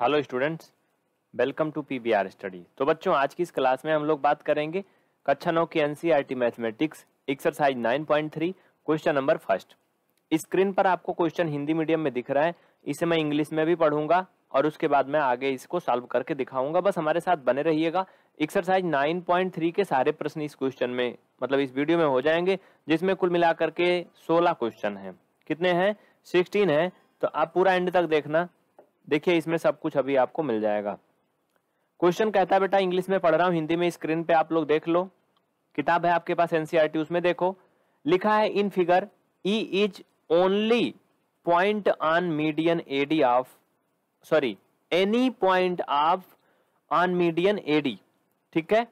Hello students welcome to PBR study तो बच्चों आज की इस क्लास में हम लोग बात करेंगे कक्षा नौ की NCERT mathematics exercise 9.3 question number first screen पर आपको क्वेश्चन हिंदी मीडियम में दिख रहा है इसे मैं इंग्लिश में भी पढ़ूंगा और उसके बाद मैं आगे इसको सॉल्व करके दिखाऊंगा बस हमारे साथ बने रहिएगा एक्सरसाइज थ्री के सारे प्रश्न इस क्वेश्चन में मतलब इस वीडियो में हो जाएंगे जिसमें कुल मिलाकर के सोलह क्वेश्चन है कितने हैं सिक्सटीन है तो आप पूरा एंड तक देखना देखिए इसमें सब कुछ अभी आपको मिल जाएगा क्वेश्चन कहता है बेटा इंग्लिश में पढ़ रहा हूँ हिंदी में स्क्रीन पे आप लोग देख लो किताब है आपके पास एनसीआर e उसमें देखो लिखा है in figure E is only point on median A D of sorry any point of on median A D ठीक है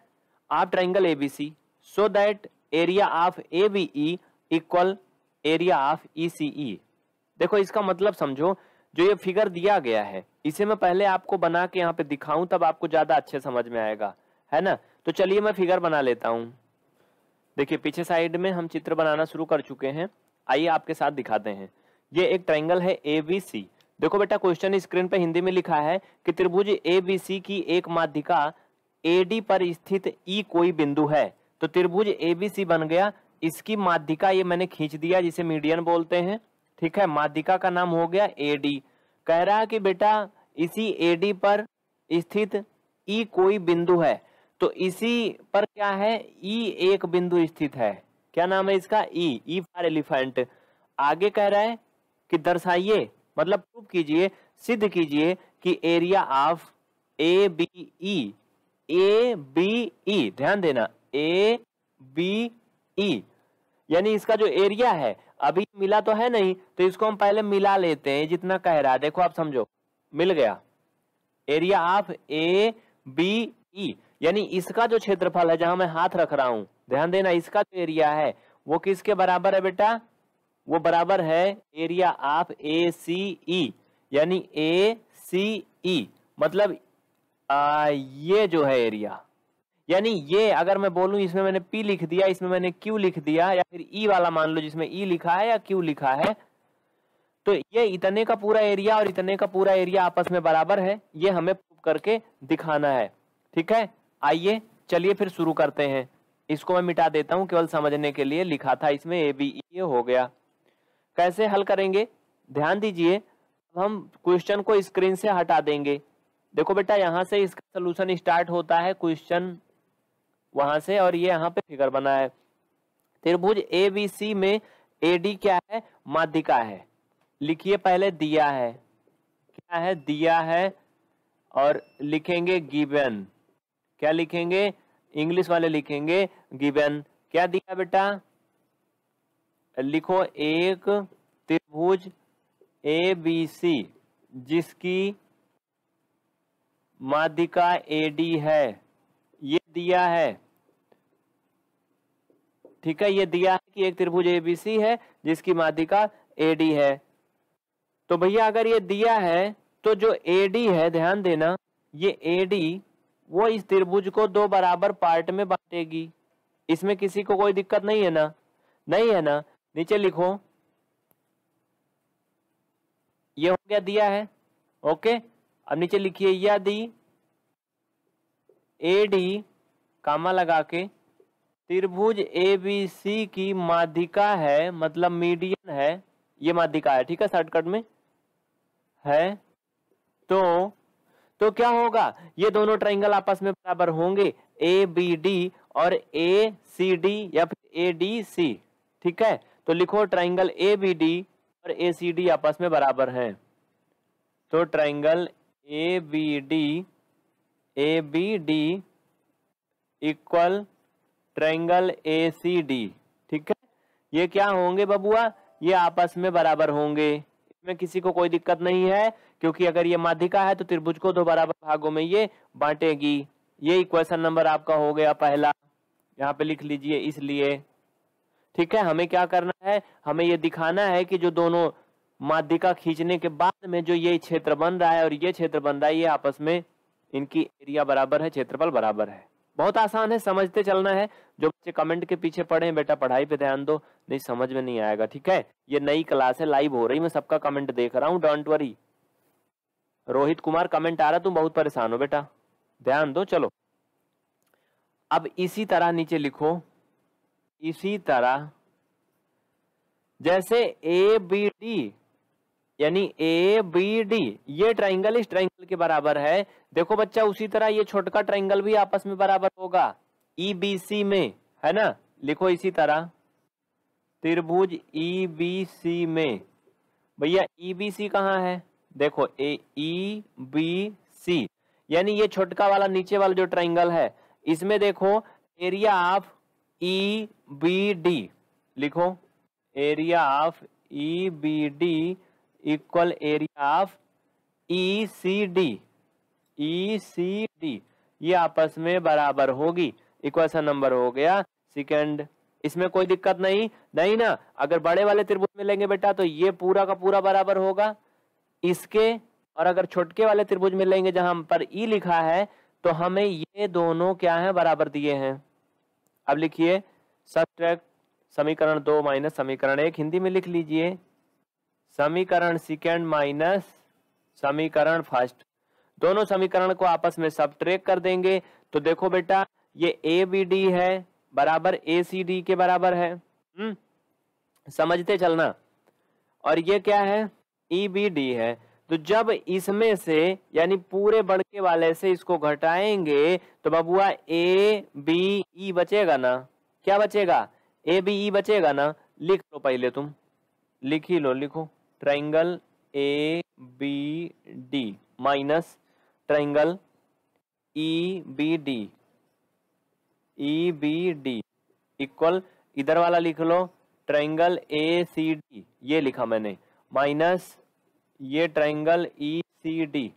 आप triangle A B C so that area of A B E equal area of E C E देखो इसका मतलब समझो जो ये figure दिया गया है इसे मैं पहले आपको बना के यहाँ पे दिखाऊं तब आपको ज्यादा अच्छे समझ में आएगा है ना तो चलिए मैं फिगर बना लेता हूँ देखिए पीछे साइड में हम चित्र बनाना शुरू कर चुके हैं आइए आपके साथ दिखाते हैं ये एक ट्रायंगल है ए बी सी देखो बेटा क्वेश्चन स्क्रीन पर हिंदी में लिखा है कि त्रिभुज ए बी सी की एक माध्यिका ए डी पर स्थित ई e कोई बिंदु है तो त्रिभुज ए बी सी बन गया इसकी माध्यिका ये मैंने खींच दिया जिसे मीडियन बोलते हैं ठीक है मादिका का नाम हो गया एडी कह रहा है कि बेटा इसी एडी पर स्थित ई e कोई बिंदु है तो इसी पर क्या है ई e एक बिंदु स्थित है क्या नाम है इसका ई ई फॉर एलिफेंट आगे कह रहा है कि दर्शाइए मतलब प्रूव कीजिए सिद्ध कीजिए कि area of A B E A B E ध्यान देना ए बी ई यानी इसका जो एरिया है अभी मिला तो है नहीं तो इसको हम पहले मिला लेते हैं जितना कह रहा है देखो आप समझो मिल गया area of A B E यानी इसका जो क्षेत्रफल है जहां मैं हाथ रख रहा हूं ध्यान देना इसका जो एरिया है वो किसके बराबर है बेटा वो बराबर है एरिया ऑफ ए सी ई यानी ए सी ई मतलब आ, ये जो है एरिया यानी ये अगर मैं बोलूं इसमें मैंने पी लिख दिया इसमें मैंने क्यू लिख दिया या फिर ई e वाला मान लो जिसमें ई e लिखा है या क्यू लिखा है तो ये इतने का पूरा एरिया और इतने का पूरा एरिया आपस में बराबर है ये हमें प्रूव करके दिखाना है ठीक है आइए चलिए फिर शुरू करते हैं इसको मैं मिटा देता हूँ केवल समझने के लिए लिखा था इसमें ए बी e, ये हो गया कैसे हल करेंगे ध्यान दीजिए अब हम क्वेश्चन को स्क्रीन से हटा देंगे देखो बेटा यहाँ से इसका सोल्यूशन स्टार्ट होता है क्वेश्चन वहां से और ये यहाँ पे फिगर बना है त्रिभुज ए बी सी में ए डी क्या है माध्यिका है लिखिए पहले दिया है क्या है दिया है और लिखेंगे गिवन क्या लिखेंगे इंग्लिश वाले लिखेंगे गिवन क्या दिया बेटा लिखो एक त्रिभुज ए बी सी जिसकी माध्यिका ए डी है ये दिया है ठीक है ये दिया है कि एक त्रिभुज एबीसी है जिसकी माध्यिका एडी है तो भैया अगर ये दिया है तो जो एडी है ध्यान देना ये एडी वो इस त्रिभुज को दो बराबर पार्ट में बांटेगी इसमें किसी को कोई दिक्कत नहीं है ना नहीं है ना नीचे लिखो ये हो गया दिया है ओके अब नीचे लिखिए यदि ए डी कामा लगा के त्रिभुज ए बी सी की माध्यिका है मतलब मीडियन है ये माध्यिका है ठीक है शॉर्टकट में है तो तो क्या होगा ये दोनों ट्राइंगल आपस में बराबर होंगे ए बी डी और ए सी डी या फिर ए डी सी ठीक है तो लिखो ट्राइंगल ए बी डी और ए सी डी आपस में बराबर हैं तो triangle A B D A B D equal triangle A C D ठीक है ये क्या होंगे बबुआ ये आपस में बराबर होंगे इसमें किसी को कोई दिक्कत नहीं है क्योंकि अगर ये माध्यिका है तो त्रिभुज को दो बराबर भागों में ये बांटेगी ये इक्वेशन नंबर आपका हो गया पहला यहाँ पे लिख लीजिए इसलिए ठीक है हमें क्या करना है हमें ये दिखाना है कि जो दोनों माध्यिका खींचने के बाद में जो ये क्षेत्र बन रहा है और ये क्षेत्र बन रहा है ये आपस में इनकी एरिया बराबर है क्षेत्रफल बराबर है बहुत आसान है समझते चलना है जो बच्चे कमेंट के पीछे पढ़े बेटा पढ़ाई पे ध्यान दो नहीं समझ में नहीं आएगा ठीक है ये नई क्लास है लाइव हो रही मैं सबका कमेंट देख रहा हूँ don't worry Rohit Kumar comment आ रहा तुम बहुत परेशान हो बेटा ध्यान दो चलो अब इसी तरह नीचे लिखो इसी तरह जैसे ए बी डी यानी ए बी डी ये ट्राइंगल इस ट्राइंगल के बराबर है देखो बच्चा उसी तरह ये छोटका ट्राइंगल भी आपस में बराबर होगा ई बी सी में है ना लिखो इसी तरह त्रिभुज ई बी सी में भैया ई बी सी कहाँ है देखो ए ई बी सी यानी ये छोटका वाला नीचे वाला जो ट्राइंगल है इसमें देखो area of E B D लिखो area of E B D equal area of E C D E C D ये आपस में बराबर होगी इक्वेशन नंबर हो गया सेकंड इसमें कोई दिक्कत नहीं नहीं ना अगर बड़े वाले त्रिभुज में लेंगे बेटा तो ये पूरा का पूरा बराबर होगा इसके और अगर छोटके वाले त्रिभुज में लेंगे जहां पर ई e लिखा है तो हमें ये दोनों क्या है बराबर दिए हैं अब लिखिए समीकरण दो माइनस समीकरण एक हिंदी में लिख लीजिए समीकरण सिकेंड माइनस समीकरण फर्स्ट दोनों समीकरण को आपस में सब कर देंगे तो देखो बेटा ये ए बी डी है बराबर ए सी डी के बराबर है हम्म समझते चलना और ये क्या है ई बी डी है तो जब इसमें से यानी पूरे बड़के वाले से इसको घटाएंगे तो बबुआ ए बी ई e बचेगा ना क्या बचेगा ए बी ई बचेगा ना लिख लो पहले तुम लिख ही लो लिखो triangle A B D minus triangle E B D E B D equal इधर वाला लिख लो ट्राइंगल ए सी डी ये लिखा मैंने माइनस ये ट्राइंगल ई सी डी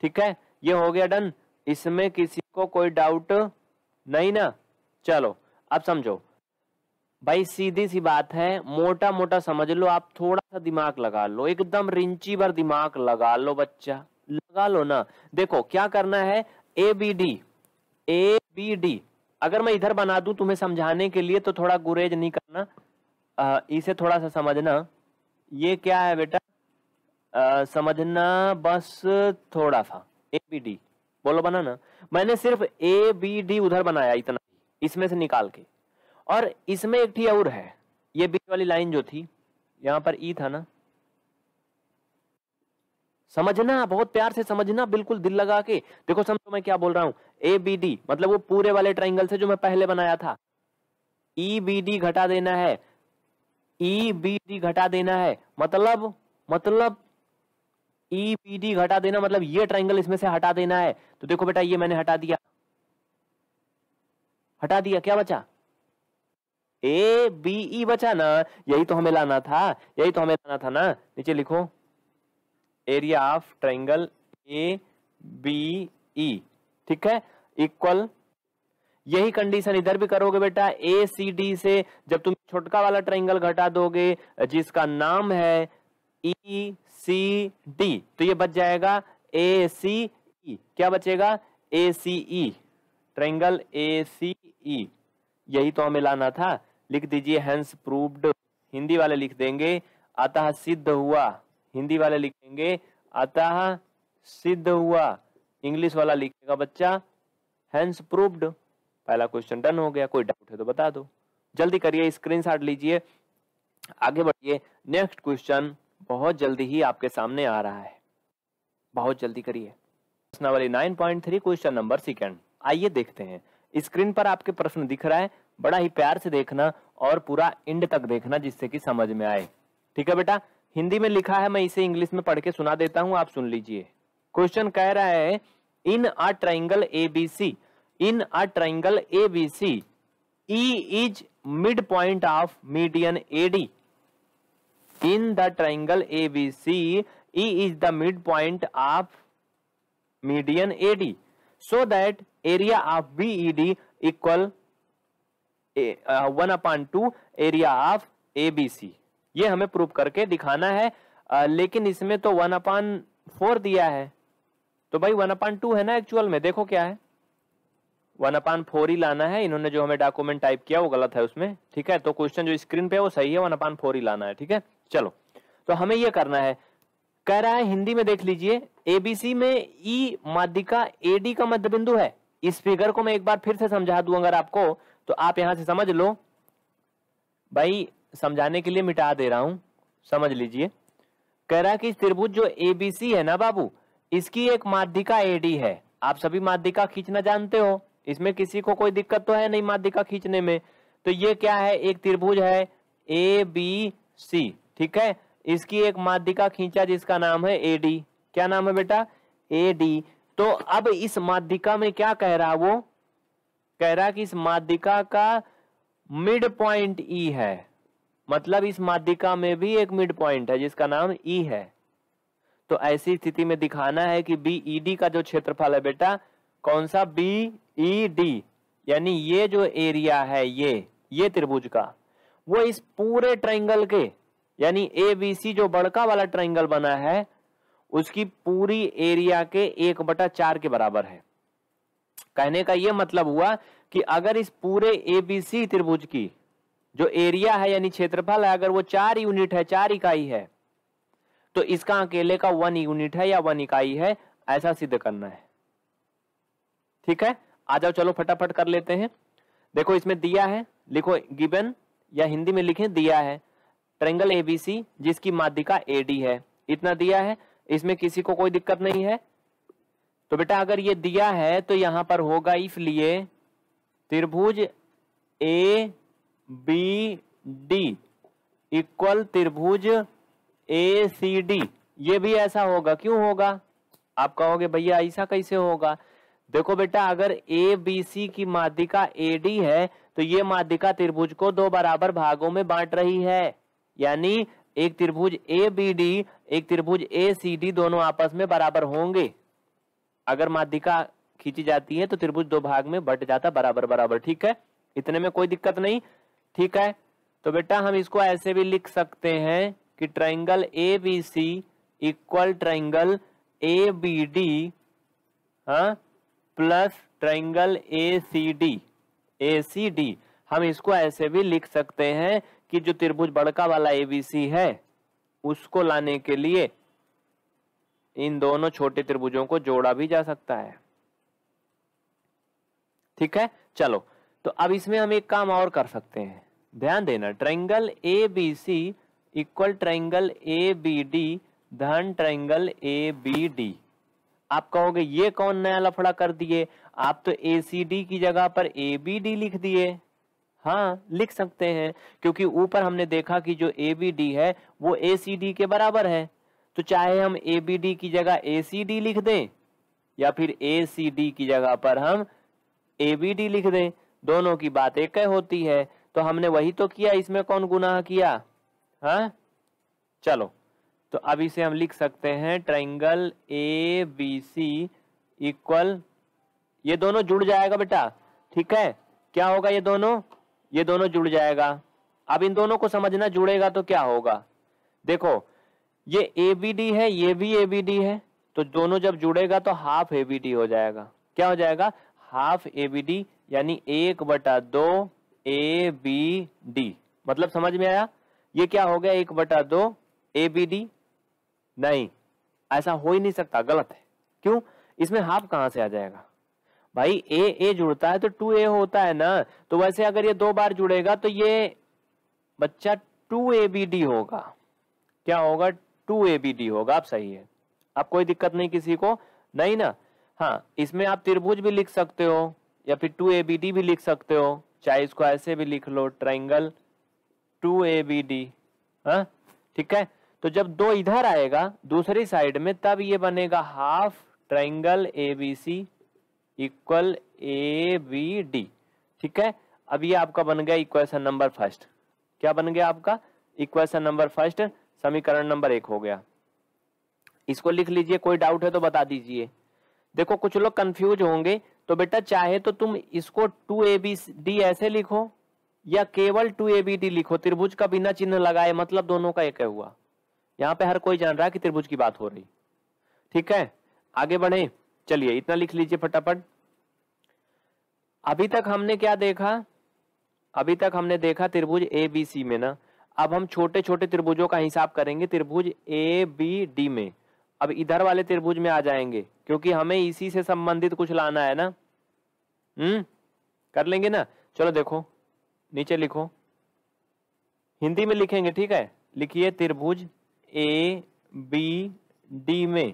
ठीक है ये हो गया डन इसमें किसी को कोई डाउट नहीं ना चलो अब समझो भाई सीधी सी बात है मोटा मोटा समझ लो आप थोड़ा सा दिमाग लगा लो एकदम रिंची भर दिमाग लगा लो बच्चा लगा लो ना देखो क्या करना है A B D A B D अगर मैं इधर बना दूं तुम्हें समझाने के लिए तो थोड़ा गुरेज नहीं करना आ, इसे थोड़ा सा समझना ये क्या है बेटा आ, समझना बस थोड़ा सा ए बी डी बोलो बना ना मैंने सिर्फ ए बी डी उधर बनाया इतना इसमें से निकाल के और इसमें एक थी और है ये बीच वाली लाइन जो थी यहाँ पर ई था ना समझना बहुत प्यार से समझना बिल्कुल दिल लगा के देखो समझो मैं क्या बोल रहा हूं ए बी डी मतलब वो पूरे वाले ट्राइंगल से जो मैं पहले बनाया था ई बी डी घटा देना है ई बी डी घटा देना है मतलब मतलब ई बी डी घटा देना मतलब ये ट्राइंगल इसमें से हटा देना है तो देखो बेटा ये मैंने हटा दिया हटा दिया क्या बचा ए बी ई बचा ना यही तो हमें लाना था यही तो हमें लाना था ना नीचे लिखो area of triangle A B E ठीक है इक्वल यही कंडीशन इधर भी करोगे बेटा ए सी डी से जब तुम छोटका वाला ट्राइंगल घटा दोगे जिसका नाम है ई सी डी तो ये बच जाएगा ए सी ई क्या बचेगा ए सी ई ट्राइंगल ए सी ई यही तो हमें लाना था लिख दीजिए हैंस प्रूव्ड हिंदी वाले लिख देंगे अतः सिद्ध हुआ हिंदी वाले लिखेंगे अतः सिद्ध हुआ इंग्लिश वाला लिखेगा बच्चा हैंस प्रूव्ड पहला क्वेश्चन डन हो गया कोई डाउट है तो बता दो जल्दी करिए स्क्रीनशॉट लीजिए आगे बढ़िए नेक्स्ट क्वेश्चन बहुत जल्दी ही आपके सामने आ रहा है बहुत जल्दी करिए प्रश्नावली 9.3 क्वेश्चन नंबर सेकंड आइए देखते हैं स्क्रीन पर आपके प्रश्न दिख रहा है बड़ा ही प्यार से देखना और पूरा इंड तक देखना जिससे कि समझ में आए ठीक है बेटा हिंदी में लिखा है मैं इसे इंग्लिश में पढ़ के सुना देता हूं आप सुन लीजिए क्वेश्चन कह रहा है in a triangle A B C in a triangle A B C E is mid point of median A D in the triangle A B C E is the mid point of median A D so that area of B E D equal one upon two area of A B C ये हमें prove करके दिखाना है आ, uh, लेकिन इसमें तो one upon four दिया है तो भाई वन अपान टू है ना एक्चुअल में देखो क्या है वन अपान फोर ही लाना है इन्होंने जो हमें डॉक्यूमेंट टाइप किया वो गलत है उसमें ठीक है तो क्वेश्चन जो स्क्रीन पे है वो सही है वन अपान फोर ही लाना है ठीक है चलो तो हमें ये करना है कह रहा है हिंदी में देख लीजिए एबीसी में ई e माध्यिका एडी का मध्य बिंदु है इस फिगर को मैं एक बार फिर से समझा दू अगर आपको तो आप यहां से समझ लो भाई समझाने के लिए मिटा दे रहा हूं समझ लीजिए कह रहा कि त्रिभुज जो ए बी सी है ना बाबू इसकी एक माध्यिका ए डी है आप सभी माध्यिका खींचना जानते हो इसमें किसी को कोई दिक्कत तो है नहीं माध्यिका खींचने में तो ये क्या है एक त्रिभुज है ए बी सी ठीक है इसकी एक माध्यिका खींचा जिसका नाम है ए डी क्या नाम है बेटा ए डी तो अब इस माध्यिका में क्या कह रहा वो कह रहा कि इस माध्यिका का मिड पॉइंट ई e है मतलब इस माध्यिका में भी एक मिड पॉइंट है जिसका नाम ई e है तो ऐसी स्थिति में दिखाना है कि बी ई डी का जो क्षेत्रफल है बेटा कौन सा बी ई डी यानी ये जो एरिया है ये ये त्रिभुज का वो इस पूरे ट्राइंगल के यानी ए बी सी जो बड़का वाला ट्राइंगल बना है उसकी पूरी एरिया के एक बटा चार के बराबर है कहने का यह मतलब हुआ कि अगर इस पूरे एबीसी त्रिभुज की जो एरिया है यानी क्षेत्रफल है अगर वो चार यूनिट है चार इकाई है तो इसका अकेले का वन यूनिट है या वन इकाई है ऐसा सिद्ध करना है ठीक है आ जाओ चलो फटाफट कर लेते हैं देखो इसमें दिया है लिखो गिबन या हिंदी में लिखें दिया है ट्रेंगल एबीसी जिसकी माध्यिका एडी है इतना दिया है इसमें किसी को कोई दिक्कत नहीं है तो बेटा अगर ये दिया है तो यहां पर होगा इसलिए त्रिभुज ए बी डी इक्वल त्रिभुज ए सी डी ये भी ऐसा होगा क्यों होगा आप कहोगे भैया ऐसा कैसे होगा देखो बेटा अगर ए बी सी की माध्यिका ए डी है तो ये माध्यिका त्रिभुज को दो बराबर भागों में बांट रही है यानी एक त्रिभुज ए बी डी एक त्रिभुज ए सी डी दोनों आपस में बराबर होंगे अगर माध्यिका खींची जाती है तो त्रिभुज दो भाग में बट जाता बराबर बराबर ठीक है इतने में कोई दिक्कत नहीं ठीक है तो बेटा हम इसको ऐसे भी लिख सकते हैं कि triangle A B C equal triangle A B D हाँ, plus triangle A C D A C D हम इसको ऐसे भी लिख सकते हैं कि जो त्रिभुज बड़का वाला ए बी सी है उसको लाने के लिए इन दोनों छोटे त्रिभुजों को जोड़ा भी जा सकता है ठीक है चलो तो अब इसमें हम एक काम और कर सकते हैं ध्यान देना triangle A B C equal triangle A B D धन ट्राइंगल ए बी डी आप कहोगे ये कौन नया लफड़ा कर दिए आप तो ए सी डी की जगह पर ए बी डी लिख दिए हाँ लिख सकते हैं क्योंकि ऊपर हमने देखा कि जो ए बी डी है वो ए सी डी के बराबर है तो चाहे हम ए बी डी की जगह ए सी डी लिख दें या फिर ए सी डी की जगह पर हम ए बी डी लिख दें दोनों की बात एक होती है तो हमने वही तो किया इसमें कौन गुनाह किया हा? चलो तो अब इसे हम लिख सकते हैं triangle A B C equal ये दोनों जुड़ जाएगा बेटा ठीक है क्या होगा ये दोनों ये दोनों जुड़ जाएगा अब इन दोनों को समझना जुड़ेगा तो क्या होगा देखो ये ए बी डी है ये भी ए बी डी है तो दोनों जब जुड़ेगा तो हाफ ए बी डी हो जाएगा क्या हो जाएगा हाफ ए बी डी यानी एक बटा दो ए बी डी मतलब समझ में आया ये क्या हो गया एक बटा दो ए बी डी नहीं ऐसा हो ही नहीं सकता गलत है क्यों इसमें हाफ कहां से आ जाएगा भाई ए ए जुड़ता है तो टू ए होता है ना तो वैसे अगर ये दो बार जुड़ेगा तो ये बच्चा टू ए बी डी होगा क्या होगा टू ए बी डी होगा आप सही है आप कोई दिक्कत नहीं किसी को नहीं ना हाँ इसमें आप त्रिभुज भी लिख सकते हो या फिर टू ए बी डी भी लिख सकते हो चाहे इसको ऐसे भी लिख लो triangle two A B D हाँ ठीक है तो जब दो इधर आएगा दूसरी साइड में तब ये बनेगा half triangle A B C equal A B D ठीक है अब ये आपका बन गया इक्वेशन नंबर फर्स्ट क्या बन गया आपका इक्वेशन नंबर फर्स्ट समीकरण नंबर एक हो गया इसको लिख लीजिए कोई डाउट है तो बता दीजिए देखो कुछ लोग कंफ्यूज होंगे तो बेटा चाहे तो तुम इसको टू ए बी डी ऐसे लिखो या केवल टू ए बी डी लिखो त्रिभुज का बिना चिन्ह लगाए मतलब दोनों का एक हुआ यहाँ पे हर कोई जान रहा है कि त्रिभुज की बात हो रही ठीक है आगे बढ़े चलिए इतना लिख लीजिए फटाफट अभी तक हमने क्या देखा अभी तक हमने देखा त्रिभुज ए बी सी में ना अब हम छोटे छोटे त्रिभुजों का हिसाब करेंगे त्रिभुज ए बी डी में अब इधर वाले त्रिभुज में आ जाएंगे क्योंकि हमें इसी से संबंधित कुछ लाना है ना हम्म कर लेंगे ना चलो देखो नीचे लिखो हिंदी में लिखेंगे ठीक है लिखिए त्रिभुज ए बी डी में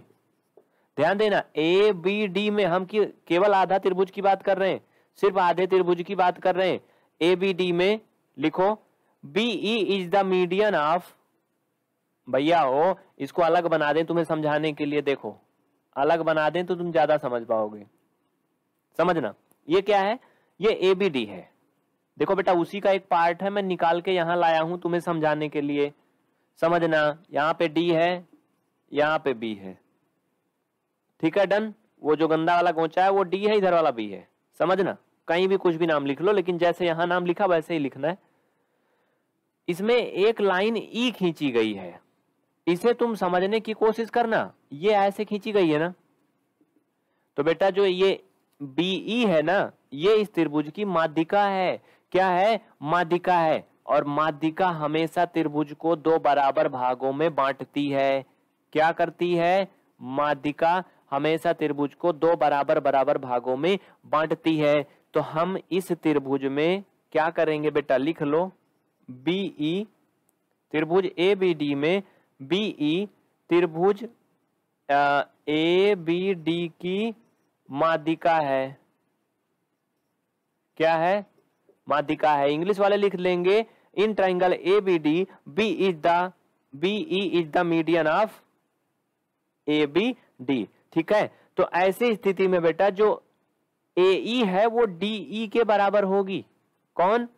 ध्यान देना ए बी डी में हम की, केवल आधा त्रिभुज की बात कर रहे हैं सिर्फ आधे त्रिभुज की बात कर रहे हैं ए बी डी में लिखो B E is the median of भैया हो इसको अलग बना दें तुम्हें समझाने के लिए देखो अलग बना दें तो तुम ज्यादा समझ पाओगे समझना ये क्या है ये ए बी डी है देखो बेटा उसी का एक पार्ट है मैं निकाल के यहां लाया हूं तुम्हें समझाने के लिए समझना यहां पे डी है यहां पे बी है ठीक है डन वो जो गंदा वाला गोचा है वो डी है इधर वाला बी है समझना कहीं भी कुछ भी नाम लिख लो लेकिन जैसे यहां नाम लिखा वैसे ही लिखना है इसमें एक लाइन ई खींची गई है इसे तुम समझने की कोशिश करना ये ऐसे खींची गई है ना तो बेटा जो ये बीई है ना ये इस त्रिभुज की माध्यिका है क्या है माध्यिका है और माध्यिका हमेशा त्रिभुज को दो बराबर भागों में बांटती है क्या करती है माध्यिका हमेशा त्रिभुज को दो बराबर बराबर भागों में बांटती है तो हम इस त्रिभुज में क्या करेंगे बेटा लिख लो बीई त्रिभुज ए बी डी में बीई त्रिभुज ए बी डी की माध्यिका है क्या है माध्यिका है इंग्लिश वाले लिख लेंगे in triangle A B D B is the B E is the median of A B D ठीक है तो ऐसी स्थिति में बेटा जो ए ई e है वो डी ई e के बराबर होगी कौन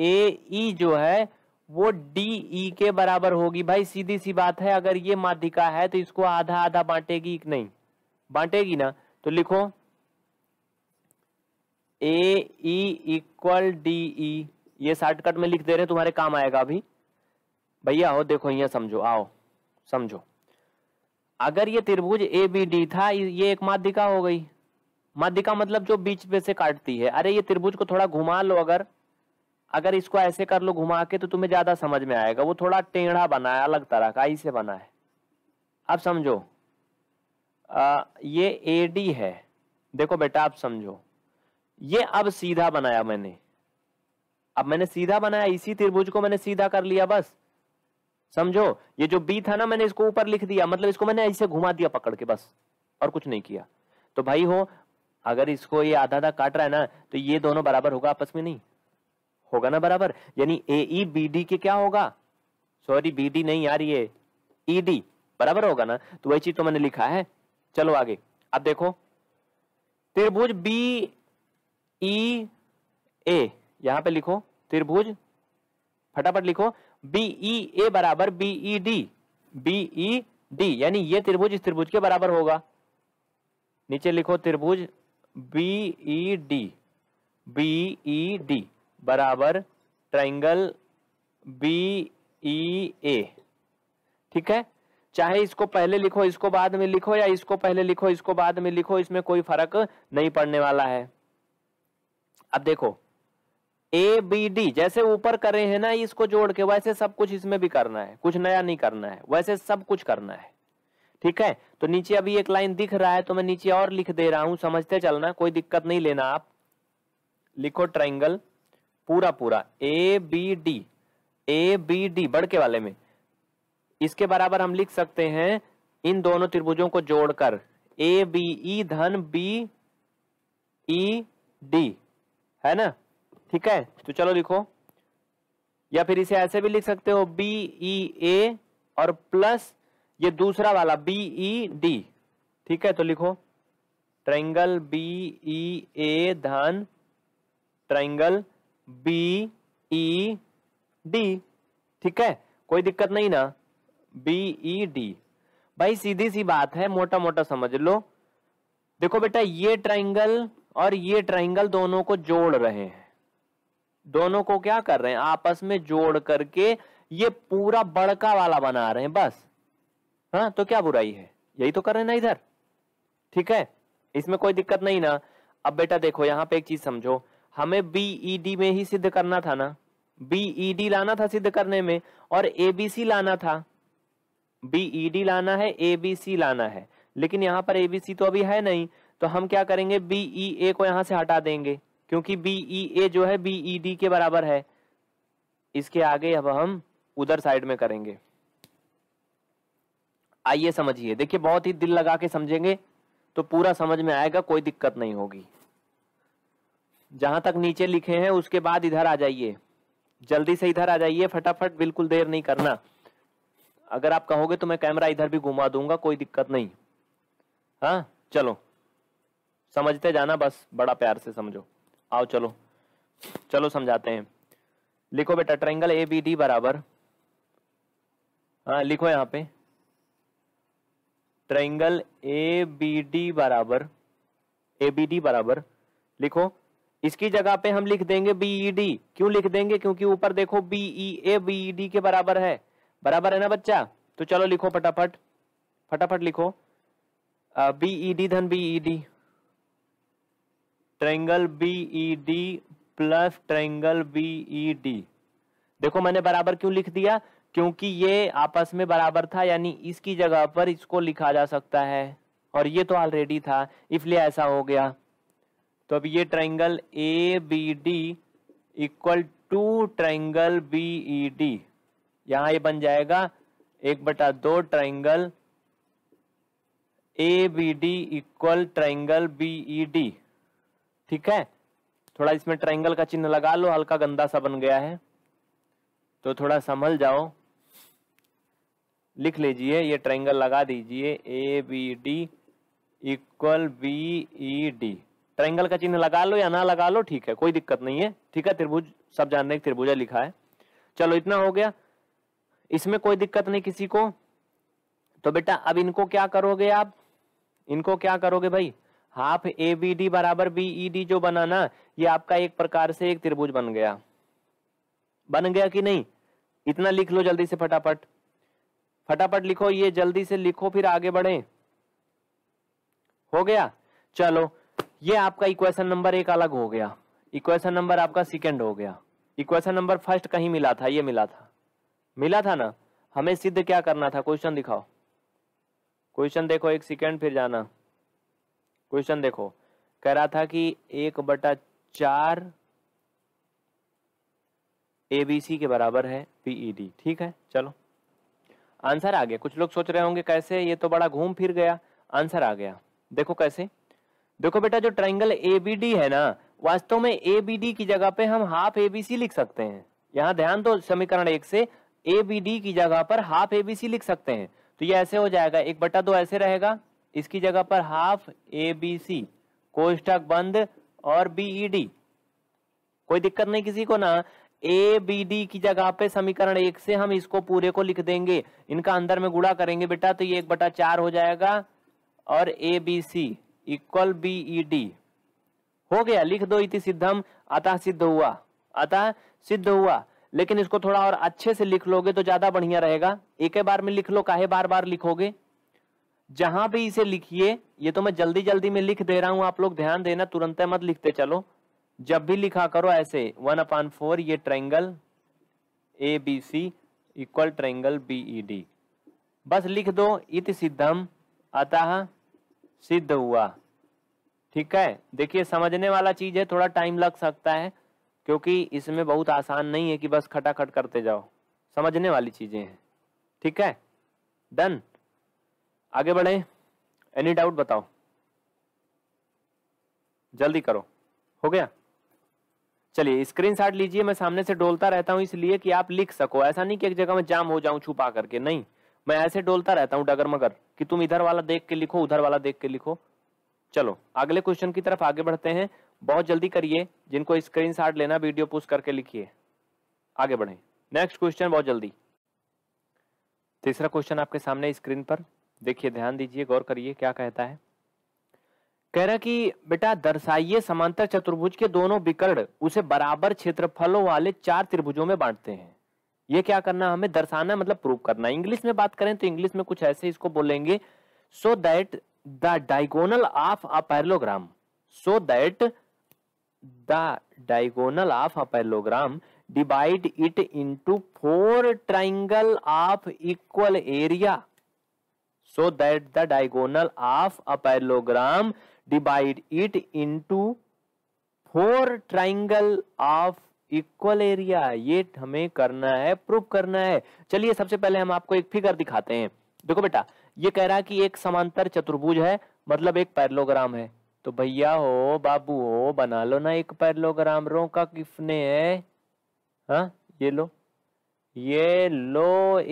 ए ई जो है वो डी ई के बराबर होगी भाई सीधी सी बात है अगर ये माध्यिका है तो इसको आधा आधा बांटेगी कि नहीं बांटेगी ना तो लिखो ए ई इक्वल डी ई ये शॉर्टकट में लिख दे रहे तुम्हारे काम आएगा अभी भैया हो देखो यहां समझो आओ समझो अगर ये त्रिभुज ए बी डी था ये एक माध्यिका हो गई माध्यिका मतलब जो बीच में से काटती है अरे ये त्रिभुज को थोड़ा घुमा लो अगर अगर इसको ऐसे कर लो घुमा के तो तुम्हें ज्यादा समझ में आएगा वो थोड़ा टेढ़ा बना है अलग तरह का ऐसे बना है अब समझो आ, ये ए डी है देखो बेटा आप समझो ये अब सीधा बनाया मैंने अब मैंने सीधा बनाया इसी त्रिभुज को मैंने सीधा कर लिया बस समझो ये जो बी था ना मैंने इसको ऊपर लिख दिया मतलब इसको मैंने ऐसे घुमा दिया पकड़ के बस और कुछ नहीं किया तो भाई हो अगर इसको ये आधा आधा काट रहा है ना तो ये दोनों बराबर होगा आपस में नहीं होगा ना बराबर यानी ए ई बी डी के क्या होगा सॉरी बी डी नहीं आ रही है ई e, डी बराबर होगा ना तो वही चीज तो मैंने लिखा है चलो आगे अब देखो त्रिभुज बी ई e, ए यहां पे लिखो त्रिभुज फटाफट लिखो बी ई ए बराबर B E D B E D यानी ये त्रिभुज इस त्रिभुज के बराबर होगा नीचे लिखो त्रिभुज B E D B E D बराबर ट्राइंगल बी ई ए ठीक है चाहे इसको पहले लिखो इसको बाद में लिखो या इसको पहले लिखो इसको बाद में लिखो इसमें कोई फर्क नहीं पड़ने वाला है अब देखो ए बी डी जैसे ऊपर करे हैं ना इसको जोड़ के वैसे सब कुछ इसमें भी करना है कुछ नया नहीं करना है वैसे सब कुछ करना है ठीक है तो नीचे अभी एक लाइन दिख रहा है तो मैं नीचे और लिख दे रहा हूं समझते चलना कोई दिक्कत नहीं लेना आप लिखो ट्राइंगल पूरा पूरा A B D A B D बड़ के वाले में इसके बराबर हम लिख सकते हैं इन दोनों त्रिभुजों को जोड़कर ए बी ई धन बी ई डी है ना ठीक है तो चलो लिखो या फिर इसे ऐसे भी लिख सकते हो बी ई ए और प्लस ये दूसरा वाला बी ई डी ठीक है तो लिखो ट्राइंगल बी ई ए धन ट्राइंगल बी ई डी ठीक है कोई दिक्कत नहीं ना बी ई डी भाई सीधी सी बात है मोटा मोटा समझ लो देखो बेटा ये ट्राइंगल और ये ट्राइंगल दोनों को जोड़ रहे हैं दोनों को क्या कर रहे हैं आपस में जोड़ करके ये पूरा बड़का वाला बना रहे हैं बस हाँ तो क्या बुराई है यही तो कर रहे हैं ना इधर ठीक है इसमें कोई दिक्कत नहीं ना अब बेटा देखो यहां पे एक चीज समझो हमें बी ई डी में ही सिद्ध करना था ना बी ई डी लाना था सिद्ध करने में और ए बी सी लाना था बी ई डी लाना है ए बी सी लाना है लेकिन यहाँ पर ए बी सी तो अभी है नहीं तो हम क्या करेंगे बी ई ए को यहाँ से हटा देंगे क्योंकि बी ई ए जो है बी ई डी के बराबर है इसके आगे अब हम उधर साइड में करेंगे आइए समझिए देखिए बहुत ही दिल लगा के समझेंगे तो पूरा समझ में आएगा कोई दिक्कत नहीं होगी जहां तक नीचे लिखे हैं उसके बाद इधर आ जाइए जल्दी से इधर आ जाइए फटाफट बिल्कुल देर नहीं करना अगर आप कहोगे तो मैं कैमरा इधर भी घुमा दूंगा कोई दिक्कत नहीं हाँ चलो समझते जाना बस बड़ा प्यार से समझो आओ चलो चलो समझाते हैं लिखो बेटा ट्रेंगल ए बी डी बराबर हाँ लिखो यहाँ पे ट्रेंगल ए बी डी बराबर ए बी डी बराबर लिखो इसकी जगह पे हम लिख देंगे बीईडी e क्यों लिख देंगे क्योंकि ऊपर देखो बीई ए बीईडी के बराबर है बराबर है ना बच्चा तो चलो लिखो फटाफट फटाफट लिखो बीईडी e धन B E D e triangle B E D plus triangle B E D देखो मैंने बराबर क्यों लिख दिया क्योंकि ये आपस में बराबर था यानी इसकी जगह पर इसको लिखा जा सकता है और ये तो ऑलरेडी था इसलिए ऐसा हो गया तो अब ये triangle A B D equal to triangle B E D यहां ये बन जाएगा एक बटा दो triangle A B D equal triangle B E D ठीक है थोड़ा इसमें ट्राइंगल का चिन्ह लगा लो हल्का गंदा सा बन गया है तो थोड़ा संभल जाओ लिख लीजिए ये ट्राइंगल लगा दीजिए A B D equal B E D triangle का चिन्ह लगा लो या ना लगा लो ठीक है कोई दिक्कत नहीं है ठीक है त्रिभुज सब जानते हैं त्रिभुजा लिखा है चलो इतना हो गया इसमें कोई दिक्कत नहीं किसी को तो बेटा अब इनको क्या करोगे आप इनको क्या करोगे भाई हाफ ए बी डी बराबर बी ई डी जो बना ना ये आपका एक प्रकार से एक त्रिभुज बन गया बन गया कि नहीं इतना लिख लो जल्दी से फटाफट फटाफट लिखो ये जल्दी से लिखो फिर आगे बढ़े हो गया चलो ये आपका इक्वेशन नंबर एक अलग हो गया इक्वेशन नंबर आपका सेकेंड हो गया इक्वेशन नंबर फर्स्ट कहीं मिला था ये मिला था मिला था ना हमें सिद्ध क्या करना था क्वेश्चन दिखाओ क्वेश्चन देखो एक सेकेंड फिर जाना क्वेश्चन देखो कह रहा था कि एक बटा चार ए बी सी के बराबर है पीई डी e ठीक है चलो आंसर आ गया कुछ लोग सोच रहे होंगे कैसे ये तो बड़ा घूम फिर गया आंसर आ गया देखो कैसे देखो बेटा जो ट्राइंगल ए है ना वास्तव में ए की जगह पे हम हाफ ए लिख सकते हैं यहाँ ध्यान दो समीकरण एक से ए की जगह पर हाफ ए लिख सकते हैं तो ये ऐसे हो जाएगा एक बटा दो ऐसे रहेगा इसकी जगह पर हाफ ए बी सी कोष्टक बंद और बीई डी e कोई दिक्कत नहीं किसी को ना ए बी डी की जगह पे समीकरण एक से हम इसको पूरे को लिख देंगे इनका अंदर में गुड़ा करेंगे बेटा तो ये एक बटा चार हो जाएगा और A B C equal B E D हो गया लिख दो इति सिद्धम अतः सिद्ध हुआ अतः सिद्ध हुआ लेकिन इसको थोड़ा और अच्छे से लिख लोगे तो ज्यादा बढ़िया रहेगा एक बार में लिख लो काहे बार बार लिखोगे जहां भी इसे लिखिए ये तो मैं जल्दी जल्दी में लिख दे रहा हूं आप लोग ध्यान देना तुरंत मत लिखते चलो जब भी लिखा करो ऐसे वन अपान फोर ये triangle A B C equal triangle B E D बस लिख दो इत सिद्धम अतः सिद्ध हुआ ठीक है देखिए समझने वाला चीज है थोड़ा टाइम लग सकता है क्योंकि इसमें बहुत आसान नहीं है कि बस खटाखट करते जाओ समझने वाली चीजें हैं ठीक है डन आगे बढ़े एनी डाउट बताओ जल्दी करो हो गया चलिए स्क्रीनशॉट लीजिए मैं सामने से डोलता रहता हूं इसलिए कि आप लिख सको ऐसा नहीं कि एक जगह में जाम हो जाऊं छुपा करके नहीं मैं ऐसे डोलता रहता हूँ डगर मगर कि तुम इधर वाला देख के लिखो उधर वाला देख के लिखो चलो अगले क्वेश्चन की तरफ आगे बढ़ते हैं बहुत जल्दी करिए जिनको स्क्रीन शॉट लेना वीडियो पुश करके लिखिए आगे बढ़े नेक्स्ट क्वेश्चन बहुत जल्दी तीसरा क्वेश्चन आपके सामने स्क्रीन पर देखिए ध्यान दीजिए गौर करिए क्या कहता है कह रहा कि बेटा दर्शाइए समांतर चतुर्भुज के दोनों विकर्ण उसे बराबर क्षेत्रफलों वाले चार त्रिभुजों में बांटते हैं ये क्या करना हमें दर्शाना मतलब प्रूव करना इंग्लिश में बात करें तो इंग्लिश में कुछ ऐसे इसको बोलेंगे so that the diagonal of a parallelogram so that the diagonal of a parallelogram divide it into four triangle of equal area so that the diagonal of a parallelogram divide it into four triangle of equal area ये हमें करना है proof करना है चलिए सबसे पहले हम आपको एक फिगर दिखाते हैं देखो बेटा ये कह रहा है कि एक समांतर चतुर्भुज है मतलब एक पैरलोग्राम है तो भैया हो बाबू हो बना लो ना एक पैरलोग्राम रो का किसने है हा? ये लो ये लो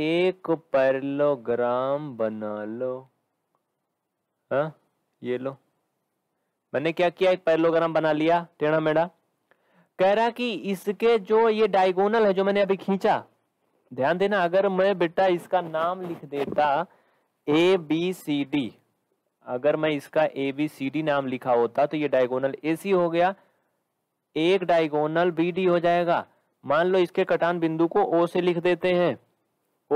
एक पैरलोग्राम बना लो हा? ये लो मैंने क्या किया एक पैरलोग्राम बना लिया टेढ़ा मेढ़ा कह रहा कि इसके जो ये डायगोनल है जो मैंने अभी खींचा ध्यान देना अगर मैं बेटा इसका नाम लिख देता ए बी सी डी अगर मैं इसका ए बी सी डी नाम लिखा होता तो ये डायगोनल ए सी हो गया एक डायगोनल बी डी हो जाएगा मान लो इसके कटान बिंदु को ओ से लिख देते हैं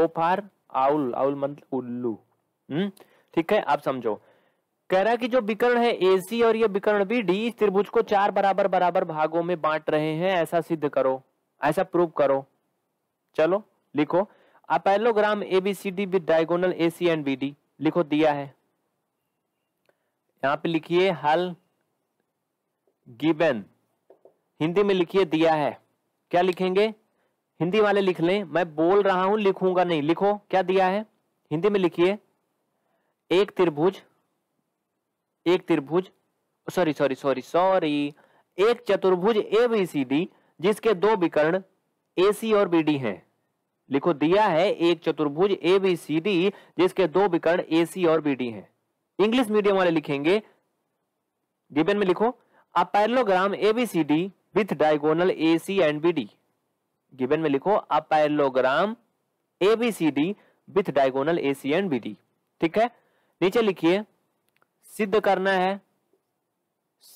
ओ फार आउल आउल मतलब उल्लू हम्म ठीक है आप समझो कह रहा है कि जो विकर्ण है ए और ये विकर्ण बी डी त्रिभुज को चार बराबर बराबर भागों में बांट रहे हैं ऐसा सिद्ध करो ऐसा प्रूव करो चलो लिखो a parallelogram A B C D with diagonal A C and B D लिखो दिया है यहां पे लिखिए हल गिवन हिंदी में लिखिए दिया है क्या लिखेंगे हिंदी वाले लिख लें मैं बोल रहा हूं लिखूंगा नहीं लिखो क्या दिया है हिंदी में लिखिए एक त्रिभुज एक त्रिभुज सॉरी सॉरी सॉरी सॉरी एक चतुर्भुज ए बी सी डी जिसके दो विकर्ण ए सी और बी डी हैं लिखो दिया है एक चतुर्भुज ए बी सी डी जिसके दो विकर्ण ए सी और बी डी हैं इंग्लिश मीडियम वाले लिखेंगे गिबन में लिखो a parallelogram A B C D with diagonal A C and B D given में लिखो a parallelogram A B C D with diagonal A C and B D ठीक है नीचे लिखिए सिद्ध करना है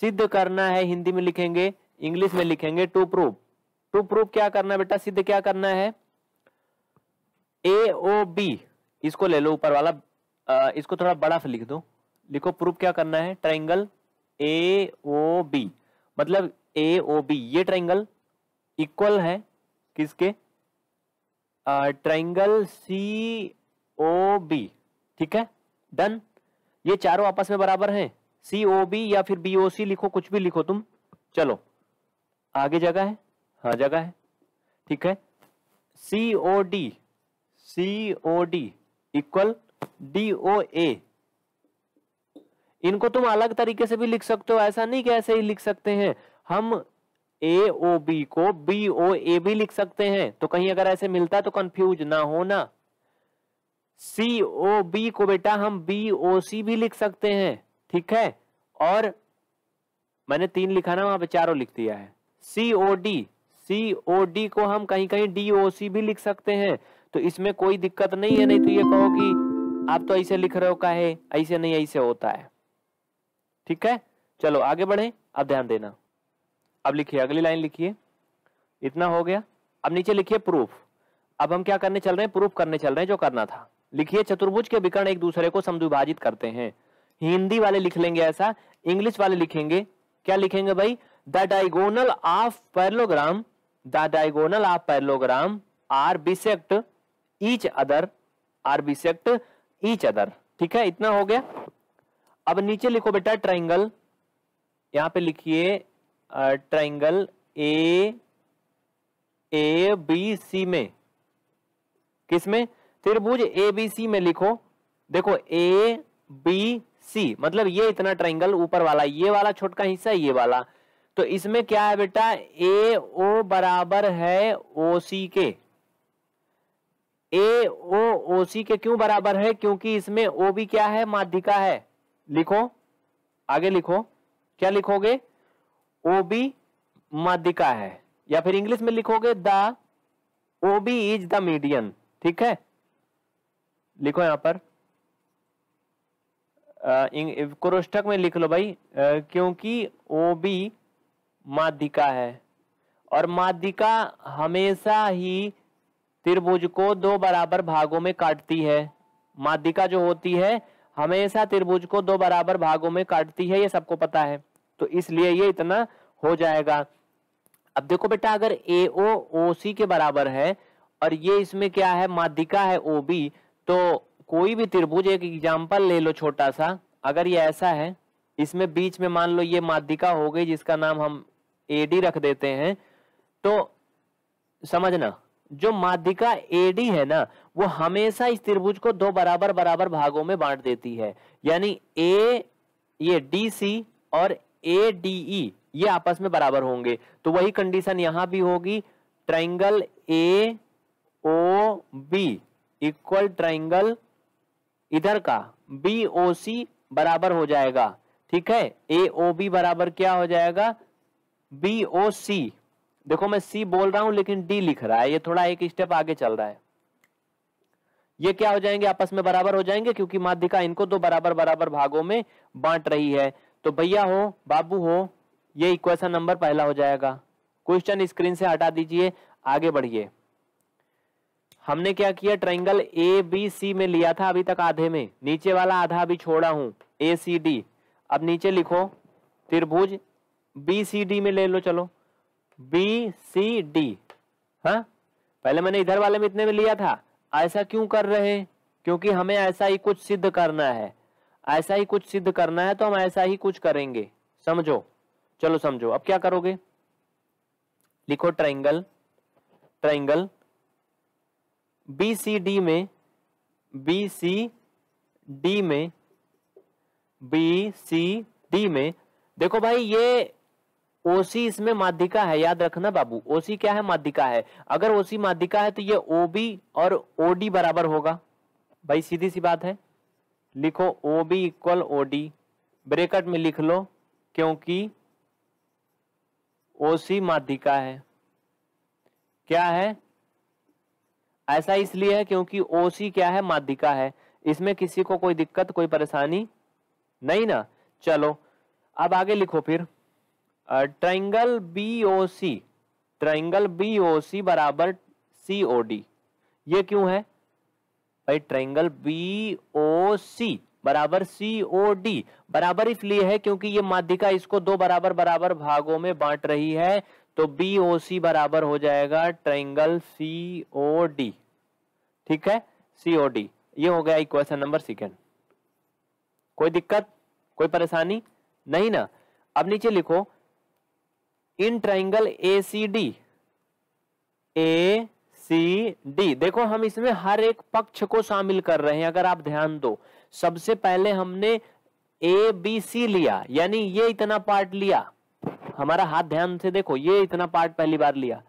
सिद्ध करना है हिंदी में लिखेंगे इंग्लिश में लिखेंगे टू प्रूफ टू प्रूफ क्या करना है बेटा सिद्ध क्या करना है ए ओ बी इसको ले लो ऊपर वाला आ, इसको थोड़ा बड़ा से लिख दो लिखो प्रूफ क्या करना है ट्राइंगल ए ओ बी मतलब ए ओ बी ये ट्राइंगल इक्वल है किसके ट्राइंगल सी ओ बी ठीक है डन ये चारों आपस में बराबर हैं सी ओ बी या फिर बी ओ सी लिखो कुछ भी लिखो तुम चलो आगे जगह है हाँ जगह है ठीक है C O D C O D equal D O A इनको तुम अलग तरीके से भी लिख सकते हो ऐसा नहीं कि ऐसे ही लिख सकते हैं हम ए ओ बी को बी ओ ए भी लिख सकते हैं तो कहीं अगर ऐसे मिलता है तो कंफ्यूज ना हो ना सी ओ बी को बेटा हम बी ओ सी भी लिख सकते हैं ठीक है और मैंने तीन लिखा ना वहां पे चारों लिख दिया है C O D C O D को हम कहीं कहीं डी ओ सी भी लिख सकते हैं तो इसमें कोई दिक्कत नहीं है नहीं तो ये कहो कि आप तो ऐसे लिख रहे हो काहे ऐसे नहीं ऐसे होता है ठीक है चलो आगे बढ़े अब ध्यान देना अब लिखिए अगली लाइन लिखिए इतना हो गया अब नीचे लिखिए प्रूफ अब हम क्या करने चल रहे हैं प्रूफ करने चल रहे हैं जो करना था लिखिए चतुर्भुज के विकर्ण एक दूसरे को समद्विभाजित करते हैं हिंदी वाले लिख लेंगे ऐसा इंग्लिश वाले लिखेंगे क्या लिखेंगे भाई the diagonal of parallelogram the diagonal of parallelogram are bisect each other are bisect each other ठीक है इतना हो गया अब नीचे लिखो बेटा ट्राइंगल यहां पे लिखिए ट्राइंगल ए ए बी सी में किस में त्रिभुज ए बी सी में लिखो देखो ए बी सी मतलब ये इतना ट्राइंगल ऊपर वाला ये वाला छोटका हिस्सा ये वाला तो इसमें क्या है बेटा ए ओ बराबर है ओ सी के ए ओ ओ सी के क्यों बराबर है क्योंकि इसमें ओ भी क्या है माध्यिका है लिखो आगे लिखो क्या लिखोगे ओ बी माध्यिका है या फिर इंग्लिश में लिखोगे the O B is the median ठीक है लिखो यहाँ पर कुरुष्ठक में लिख लो भाई क्योंकि ओ बी माध्यिका है और माध्यिका हमेशा ही त्रिभुज को दो बराबर भागों में काटती है माध्यिका जो होती है हमेशा त्रिभुज को दो बराबर भागों में काटती है ये सबको पता है तो इसलिए ये इतना हो जाएगा अब देखो बेटा अगर ए ओ ओ सी के बराबर है और ये इसमें क्या है माध्यिका है ओ बी तो कोई भी त्रिभुज एक एग्जाम्पल ले लो छोटा सा अगर ये ऐसा है इसमें बीच में मान लो ये माध्यिका हो गई जिसका नाम हम एडी रख देते हैं तो समझना जो माध्यिका एडी है ना वो हमेशा इस त्रिभुज को दो बराबर बराबर भागों में बांट देती है यानी ए ये डी सी और ए डी ई ये आपस में बराबर होंगे तो वही कंडीशन यहां भी होगी triangle A O B equal triangle इधर का बी ओ सी बराबर हो जाएगा ठीक है ए ओ बी बराबर क्या हो जाएगा बी ओ सी देखो मैं सी बोल रहा हूं लेकिन डी लिख रहा है ये थोड़ा एक स्टेप आगे चल रहा है ये क्या हो जाएंगे आपस में बराबर हो जाएंगे क्योंकि माध्यिका इनको दो बराबर बराबर भागों में बांट रही है तो भैया हो बाबू हो ये इक्वेशन नंबर पहला हो जाएगा क्वेश्चन स्क्रीन से हटा दीजिए आगे बढ़िए हमने क्या किया ट्राइंगल ए बी सी में लिया था अभी तक आधे में नीचे वाला आधा अभी छोड़ा हूं ए सी डी अब नीचे लिखो त्रिभुज बी सी डी में ले लो चलो बी सी डी हाँ पहले मैंने इधर वाले में इतने में लिया था ऐसा क्यों कर रहे हैं क्योंकि हमें ऐसा ही कुछ सिद्ध करना है ऐसा ही कुछ सिद्ध करना है तो हम ऐसा ही कुछ करेंगे समझो चलो समझो अब क्या करोगे लिखो triangle triangle B C D में बी सी डी में बी सी डी में देखो भाई ये ओसी इसमें माध्यिका है याद रखना बाबू ओसी क्या है माध्यिका है अगर ओसी माध्यिका है तो ये ओ बी और ओडी बराबर होगा भाई सीधी सी बात है लिखो O B equal O D bracket में लिख लो क्योंकि ओसी माध्यिका है क्या है ऐसा इसलिए है क्योंकि ओसी क्या है माध्यिका है इसमें किसी को कोई दिक्कत कोई परेशानी नहीं ना चलो अब आगे लिखो फिर triangle B O C triangle B O C बराबर सी ओ डी ये क्यों है भाई ट्राइंगल बी ओ सी बराबर सी ओ डी बराबर इसलिए है क्योंकि ये माध्यिका इसको दो बराबर बराबर भागों में बांट रही है तो बी ओ सी बराबर हो जाएगा ट्रेंगल सी ओ डी ठीक है सी ओ डी ये हो गया इक्वेशन नंबर सेकेंड कोई दिक्कत कोई परेशानी नहीं ना अब नीचे लिखो in triangle A C D A C D देखो हम इसमें हर एक पक्ष को शामिल कर रहे हैं अगर आप ध्यान दो सबसे पहले हमने ए बी सी लिया यानी ये इतना पार्ट लिया हमारा हाथ ध्यान से देखो ये इतना पार्ट पहली बार लिया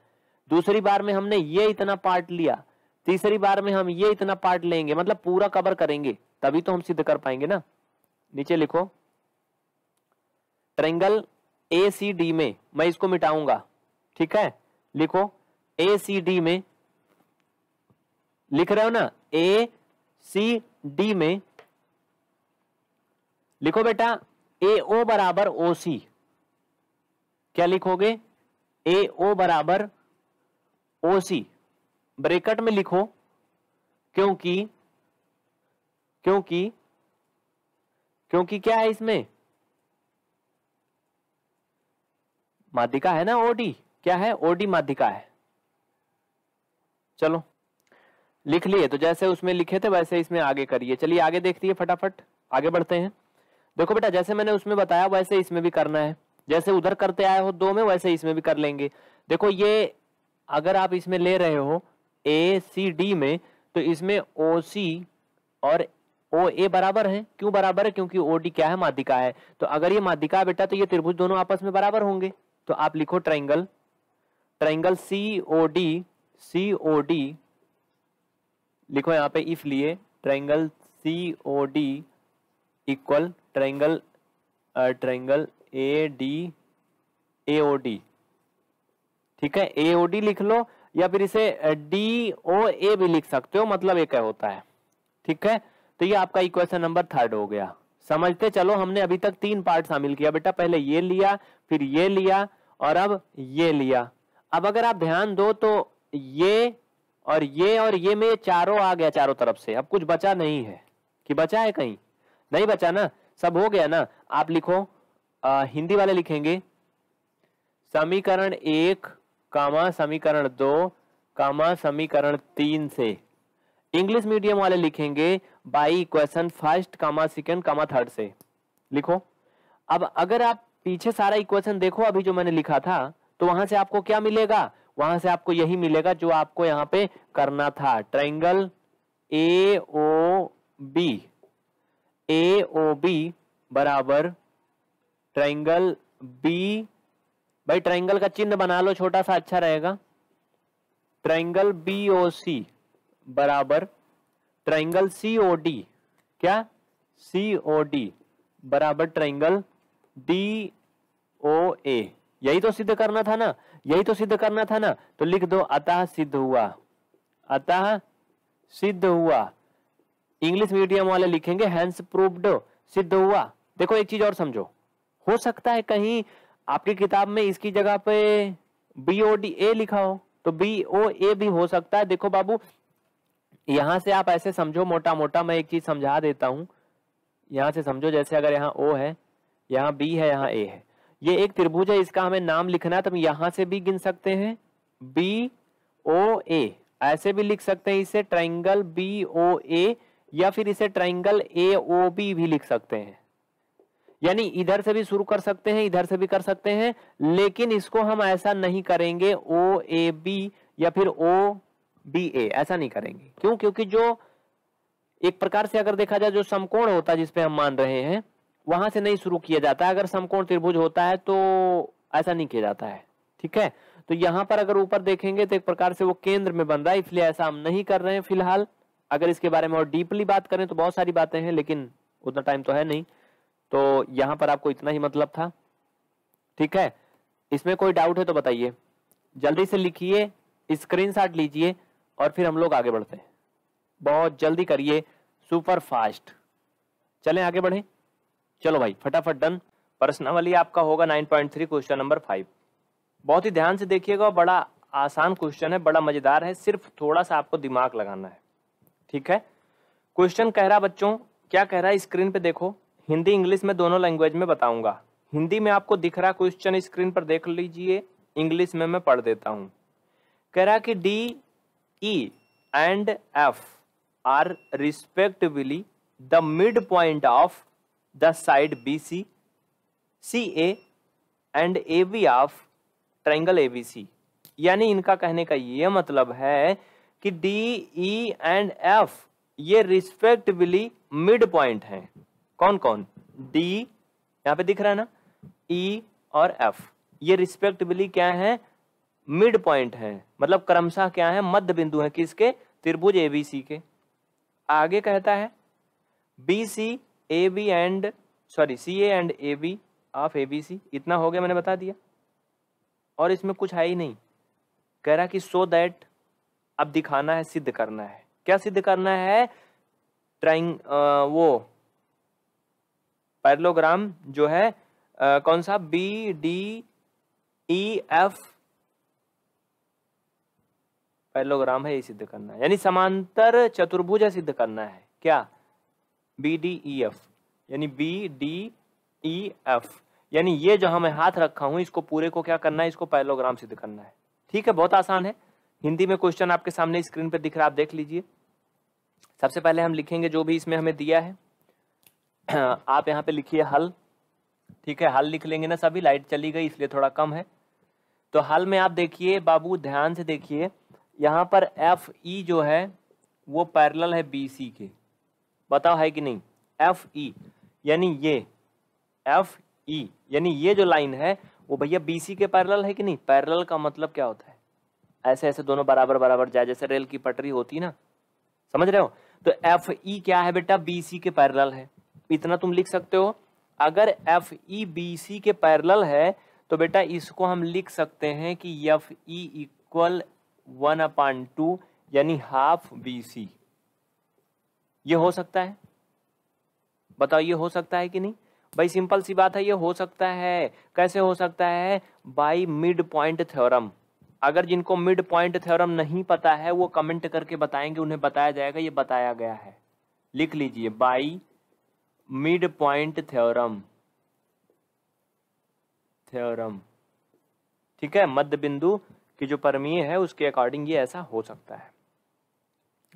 दूसरी बार में हमने ये इतना पार्ट लिया तीसरी बार में हम ये इतना पार्ट लेंगे मतलब पूरा कवर करेंगे तभी तो हम सिद्ध कर पाएंगे ना नीचे लिखो ट्रेंगल ए सी डी में मैं इसको मिटाऊंगा ठीक है लिखो ए सी डी में लिख रहे हो ना ए सी डी में लिखो बेटा ए ओ बराबर ओ सी क्या लिखोगे ए ओ बराबर ओ सी ब्रेकट में लिखो क्योंकि क्योंकि क्योंकि क्या है इसमें माध्यिका है ना ओडी क्या है ओडी माध्यिका है चलो लिख लिए तो जैसे उसमें लिखे थे वैसे इसमें आगे करिए चलिए आगे देखती है फटाफट आगे बढ़ते हैं देखो बेटा जैसे मैंने उसमें बताया वैसे इसमें भी करना है जैसे उधर करते आए हो दो में वैसे इसमें भी कर लेंगे देखो ये अगर आप इसमें ले रहे हो ए सी डी में तो इसमें ओ सी और ओ ए बराबर है क्यों बराबर है क्योंकि ओ डी क्या है माध्यिका है तो अगर ये माध्यिका बेटा तो ये त्रिभुज दोनों आपस में बराबर होंगे तो आप लिखो triangle triangle C O D C O D लिखो यहाँ पे इफ लिए triangle C O D equal triangle triangle A D A O D ठीक है ए ओ डी लिख लो या फिर इसे डी ओ ए भी लिख सकते हो मतलब एक है होता है ठीक है तो ये आपका इक्वेशन नंबर थर्ड हो गया समझते चलो हमने अभी तक तीन पार्ट शामिल किया बेटा पहले ये लिया फिर ये लिया और अब ये लिया अब अगर आप ध्यान दो तो ये और ये और ये में चारों आ गया चारों तरफ से अब कुछ बचा नहीं है कि बचा है कहीं नहीं बचा ना सब हो गया ना आप लिखो आ, हिंदी वाले लिखेंगे समीकरण एक कामा समीकरण दो कामा समीकरण तीन से इंग्लिश मीडियम वाले लिखेंगे by equation first comma second comma third से लिखो अब अगर आप पीछे सारा इक्वेशन देखो अभी जो मैंने लिखा था तो वहां से आपको क्या मिलेगा वहां से आपको यही मिलेगा जो आपको यहां पे करना था triangle A O B A O B बराबर ट्राइंगल बी भाई ट्राइंगल का चिन्ह बना लो छोटा सा अच्छा रहेगा ट्राइंगल बी ओ सी बराबर ट्राइंगल सी ओ डी क्या सी ओ डी बराबर ट्राइंगल डी ओ ए यही तो सिद्ध करना था ना यही तो सिद्ध करना था ना तो लिख दो अतः सिद्ध हुआ अतः सिद्ध हुआ इंग्लिश मीडियम वाले लिखेंगे हैंस प्रूव्ड सिद्ध हुआ देखो एक चीज और समझो हो सकता है कहीं आपकी किताब में इसकी जगह पे बी ओ डी ए लिखा हो तो बी ओ ए भी हो सकता है देखो बाबू यहां से आप ऐसे समझो मोटा मोटा मैं एक चीज समझा देता हूं यहां से समझो जैसे अगर यहाँ ओ है यहाँ बी है यहाँ ए है ये एक त्रिभुज है इसका हमें नाम लिखना है तो हम यहां से भी गिन सकते हैं बी ओ ए ऐसे भी लिख सकते हैं इसे ट्राइंगल बी ओ ए या फिर इसे ट्राइंगल ए ओ बी भी लिख सकते हैं यानी इधर से भी शुरू कर सकते हैं इधर से भी कर सकते हैं लेकिन इसको हम ऐसा नहीं करेंगे ओ ए बी या फिर ओ बी ए ऐसा नहीं करेंगे क्यों क्योंकि जो एक प्रकार से अगर देखा जाए जो समकोण होता है जिसपे हम मान रहे हैं वहां से नहीं शुरू किया जाता है अगर समकोण त्रिभुज होता है तो ऐसा नहीं किया जाता है ठीक है तो यहां पर अगर ऊपर देखेंगे तो एक प्रकार से वो केंद्र में बन रहा है इसलिए ऐसा हम नहीं कर रहे हैं फिलहाल अगर इसके बारे में और डीपली बात करें तो बहुत सारी बातें हैं लेकिन उतना टाइम तो है नहीं तो यहां पर आपको इतना ही मतलब था ठीक है इसमें कोई डाउट है तो बताइए जल्दी से लिखिए स्क्रीनशॉट लीजिए और फिर हम लोग आगे बढ़ते हैं बहुत जल्दी करिए सुपर फास्ट चलें आगे बढ़े चलो भाई फटाफट डन पर्सनली आपका होगा 9.3 क्वेश्चन नंबर फाइव बहुत ही ध्यान से देखिएगा बड़ा आसान क्वेश्चन है बड़ा मज़ेदार है सिर्फ थोड़ा सा आपको दिमाग लगाना है ठीक है क्वेश्चन कह रहा बच्चों क्या कह रहा है स्क्रीन पे देखो हिंदी इंग्लिश में दोनों लैंग्वेज में बताऊंगा हिंदी में आपको दिख रहा क्वेश्चन स्क्रीन पर देख लीजिए इंग्लिश में मैं पढ़ देता हूँ कह रहा कि D E and F are respectively the mid point of the side B C C A and A B of triangle A B C यानी इनका कहने का ये मतलब है कि डी ई एंड एफ ये रिस्पेक्टिवली मिड पॉइंट हैं कौन कौन डी यहाँ पे दिख रहा है ना ई e और एफ ये रिस्पेक्टिवली क्या है मिड पॉइंट है मतलब क्रमशः क्या है मध्य बिंदु है किसके त्रिभुज एबीसी के आगे कहता है B C A B and sorry C A and A B of A B C इतना हो गया मैंने बता दिया और इसमें कुछ है ही नहीं कह रहा कि सो दैट अब दिखाना है सिद्ध करना है क्या सिद्ध करना है ट्राइंग वो पैरलोग्राम जो है आ, कौन सा B D E e, F parallelogram है ये सिद्ध करना है यानी समांतर चतुर्भुज सिद्ध करना है क्या बी डी ई एफ यानी बी डी ई एफ यानी ये जो हमें हाथ रखा हूं इसको पूरे को क्या करना है इसको पैलोग्राम सिद्ध करना है ठीक है बहुत आसान है हिंदी में क्वेश्चन आपके सामने स्क्रीन पर दिख रहा है आप देख लीजिए सबसे पहले हम लिखेंगे जो भी इसमें हमें दिया है आप यहाँ पे लिखिए हल ठीक है हल लिख लेंगे ना सभी लाइट चली गई इसलिए थोड़ा कम है तो हल में आप देखिए बाबू ध्यान से देखिए यहाँ पर एफ ई e जो है वो पैरेलल है बी सी के बताओ है कि नहीं एफ ई e, यानी ये एफ ई e, यानी ये जो लाइन है वो भैया बी सी के पैरेलल है कि नहीं पैरेलल का मतलब क्या होता है ऐसे ऐसे दोनों बराबर बराबर जाए जैसे रेल की पटरी होती ना समझ रहे हो तो एफ ई क्या है बेटा बी सी के पैरल है इतना तुम लिख सकते हो अगर एफ ई बी सी के पैरल है तो बेटा इसको हम लिख सकते हैं कि F E equal one upon two यानी हाफ बी सी ये हो सकता है बताओ ये हो सकता है कि नहीं भाई सिंपल सी बात है ये हो सकता है कैसे हो सकता है बाई मिड पॉइंट थ्योरम अगर जिनको मिड पॉइंट थ्योरम नहीं पता है वो कमेंट करके बताएंगे उन्हें बताया जाएगा ये बताया गया है लिख लीजिए by mid point theorem theorem ठीक है मध्य बिंदु की जो परमीय है उसके अकॉर्डिंग ये ऐसा हो सकता है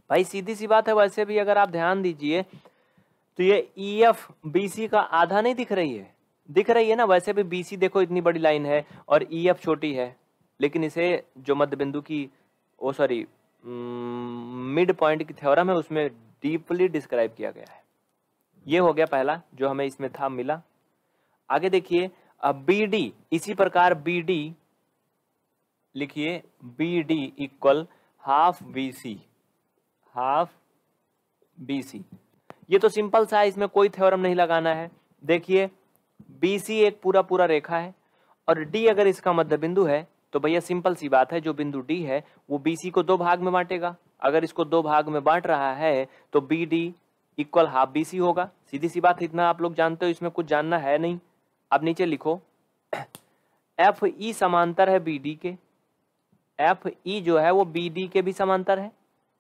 भाई सीधी सी बात है वैसे भी अगर आप ध्यान दीजिए तो ये ई एफ बी सी का आधा नहीं दिख रही है दिख रही है ना वैसे भी बी सी देखो इतनी बड़ी लाइन है और ई e एफ छोटी है लेकिन इसे जो मध्य बिंदु की ओ सॉरी मिड पॉइंट की थ्योरम है उसमें डीपली डिस्क्राइब किया गया है ये हो गया पहला जो हमें इसमें था मिला आगे देखिए अब बी डी इसी प्रकार बी डी लिखिए B D equal half B C half B C ये तो सिंपल सा है इसमें कोई थ्योरम नहीं लगाना है देखिए बी सी एक पूरा पूरा रेखा है और डी अगर इसका मध्य बिंदु है तो भैया सिंपल सी बात है जो बिंदु डी है वो BC को दो भाग में बांटेगा अगर इसको दो भाग में बांट रहा है तो B D equal half B C होगा सीधी सी बात इतना आप लोग जानते हो इसमें कुछ जानना है नहीं अब नीचे लिखो एफ ई e समांतर है बी डी के एफ ई e जो है वो बी डी के भी समांतर है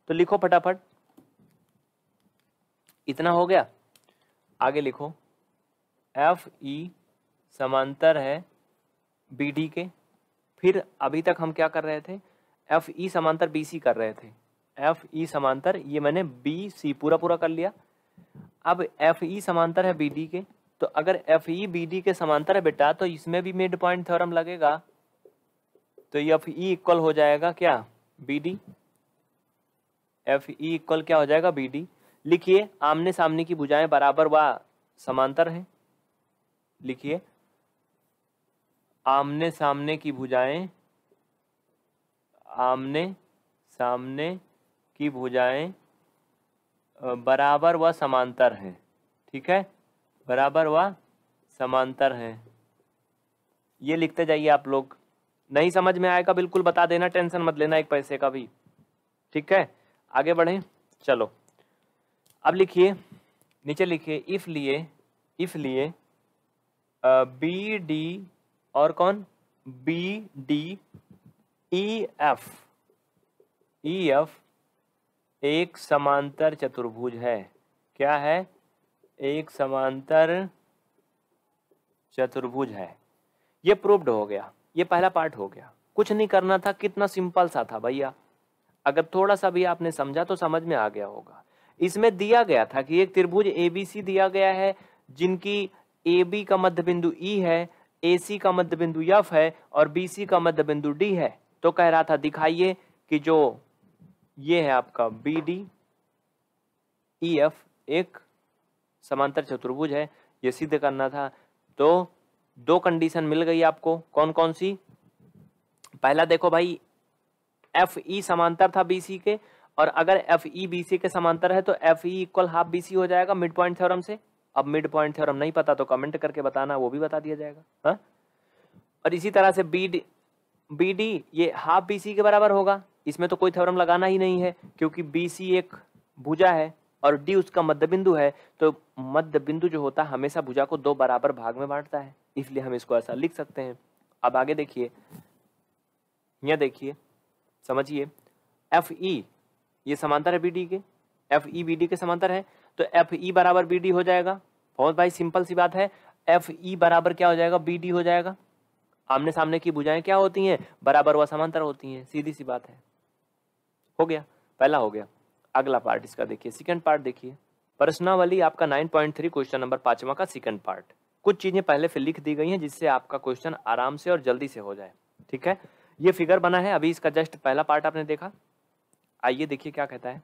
तो लिखो फटाफट इतना हो गया आगे लिखो एफ ई e समांतर है बी डी के फिर अभी तक हम क्या कर रहे थे एफ ई समांतर बी सी कर रहे थे एफ ई e समांतर ये मैंने बी सी पूरा पूरा कर लिया अब एफ ई e समांतर है बी डी के तो अगर एफ ई बी डी के समांतर है बेटा तो इसमें भी मिड पॉइंट थ्योरम लगेगा तो ये एफ ई इक्वल हो जाएगा क्या B D F E equal क्या हो जाएगा बी डी लिखिए आमने सामने की भुजाएं बराबर व समांतर हैं लिखिए आमने सामने की भुजाएं आमने सामने की भुजाएं बराबर व समांतर हैं ठीक है बराबर व समांतर हैं ये लिखते जाइए आप लोग नहीं समझ में आएगा बिल्कुल बता देना टेंशन मत लेना एक पैसे का भी ठीक है आगे बढ़ें चलो अब लिखिए नीचे लिखिए इफ़ लिए इफ़ लिए बी डी और कौन B D E F E F एक समांतर चतुर्भुज है क्या है एक समांतर चतुर्भुज है ये प्रूव्ड हो गया ये पहला पार्ट हो गया कुछ नहीं करना था कितना सिंपल सा था भैया अगर थोड़ा सा भी आपने समझा तो समझ में आ गया होगा इसमें दिया गया था कि एक त्रिभुज एबीसी दिया गया है जिनकी ए बी का मध्य बिंदु ई e है ए सी का मध्य बिंदु यफ है और बी सी का मध्य बिंदु डी है तो कह रहा था दिखाइए कि जो ये है आपका बी डी ई एफ एक समांतर चतुर्भुज है ये सिद्ध करना था तो दो कंडीशन मिल गई आपको कौन कौन सी पहला देखो भाई एफ ई e समांतर था बी सी के और अगर एफ ई बी सी के समांतर है तो F E equal half B C हो जाएगा मिड पॉइंट थ्योरम से अब मिड पॉइंट थ्योरम नहीं पता तो कमेंट करके बताना वो भी बता दिया जाएगा हाँ और इसी तरह से बी डी बी डी ये हाफ बी सी के बराबर होगा इसमें तो कोई थ्योरम लगाना ही नहीं है क्योंकि बी सी एक भुजा है और डी उसका मध्य बिंदु है तो मध्य बिंदु जो होता है हमेशा भुजा को दो बराबर भाग में बांटता है इसलिए हम इसको ऐसा लिख सकते हैं अब आगे देखिए यह देखिए समझिए एफ ई e, ये समांतर है बी डी के एफ ई बी डी के समांतर है तो एफ ई e बराबर बी डी हो जाएगा बहुत भाई सिंपल सी बात है एफ ई e बराबर क्या हो जाएगा बी डी हो जाएगा आमने सामने की भुजाएं क्या होती हैं बराबर व समांतर होती हैं सीधी सी बात है हो गया पहला हो गया अगला पार्ट इसका देखिए सेकंड पार्ट देखिए प्रश्नावली आपका 9.3 क्वेश्चन नंबर पांचवा का सेकंड पार्ट कुछ चीजें पहले फिर लिख दी गई हैं जिससे आपका क्वेश्चन आराम से और जल्दी से हो जाए ठीक है ये फिगर बना है अभी इसका जस्ट पहला पार्ट आपने देखा आइए देखिए क्या कहता है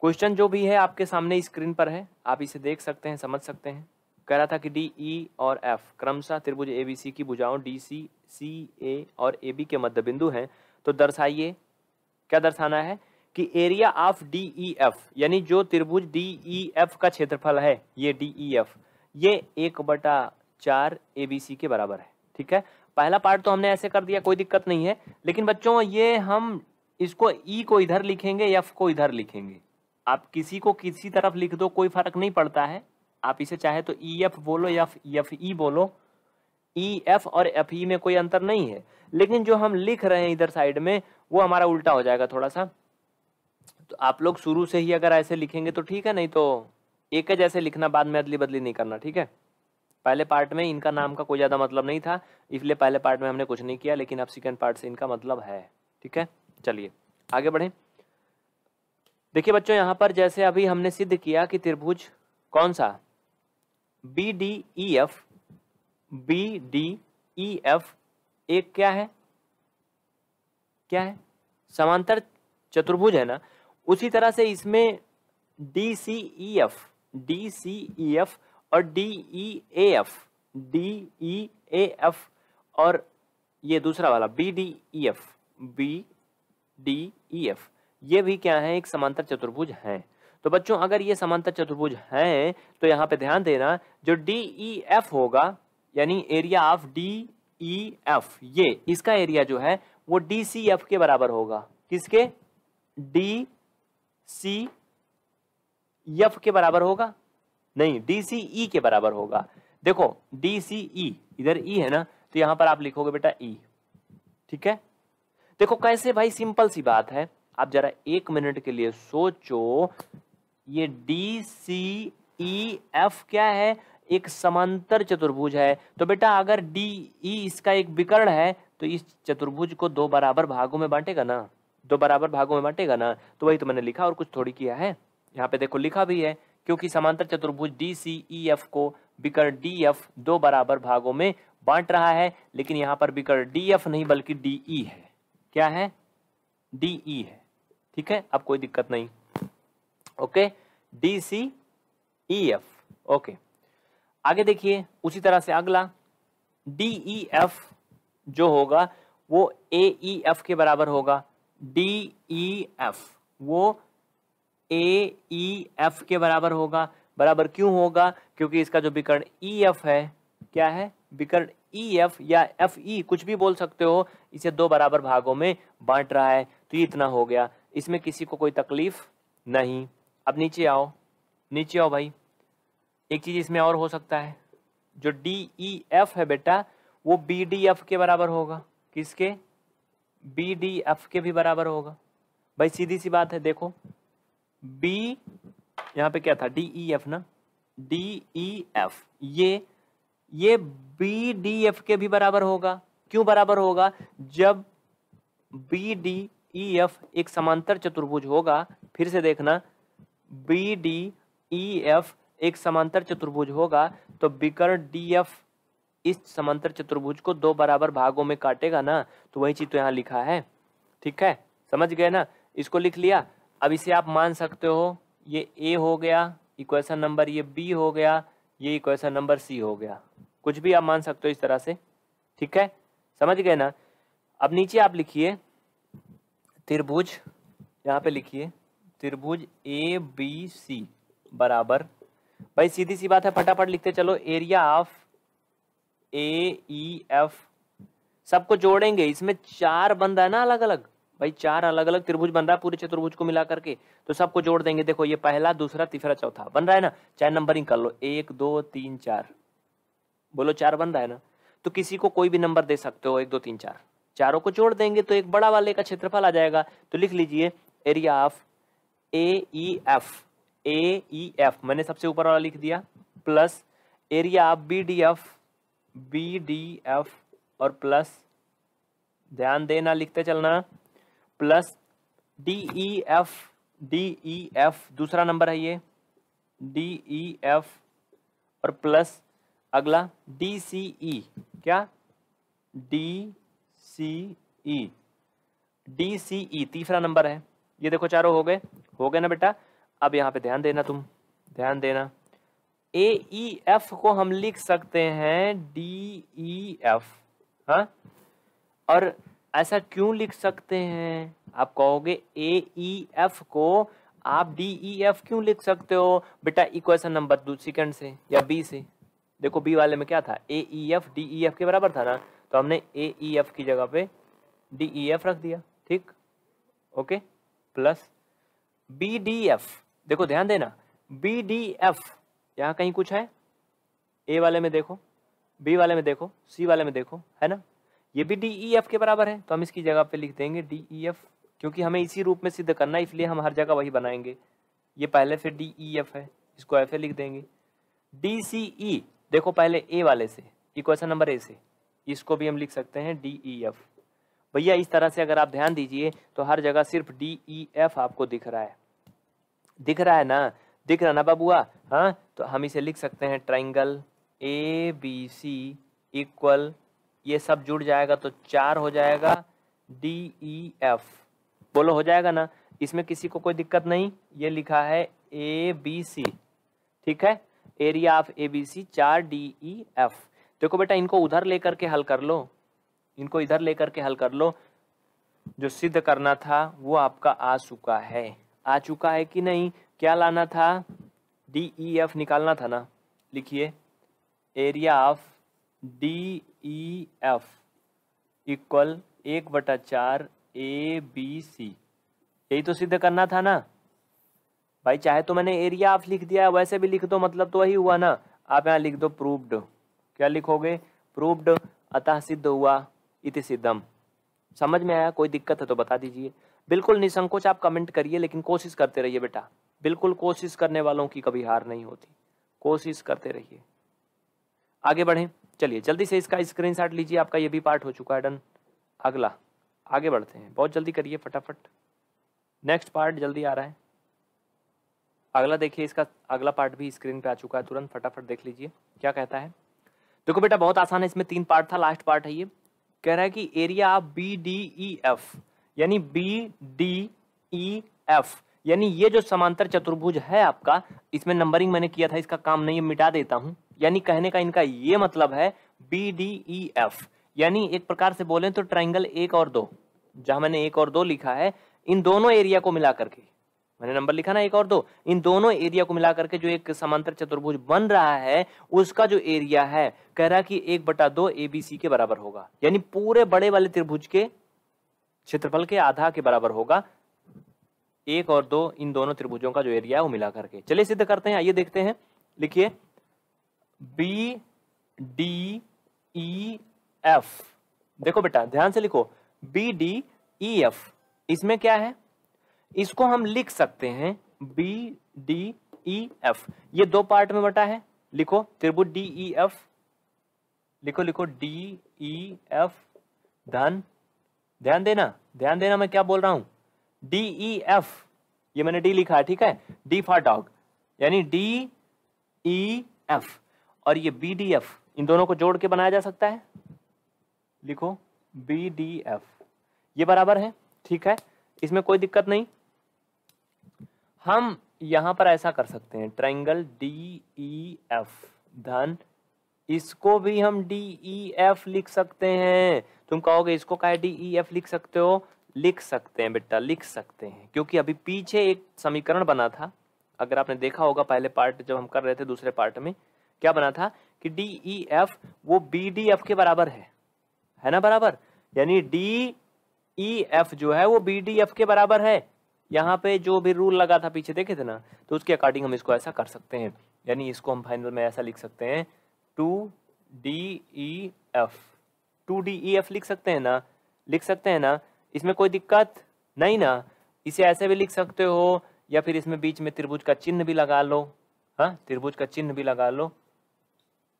क्वेश्चन जो भी है आपके सामने स्क्रीन पर है आप इसे देख सकते हैं समझ सकते हैं कह रहा था कि डी ई e और एफ क्रमशः त्रिभुज ए बी सी की भुजाओं डी सी सी ए और ए बी के मध्य बिंदु हैं तो दर्शाइए क्या दर्शाना है कि area of D E F यानी जो त्रिभुज डी ई एफ का क्षेत्रफल है ये डी ई एफ ये एक बटा चार ए बी सी के बराबर है ठीक है पहला पार्ट तो हमने ऐसे कर दिया कोई दिक्कत नहीं है लेकिन बच्चों ये हम इसको ई e को इधर लिखेंगे एफ को इधर लिखेंगे आप किसी को किसी तरफ लिख दो कोई फर्क नहीं पड़ता है आप इसे चाहे तो ई e एफ बोलो या एफ ई e बोलो ई e एफ और एफ ई में कोई अंतर नहीं है लेकिन जो हम लिख रहे हैं इधर साइड में वो हमारा उल्टा हो जाएगा थोड़ा सा तो आप लोग शुरू से ही अगर ऐसे लिखेंगे तो ठीक है नहीं तो एक है जैसे लिखना बाद में अदली बदली नहीं करना ठीक है पहले पार्ट में इनका नाम का कोई ज़्यादा मतलब नहीं था इसलिए पहले पार्ट में हमने कुछ नहीं किया लेकिन अब सेकेंड पार्ट से इनका मतलब है ठीक है चलिए आगे बढ़े देखिए बच्चों यहाँ पर जैसे अभी हमने सिद्ध किया कि त्रिभुज कौन सा B D E F B D E F एक क्या है क्या है समांतर चतुर्भुज है ना उसी तरह से इसमें D C E F D C E F और D E A F D E A F और ये दूसरा वाला B D E F B D E F ये भी क्या है एक समांतर चतुर्भुज है तो बच्चों अगर ये समांतर चतुर्भुज है तो यहाँ पे ध्यान देना जो डी ई एफ होगा यानी area of D E F ये इसका एरिया जो है वो डी सी एफ के बराबर होगा किसके डी सी एफ के बराबर होगा नहीं डी सी ई के बराबर होगा देखो डी सी ई इधर ई e है ना तो यहां पर आप लिखोगे बेटा ई e, ठीक है देखो कैसे भाई सिंपल सी बात है आप जरा एक मिनट के लिए सोचो ये डी सी ई एफ क्या है एक समांतर चतुर्भुज है तो बेटा अगर डी ई e इसका एक विकर्ण है तो इस चतुर्भुज को दो बराबर भागों में बांटेगा ना दो बराबर भागों में बांटेगा ना तो वही तो मैंने लिखा और कुछ थोड़ी किया है यहाँ पे देखो लिखा भी है क्योंकि समांतर चतुर्भुज डी सी ई एफ को बिकर डी एफ दो बराबर भागों में बांट रहा है लेकिन यहाँ पर बिकर डी एफ नहीं बल्कि डी ई e है क्या है डी ई e है ठीक है अब कोई दिक्कत नहीं okay D C E F okay आगे देखिए उसी तरह से अगला डी ई एफ जो होगा वो ए ई एफ के बराबर होगा डी ई एफ वो ए ई एफ के बराबर होगा बराबर क्यों होगा क्योंकि इसका जो विकर्ण ई e, एफ है क्या है विकर्ण ई e, एफ या एफ ई e, कुछ भी बोल सकते हो इसे दो बराबर भागों में बांट रहा है तो ये इतना हो गया इसमें किसी को कोई तकलीफ नहीं अब नीचे आओ नीचे आओ भाई एक चीज़ इसमें और हो सकता है जो डी ई एफ है बेटा वो बी डी एफ के बराबर होगा किसके बी डी एफ के भी बराबर होगा भाई सीधी सी बात है देखो बी यहाँ पे क्या था डी ई एफ ना डी ई एफ ये ये बी डी एफ के भी बराबर होगा क्यों बराबर होगा जब बी डी ई एफ एक समांतर चतुर्भुज होगा फिर से देखना बी डी ई एफ एक समांतर चतुर्भुज होगा तो बिकर डी एफ इस समांतर चतुर्भुज को दो बराबर भागों में काटेगा ना तो वही चीज तो यहाँ लिखा है ठीक है समझ गए ना इसको लिख लिया अब इसे आप मान सकते हो ये ए हो गया इक्वेशन नंबर ये बी हो गया ये इक्वेशन नंबर सी हो गया कुछ भी आप मान सकते हो इस तरह से ठीक है समझ गए ना अब नीचे आप लिखिए त्रिभुज यहाँ पे लिखिए त्रिभुज ए बी सी बराबर भाई सीधी सी बात है फटाफट लिखते चलो area of A E F सबको जोड़ेंगे इसमें चार बन रहा है ना अलग अलग भाई चार अलग अलग त्रिभुज बन रहा है पूरे चतुर्भुज को मिला करके तो सबको जोड़ देंगे देखो ये पहला दूसरा तीसरा चौथा बन रहा है ना चाहे नंबरिंग कर लो एक दो तीन चार बोलो चार बन रहा है ना तो किसी को कोई भी नंबर दे सकते हो एक दो तीन चार चारों को जोड़ देंगे तो एक बड़ा वाले का क्षेत्रफल आ जाएगा तो लिख लीजिए area of A E F A E F मैंने सबसे ऊपर वाला लिख दिया plus area of B D F B D F और प्लस ध्यान देना लिखते चलना plus D E F D E F दूसरा नंबर है ये डी ई एफ और प्लस अगला डी सी ई क्या D C E D C ई तीसरा नंबर है ये देखो चारों हो गए हो गए ना बेटा अब यहाँ पे ध्यान देना तुम ध्यान देना ए ई एफ को हम लिख सकते हैं डी ई एफ हाँ और ऐसा क्यों लिख सकते हैं आप कहोगे ए ई एफ को आप डी ई एफ क्यों लिख सकते हो बेटा इक्वेशन नंबर दो सेकंड से या बी से देखो बी वाले में क्या था A E F D E F के बराबर था ना तो हमने ए ई एफ की जगह पे डी ई एफ रख दिया ठीक okay plus B D F देखो ध्यान देना बी डी एफ यहाँ कहीं कुछ है ए वाले में देखो बी वाले में देखो सी वाले में देखो है ना ये भी डी ई एफ के बराबर है तो हम इसकी जगह पे लिख देंगे डी ई एफ क्योंकि हमें इसी रूप में सिद्ध करना है इसलिए हम हर जगह वही बनाएंगे ये पहले फिर डी ई एफ है इसको एफ ए लिख देंगे डी सी ई देखो पहले ए वाले से इक्वेशन नंबर ए से इसको भी हम लिख सकते हैं डी ई एफ भैया इस तरह से अगर आप ध्यान दीजिए तो हर जगह सिर्फ डी ई एफ आपको दिख रहा है दिख रहा है ना दिख रहा ना बाबुआ हाँ तो हम इसे लिख सकते हैं triangle A B C equal ये सब जुड़ जाएगा तो चार हो जाएगा डी ई एफ बोलो हो जाएगा ना इसमें किसी को कोई दिक्कत नहीं ये लिखा है ए बी सी ठीक है area of A B C चार डी ई एफ देखो बेटा इनको उधर लेकर के हल कर लो इनको इधर लेकर के हल कर लो जो सिद्ध करना था वो आपका आ चुका है आ चुका है कि नहीं क्या लाना था डी ई एफ निकालना था ना लिखिए area of D E F equal एक बटा चार ए बी सी यही तो सिद्ध करना था ना भाई चाहे तो मैंने एरिया ऑफ लिख दिया वैसे भी लिख दो मतलब तो वही हुआ ना आप यहाँ लिख दो प्रूव्ड क्या लिखोगे प्रूव्ड अतः सिद्ध हुआ इति सिद्धम समझ में आया कोई दिक्कत है तो बता दीजिए बिल्कुल निसंकोच आप कमेंट करिए लेकिन कोशिश करते रहिए बेटा बिल्कुल कोशिश करने वालों की कभी हार नहीं होती कोशिश करते रहिए आगे बढ़े चलिए जल्दी से इसका स्क्रीनशॉट लीजिए आपका ये भी पार्ट हो चुका है डन अगला आगे बढ़ते हैं बहुत जल्दी करिए फटाफट नेक्स्ट पार्ट जल्दी आ रहा है अगला देखिए इसका अगला पार्ट भी स्क्रीन पे आ चुका है तुरंत फटाफट देख लीजिए क्या कहता है देखो बेटा बहुत आसान है इसमें तीन पार्ट था लास्ट पार्ट है ये कह रहा है कि एरिया आप बी डी ई एफ यानी बी डी ई एफ यानी ये जो समांतर चतुर्भुज है आपका इसमें नंबरिंग मैंने किया था इसका काम नहीं मिटा देता हूं यानी कहने का इनका ये मतलब है बी डी ई एफ यानी एक प्रकार से बोले तो ट्राइंगल एक और दो जहां मैंने एक और दो लिखा है इन दोनों एरिया को मिला करके मैंने नंबर लिखा ना एक और दो इन दोनों एरिया को मिलाकर के जो एक समांतर चतुर्भुज बन रहा है उसका जो एरिया है कह रहा कि एक बटा दो एबीसी के बराबर होगा यानी पूरे बड़े वाले त्रिभुज के क्षेत्रफल के आधा के बराबर होगा एक और दो इन दोनों त्रिभुजों का जो एरिया है वो मिला करके चलिए सिद्ध करते हैं आइए देखते हैं लिखिए बी डी ई एफ देखो बेटा ध्यान से लिखो बी डी ई एफ इसमें क्या है इसको हम लिख सकते हैं बी डी ई एफ ये दो पार्ट में बटा है लिखो त्रिभुज डी ई एफ लिखो लिखो डी ई एफ धन ध्यान देना ध्यान देना मैं क्या बोल रहा हूं डी ई एफ ये मैंने डी लिखा है ठीक है डी फॉर डॉग यानी डी ई एफ और ये बी डी एफ इन दोनों को जोड़ के बनाया जा सकता है लिखो बी डी एफ ये बराबर है ठीक है इसमें कोई दिक्कत नहीं हम यहां पर ऐसा कर सकते हैं ट्राइंगल डी ई एफ धन इसको भी हम डी ई एफ लिख सकते हैं तुम कहोगे इसको क्या डी ई एफ लिख सकते हो लिख सकते हैं बेटा लिख सकते हैं क्योंकि अभी पीछे एक समीकरण बना था अगर आपने देखा होगा पहले पार्ट जब हम कर रहे थे दूसरे पार्ट में क्या बना था कि डी ई एफ वो बी डी एफ के बराबर है है ना बराबर यानी डी ई एफ जो है वो बी डी एफ के बराबर है यहाँ पे जो भी रूल लगा था पीछे देखे थे ना तो उसके अकॉर्डिंग हम इसको ऐसा कर सकते हैं यानी इसको हम फाइनल में ऐसा लिख सकते हैं two D E F two D E F लिख सकते हैं ना लिख सकते हैं ना इसमें कोई दिक्कत नहीं ना इसे ऐसे भी लिख सकते हो या फिर इसमें बीच में त्रिभुज का चिन्ह भी लगा लो हाँ त्रिभुज का चिन्ह भी लगा लो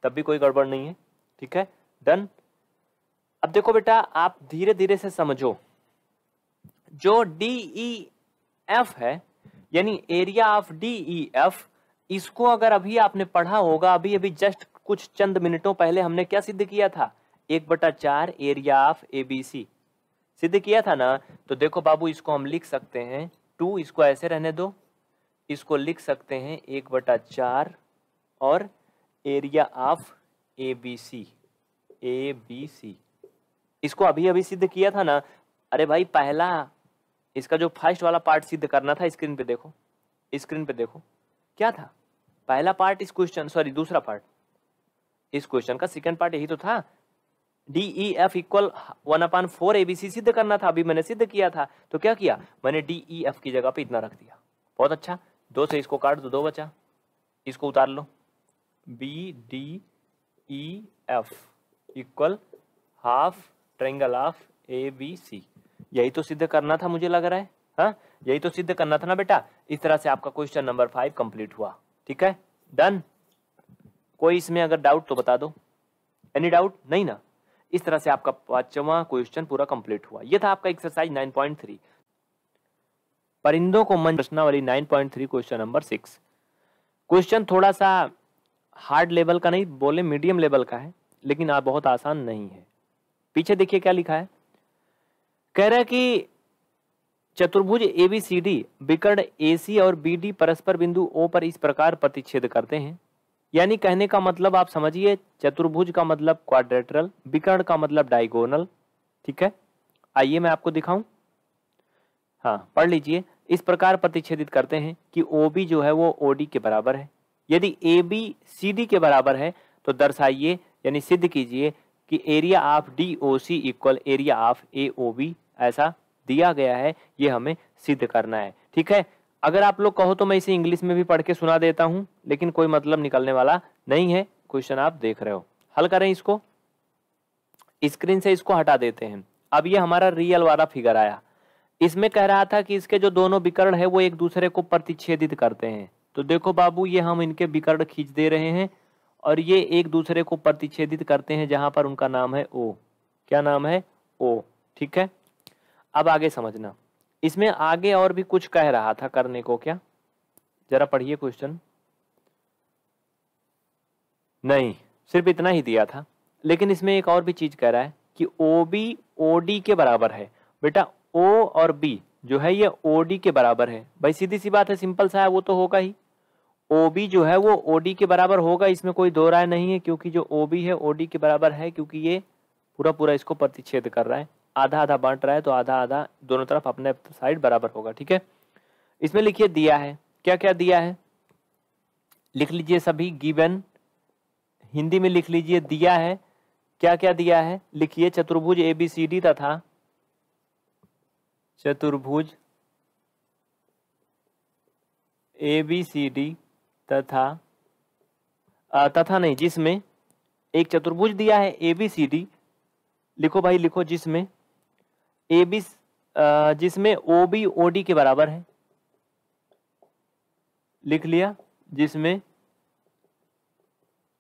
तब भी कोई गड़बड़ नहीं है ठीक है डन अब देखो बेटा आप धीरे धीरे से समझो जो डी ई e एफ है यानी area of D E F इसको अगर अभी आपने पढ़ा होगा अभी अभी जस्ट कुछ चंद मिनटों पहले हमने क्या सिद्ध किया था एक बटा चार area of A B C सिद्ध किया था ना तो देखो बाबू इसको हम लिख सकते हैं टू इसको ऐसे रहने दो इसको लिख सकते हैं एक बटा चार और area of A B C A B C इसको अभी अभी सिद्ध किया था ना अरे भाई पहला इसका जो फर्स्ट वाला पार्ट सिद्ध करना था स्क्रीन पे देखो स्क्रीन पे देखो क्या था पहला पार्ट इस क्वेश्चन सॉरी दूसरा पार्ट इस क्वेश्चन का सेकंड पार्ट यही तो था D E F equal one upon four A B C सिद्ध करना था अभी मैंने सिद्ध किया था तो क्या किया मैंने डी ई एफ की जगह पे इतना रख दिया बहुत अच्छा दो से इसको काट दो दो बचा इसको उतार लो B D E F equal half triangle of A B C यही तो सिद्ध करना था मुझे लग रहा है हा? यही तो सिद्ध करना था ना बेटा इस तरह से आपका क्वेश्चन नंबर फाइव कंप्लीट हुआ ठीक है डन कोई इसमें अगर डाउट तो बता दो एनी डाउट नहीं ना इस तरह से आपका पांचवा क्वेश्चन पूरा कंप्लीट हुआ यह था आपका एक्सरसाइज नाइन पॉइंट थ्री परिंदों को मन प्रश्नावली three question number six question थोड़ा सा हार्ड लेवल का नहीं बोले मीडियम लेवल का है लेकिन बहुत आसान नहीं है पीछे देखिए क्या लिखा है कह रहा है कि चतुर्भुज ए बी सी डी विकर्ण ए सी और बी डी परस्पर बिंदु ओ पर इस प्रकार प्रतिच्छेद करते हैं यानी कहने का मतलब आप समझिए चतुर्भुज का मतलब क्वाड्रेटरल विकर्ण का मतलब डायगोनल ठीक है आइए मैं आपको दिखाऊं हाँ पढ़ लीजिए इस प्रकार प्रतिच्छेदित करते हैं कि ओ बी जो है वो ओ डी के बराबर है यदि ए बी सी डी के बराबर है तो दर्शाइए यानी सिद्ध कीजिए कि area of D O C equal area of A O B ऐसा दिया गया है ये हमें सिद्ध करना है ठीक है अगर आप लोग कहो तो मैं इसे इंग्लिश में भी पढ़ के सुना देता हूं लेकिन कोई मतलब निकलने वाला नहीं है क्वेश्चन आप देख रहे हो हल करें इसको स्क्रीन से इसको हटा देते हैं अब ये हमारा रियल वाला फिगर आया इसमें कह रहा था कि इसके जो दोनों विकर्ण है वो एक दूसरे को प्रतिच्छेदित करते हैं तो देखो बाबू ये हम इनके विकर्ण खींच दे रहे हैं और ये एक दूसरे को प्रतिच्छेदित करते हैं जहां पर उनका नाम है ओ क्या नाम है ओ ठीक है अब आगे समझना इसमें आगे और भी कुछ कह रहा था करने को क्या जरा पढ़िए क्वेश्चन नहीं सिर्फ इतना ही दिया था लेकिन इसमें एक और भी चीज कह रहा है कि ओ बी ओ डी के बराबर है बेटा ओ और बी जो है ये ओ डी के बराबर है भाई सीधी सी बात है सिंपल सा है वो तो होगा ही ओ बी जो है वो ओ डी के बराबर होगा इसमें कोई दो राय नहीं है क्योंकि जो ओ बी है ओ डी के बराबर है क्योंकि ये पूरा पूरा इसको प्रतिच्छेद कर रहा है आधा आधा बांट रहा है तो आधा आधा दोनों तरफ अपने साइड बराबर होगा ठीक है इसमें लिखिए दिया है क्या क्या दिया है लिख लीजिए सभी गिवन हिंदी में लिख लीजिए दिया है क्या क्या दिया है लिखिए चतुर्भुज ए बी सी डी तथा चतुर्भुज ए बी सी डी तथा आ, तथा नहीं जिसमें एक चतुर्भुज दिया है ए बी सी डी लिखो भाई लिखो जिसमें ए बी जिसमें ओ बी ओ डी के बराबर है लिख लिया जिसमें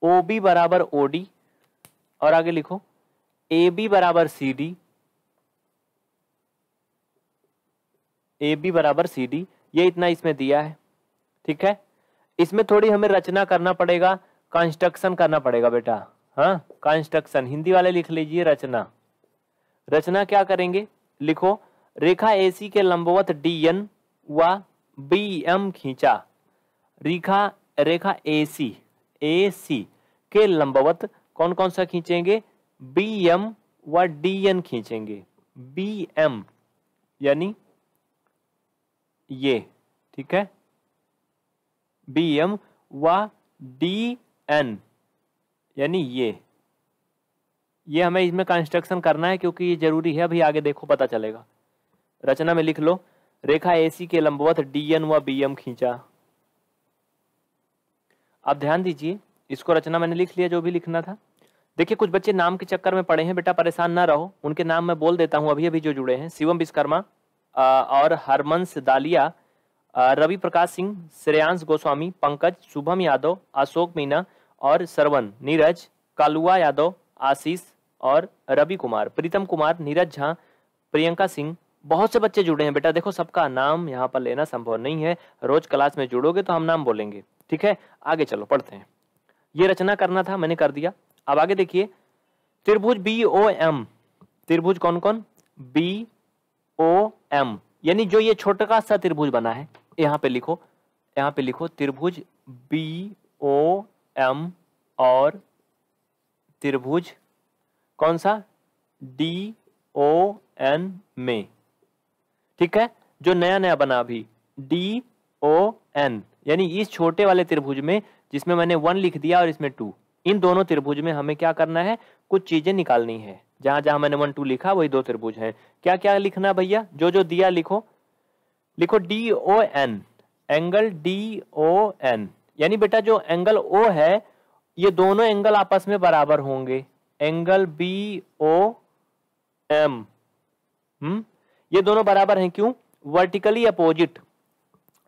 ओ बी बराबर ओ डी और आगे लिखो ए बी बराबर सी डी ए बी बराबर सी डी ये इतना इसमें दिया है ठीक है इसमें थोड़ी हमें रचना करना पड़ेगा कंस्ट्रक्शन करना पड़ेगा बेटा हाँ कंस्ट्रक्शन हिंदी वाले लिख लीजिए रचना रचना क्या करेंगे लिखो रेखा एसी के लंबवत डी एन व बी एम खींचा रेखा रेखा एसी एसी के लंबवत कौन कौन सा खींचेंगे बी एम व डी एन खींचेंगे बी एम यानी ये ठीक है बी एम व डी एन यानी ये ये हमें इसमें कंस्ट्रक्शन करना है क्योंकि ये जरूरी है अभी आगे देखो पता चलेगा रचना में लिख लो रेखा एसी के लंबवत डी एन व बी एम खींचा अब ध्यान दीजिए इसको रचना मैंने लिख लिया जो भी लिखना था देखिए कुछ बच्चे नाम के चक्कर में पड़े हैं बेटा परेशान ना रहो उनके नाम मैं बोल देता हूँ अभी अभी जो जुड़े हैं शिवम विश्वकर्मा और हरमंस दालिया रवि प्रकाश सिंह श्रेयांश गोस्वामी पंकज शुभम यादव अशोक मीना और सरवन नीरज कालुआ यादव आशीष और रवि कुमार प्रीतम कुमार नीरज झा प्रियंका सिंह बहुत से बच्चे जुड़े हैं बेटा देखो सबका नाम यहाँ पर लेना संभव नहीं है रोज क्लास में जुड़ोगे तो हम नाम बोलेंगे ठीक है आगे चलो पढ़ते हैं ये रचना करना था मैंने कर दिया अब आगे देखिए त्रिभुज बी ओ एम त्रिभुज कौन कौन बी ओ एम यानी जो ये छोटा सा त्रिभुज बना है यहाँ पे लिखो यहाँ पे लिखो त्रिभुज बी ओ एम और त्रिभुज कौन सा डी ओ एन में ठीक है जो नया नया बना अभी डी ओ एन यानी इस छोटे वाले त्रिभुज में जिसमें मैंने वन लिख दिया और इसमें टू इन दोनों त्रिभुज में हमें क्या करना है कुछ चीजें निकालनी है जहां जहां मैंने वन टू लिखा वही दो त्रिभुज हैं क्या क्या लिखना भैया जो जो दिया लिखो लिखो D O N angle D O N यानी बेटा जो एंगल ओ है ये दोनों एंगल आपस में बराबर होंगे angle B O M hmm ये दोनों बराबर हैं क्यों वर्टिकली अपोजिट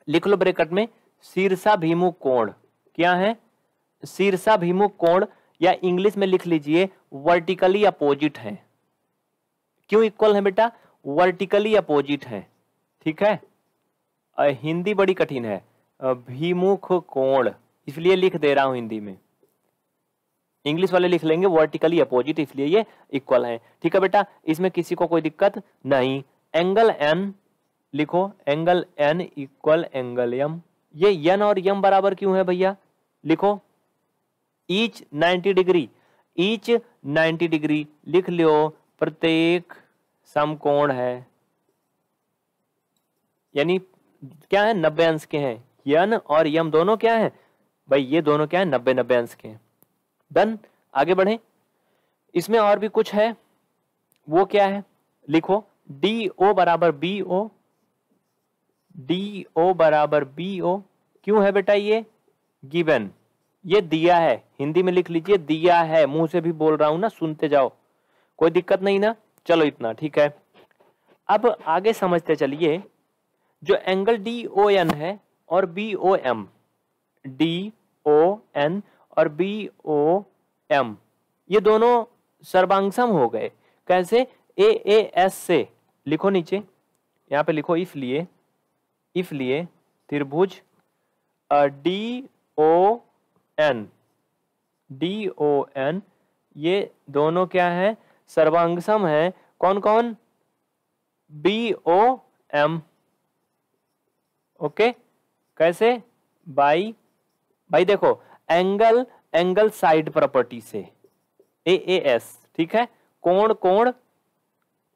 लिख लो ब्रेकट में शीर्षाभिमुख कोण क्या है शीर्षाभिमुख कोण या इंग्लिश में लिख लीजिए वर्टिकली अपोजिट है क्यों इक्वल है बेटा वर्टिकली अपोजिट है ठीक है हिंदी बड़ी कठिन है भीमुख कोण इसलिए लिख दे रहा हूं हिंदी में इंग्लिश वाले लिख लेंगे वर्टिकली अपोजिट इसलिए ये इक्वल है ठीक है बेटा इसमें किसी को कोई दिक्कत नहीं एंगल एन लिखो angle N equal angle M ये एन और यम बराबर क्यों है भैया लिखो ईच 90 डिग्री ईच 90 डिग्री लिख लो प्रत्येक समकोण है यानी क्या है नब्बे अंश के हैं यन और यम दोनों क्या है भाई ये दोनों क्या है नब्बे नब्बे अंश के हैं डन आगे बढ़े इसमें और भी कुछ है वो क्या है लिखो डी ओ बराबर बी ओ डी ओ बराबर बी ओ क्यों है बेटा ये गिवन ये दिया है हिंदी में लिख लीजिए दिया है मुंह से भी बोल रहा हूं ना सुनते जाओ कोई दिक्कत नहीं ना चलो इतना ठीक है अब आगे समझते चलिए जो एंगल डी ओ एन है और B O M D O N और बी ओ एम ये दोनों सर्वांगसम हो गए कैसे ए ए एस से लिखो नीचे यहाँ पे लिखो इफ लिए इफ लिए त्रिभुज D O N D O N ये दोनों क्या है सर्वांगसम है कौन कौन बी ओ एम ओके कैसे बाई भाई देखो एंगल एंगल साइड प्रॉपर्टी से ए ए एस ठीक है कोण कोण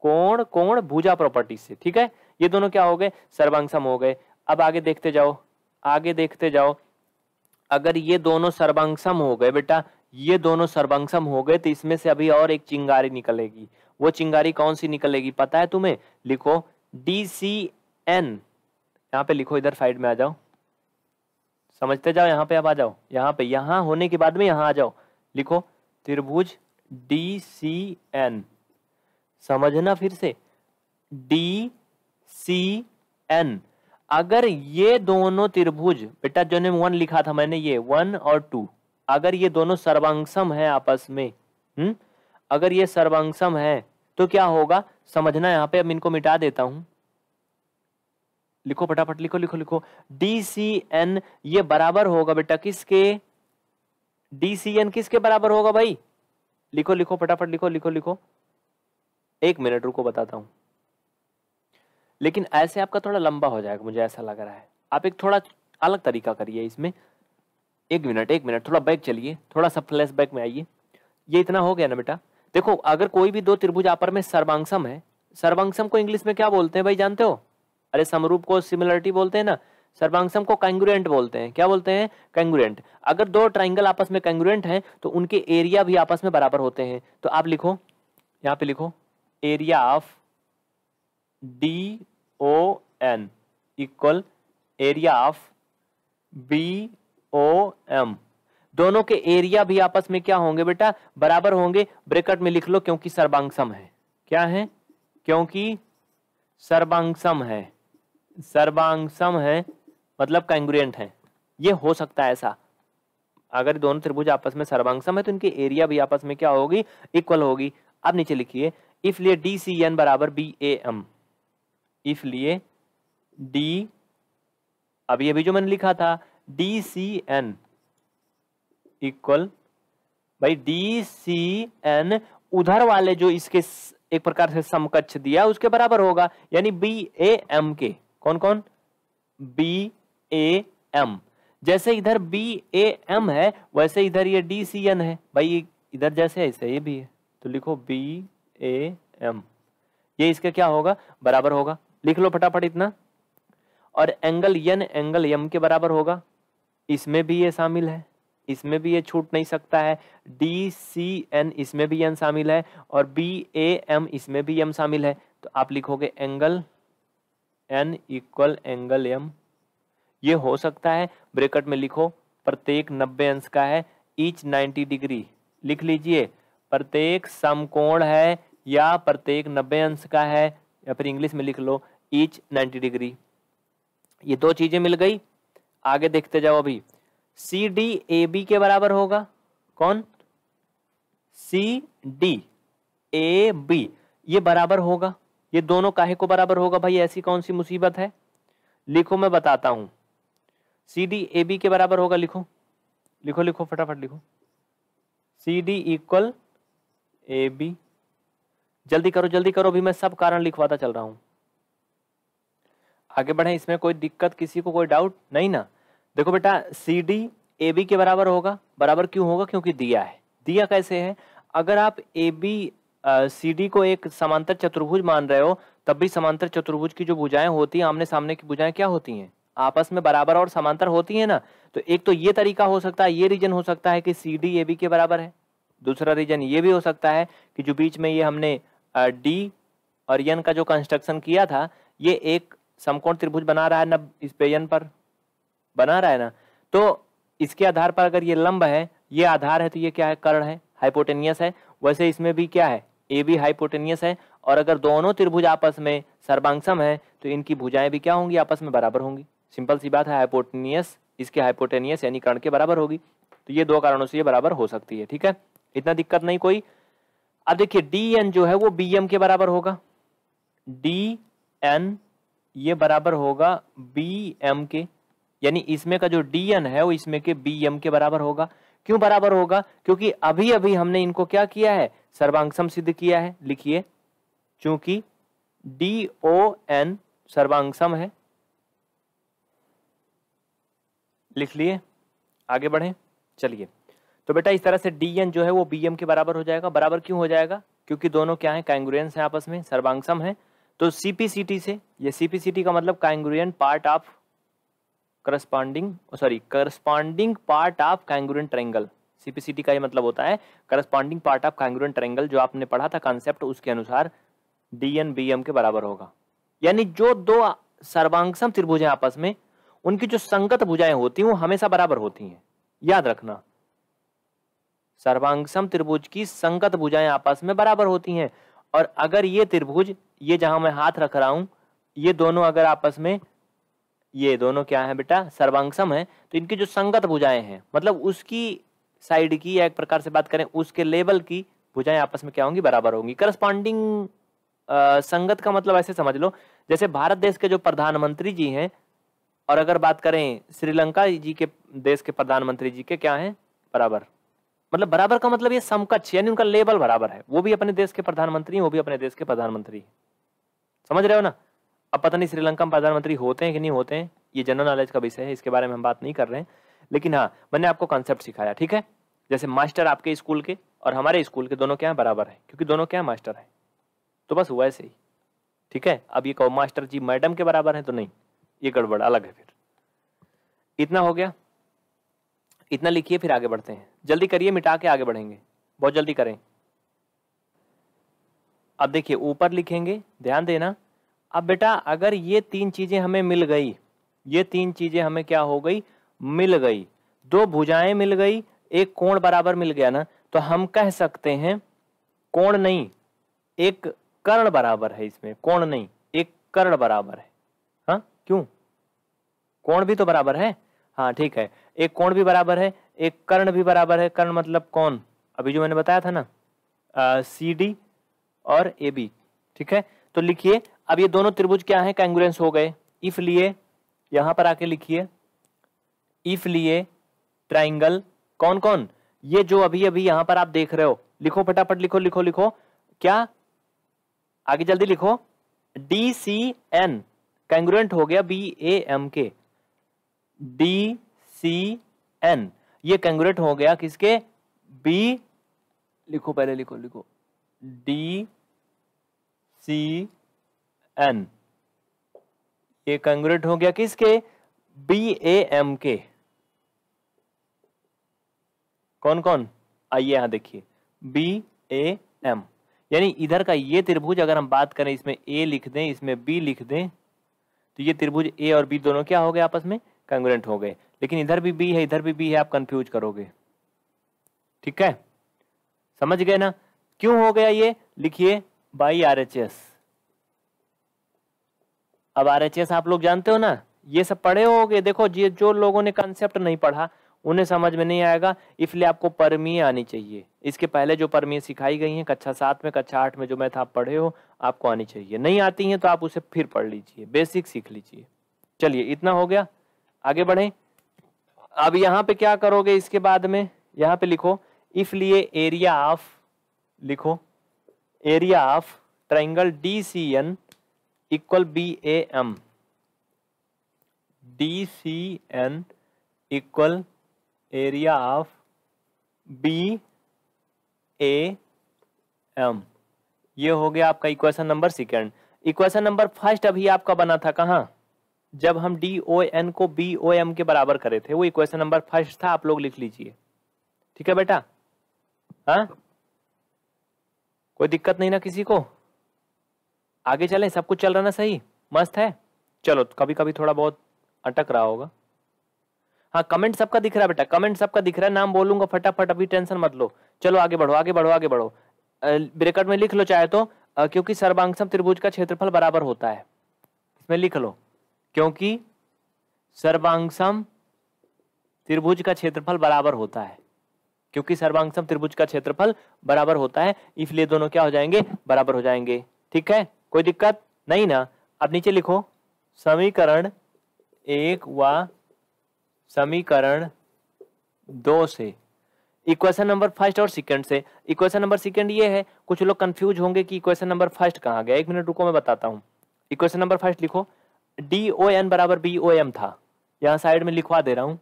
कोण कोण भुजा प्रॉपर्टी से ठीक है ये दोनों क्या हो गए सर्वांग हो गए अब आगे देखते जाओ आगे देखते जाओ अगर ये दोनों सर्वांगसम हो गए बेटा ये दोनों सर्वांगसम हो गए तो इसमें से अभी और एक चिंगारी निकलेगी वो चिंगारी कौन सी निकलेगी पता है तुम्हें लिखो डी सी एन यहां पर लिखो इधर साइड में आ जाओ समझते जाओ यहाँ पे आप आ जाओ यहाँ पे यहाँ होने के बाद में यहाँ आ जाओ लिखो त्रिभुज डी सी एन समझना फिर से डी सी एन अगर ये दोनों त्रिभुज बेटा जो ने वन लिखा था मैंने ये वन और टू अगर ये दोनों सर्वांगसम है आपस में हम्म अगर ये सर्वांगसम है तो क्या होगा समझना यहाँ पे अब इनको मिटा देता हूं लिखो फटाफट लिखो लिखो लिखो डी सी एन ये बराबर होगा बेटा किसके डी सी एन किसके बराबर होगा भाई लिखो लिखो फटाफट लिखो लिखो लिखो एक मिनट रुको बताता हूं लेकिन ऐसे आपका थोड़ा लंबा हो जाएगा मुझे ऐसा लग रहा है आप एक थोड़ा अलग तरीका करिए इसमें एक मिनट एक मिनट थोड़ा बैक चलिए थोड़ा सा फ्लैश बैक में आइए ये इतना हो गया ना बेटा देखो अगर कोई भी दो त्रिभुज आपर में सर्वांगसम है सर्वांगसम को इंग्लिश में क्या बोलते हैं भाई जानते हो अरे समरूप को सिमिलरिटी बोलते हैं ना सर्वांगसम को कैंगुरेंट बोलते हैं क्या बोलते हैं कैंगुरेंट अगर दो ट्राइंगल आपस में कैंगुरेंट हैं तो उनके एरिया भी आपस में बराबर होते हैं तो आप लिखो यहाँ पे लिखो area of D O N equal area of B O M दोनों के एरिया भी आपस में क्या होंगे बेटा बराबर होंगे ब्रेकट में लिख लो क्योंकि सर्वांगसम है क्या है क्योंकि सर्वांगसम है सर्वांग सम है मतलब कैंग्रुएंट है ये हो सकता है ऐसा अगर दोनों त्रिभुज आपस में सर्वांगसम है तो इनके एरिया भी आपस में क्या होगी इक्वल होगी अब नीचे लिखिए इसलिए डी सी एन बराबर बी ए एम इसलिए डी अभी अभी जो मैंने लिखा था डी सी एन इक्वल भाई डी सी एन उधर वाले जो इसके एक प्रकार से समकक्ष दिया उसके बराबर होगा यानी बी ए एम के कौन कौन बी ए एम जैसे इधर बी ए एम है वैसे इधर ये डी सी एन है भाई इधर जैसे है ऐसे ये भी है तो लिखो बी ए एम ये इसका क्या होगा बराबर होगा लिख लो फटाफट इतना और एंगल यन एंगल यम के बराबर होगा इसमें भी ये शामिल है इसमें भी ये छूट नहीं सकता है डी सी एन इसमें भी एन शामिल है और बी ए एम इसमें भी एम शामिल है तो आप लिखोगे angle N equal angle M ये हो सकता है ब्रेकट में लिखो प्रत्येक 90 अंश का है ईच 90 डिग्री लिख लीजिए प्रत्येक समकोण है या प्रत्येक 90 अंश का है या फिर इंग्लिश में लिख लो ईच 90 डिग्री ये दो चीजें मिल गई आगे देखते जाओ अभी सी डी ए बी के बराबर होगा कौन सी डी ए बी ये बराबर होगा ये दोनों काहे को बराबर होगा भाई ऐसी कौन सी मुसीबत है लिखो मैं बताता हूं सी डी ए बी के बराबर होगा लिखो लिखो लिखो फटाफट लिखो C D equal A B जल्दी करो जल्दी करो अभी मैं सब कारण लिखवाता चल रहा हूं आगे बढ़े इसमें कोई दिक्कत किसी को कोई डाउट नहीं ना देखो बेटा सी डी ए बी के बराबर होगा बराबर क्यों होगा क्योंकि दिया है दिया कैसे है अगर आप ए बी सी डी को एक समांतर चतुर्भुज मान रहे हो तब भी समांतर चतुर्भुज की जो भुजाएं होती हैं आमने सामने की भुजाएं क्या होती हैं आपस में बराबर और समांतर होती है ना तो एक तो ये तरीका हो सकता है ये रीजन हो सकता है कि सी डी ए बी के बराबर है दूसरा रीजन ये भी हो सकता है कि जो बीच में ये हमने डी और यन का जो कंस्ट्रक्शन किया था ये एक समकोण त्रिभुज बना रहा है ना इस पे यन पर बना रहा है ना तो इसके आधार पर अगर ये लंब है ये आधार है तो ये क्या है कर्ण है हाइपोटेनियस है वैसे इसमें भी क्या है ए भी हाइपोटेनियस है और अगर दोनों त्रिभुज आपस में सर्वांगसम है तो इनकी भुजाएं भी क्या होंगी आपस में बराबर होंगी सिंपल सी बात है हाइपोटेनियस इसके हाइपोटेनियस यानी कर्ण के बराबर होगी तो ये दो कारणों से ये बराबर हो सकती है ठीक है इतना दिक्कत नहीं कोई अब देखिए डी एन जो है वो बी एम के बराबर होगा डी एन ये बराबर होगा बी एम के यानी इसमें का जो डी एन है वो इसमें के बी एम के बराबर होगा क्यों बराबर होगा क्योंकि अभी अभी हमने इनको क्या किया है सर्वांग सिद्ध किया है लिखिए चूंकि डी ओ एन सर्वांगसम है लिख लिए आगे बढ़े चलिए तो बेटा इस तरह से डी एन जो है वो बी एम के बराबर हो जाएगा बराबर क्यों हो जाएगा क्योंकि दोनों क्या है कांग्रुएंस है आपस में सर्वांगसम है तो सीपीसीटी से ये सीपीसीटी का मतलब congruent part of corresponding sorry corresponding part of congruent triangle CPCT का ये मतलब होता है corresponding part of congruent triangle जो आपने पढ़ा था कॉन्सेप्ट उसके अनुसार डी एन बी एम के बराबर होगा यानी जो दो सर्वांगसम त्रिभुजें आपस में उनकी जो संगत भुजाएं होती हैं वो हमेशा बराबर होती हैं याद रखना सर्वांगसम त्रिभुज की संगत भुजाएं आपस में बराबर होती हैं और अगर ये त्रिभुज ये जहां मैं हाथ रख रहा हूं ये दोनों अगर आपस में ये दोनों क्या है बेटा सर्वांगसम है तो इनकी जो संगत भुजाएं हैं मतलब उसकी साइड की या एक प्रकार से बात करें उसके लेवल की भुजाएं आपस में क्या होंगी बराबर होंगी करस्पॉन्डिंग संगत का मतलब ऐसे समझ लो जैसे भारत देश के जो प्रधानमंत्री जी हैं और अगर बात करें श्रीलंका जी के देश के प्रधानमंत्री जी के क्या हैं बराबर मतलब बराबर का मतलब ये समकक्ष यानी उनका लेवल बराबर है वो भी अपने देश के प्रधानमंत्री वो भी अपने देश के प्रधानमंत्री समझ रहे हो ना अब पता नहीं श्रीलंका में प्रधानमंत्री होते हैं कि नहीं होते हैं ये जनरल नॉलेज का विषय है इसके बारे में हम बात नहीं कर रहे हैं लेकिन हाँ मैंने आपको कॉन्सेप्ट सिखाया ठीक है जैसे मास्टर आपके स्कूल के और हमारे स्कूल के दोनों के बराबर है क्योंकि दोनों क्या मास्टर है तो बस हुआ ऐसे ही ठीक है अब ये कहो मास्टर जी मैडम के बराबर है तो नहीं ये गड़बड़ अलग है फिर इतना हो गया इतना लिखिए फिर आगे बढ़ते हैं जल्दी करिए मिटा के आगे बढ़ेंगे बहुत जल्दी करें अब देखिए ऊपर लिखेंगे ध्यान देना अब बेटा अगर ये तीन चीजें हमें मिल गई ये तीन चीजें हमें क्या हो गई मिल गई दो भुजाएं मिल गई एक कोण बराबर मिल गया ना तो हम कह सकते हैं कोण नहीं एक कर्ण बराबर है इसमें कोण नहीं एक कर्ण बराबर है हाँ क्यों कोण भी तो बराबर है हाँ ठीक है एक कोण भी बराबर है एक कर्ण भी बराबर है कर्ण मतलब कौन अभी जो मैंने बताया था ना सी डी और ए बी ठीक है तो लिखिए अब ये दोनों त्रिभुज क्या है कैंगुलेंस हो गए इफ लिए यहां पर आके लिखिए इफ लिए ट्राइंगल कौन कौन ये जो अभी अभी यहां पर आप देख रहे हो लिखो फटाफट लिखो लिखो लिखो क्या आगे जल्दी लिखो डी सी एन कैंग्रुएंट हो गया बी ए एम के डी सी एन ये कैंग्रुएंट हो गया किसके बी लिखो पहले लिखो लिखो डी सी एन ये कंग्रेट हो गया किसके बी ए एम के कौन कौन आइए यहां देखिए बी ए एम यानी इधर का ये त्रिभुज अगर हम बात करें इसमें ए लिख दें इसमें बी लिख दें तो ये त्रिभुज ए और बी दोनों क्या हो गए आपस में कंग्रेंट हो गए लेकिन इधर भी बी है इधर भी बी है आप कंफ्यूज करोगे ठीक है समझ गए ना क्यों हो गया ये लिखिए बाई आर एच एस अब आर आप लोग जानते हो ना ये सब पढ़े गए देखो ये जो लोगों ने कंसेप्ट नहीं पढ़ा उन्हें समझ में नहीं आएगा इसलिए आपको परमीय आनी चाहिए इसके पहले जो परमीय सिखाई गई हैं कक्षा सात में कक्षा आठ में जो मैथ आप पढ़े हो आपको आनी चाहिए नहीं आती हैं तो आप उसे फिर पढ़ लीजिए बेसिक सीख लीजिए चलिए इतना हो गया आगे बढ़े अब यहाँ पे क्या करोगे इसके बाद में यहाँ पे लिखो इसलिए एरिया ऑफ लिखो area of triangle D C N equal B A M D C N equal area of B A M ये हो गया आपका equation number second equation number first अभी आपका बना था कहाँ जब हम डी ओ एन को बी ओ एम के बराबर करे थे वो इक्वेशन नंबर फर्स्ट था आप लोग लिख लीजिए ठीक है बेटा हाँ कोई दिक्कत नहीं ना किसी को आगे चलें सब कुछ चल रहा ना सही मस्त है चलो कभी कभी थोड़ा बहुत अटक रहा होगा हाँ कमेंट सबका दिख रहा है बेटा कमेंट सबका दिख रहा है नाम बोलूंगा फटाफट अभी टेंशन मत लो चलो आगे बढ़ो आगे बढ़ो आगे बढ़ो ब्रेकट में लिख लो चाहे तो क्योंकि सर्वांगसम त्रिभुज का क्षेत्रफल बराबर होता है इसमें लिख लो क्योंकि सर्वांगसम त्रिभुज का क्षेत्रफल बराबर होता है क्योंकि सर्वांगसम त्रिभुज का क्षेत्रफल बराबर होता है इसलिए दोनों क्या हो जाएंगे बराबर हो जाएंगे ठीक है कोई दिक्कत नहीं ना अब नीचे लिखो समीकरण एक व समीकरण दो से इक्वेशन नंबर फर्स्ट और सेकंड से इक्वेशन नंबर सेकंड ये है कुछ लोग कंफ्यूज होंगे कि इक्वेशन नंबर फर्स्ट कहाँ गया एक मिनट रुको मैं बताता हूँ इक्वेशन नंबर फर्स्ट लिखो डी ओ एन बराबर बी ओ एम था यहाँ साइड में लिखवा दे रहा हूँ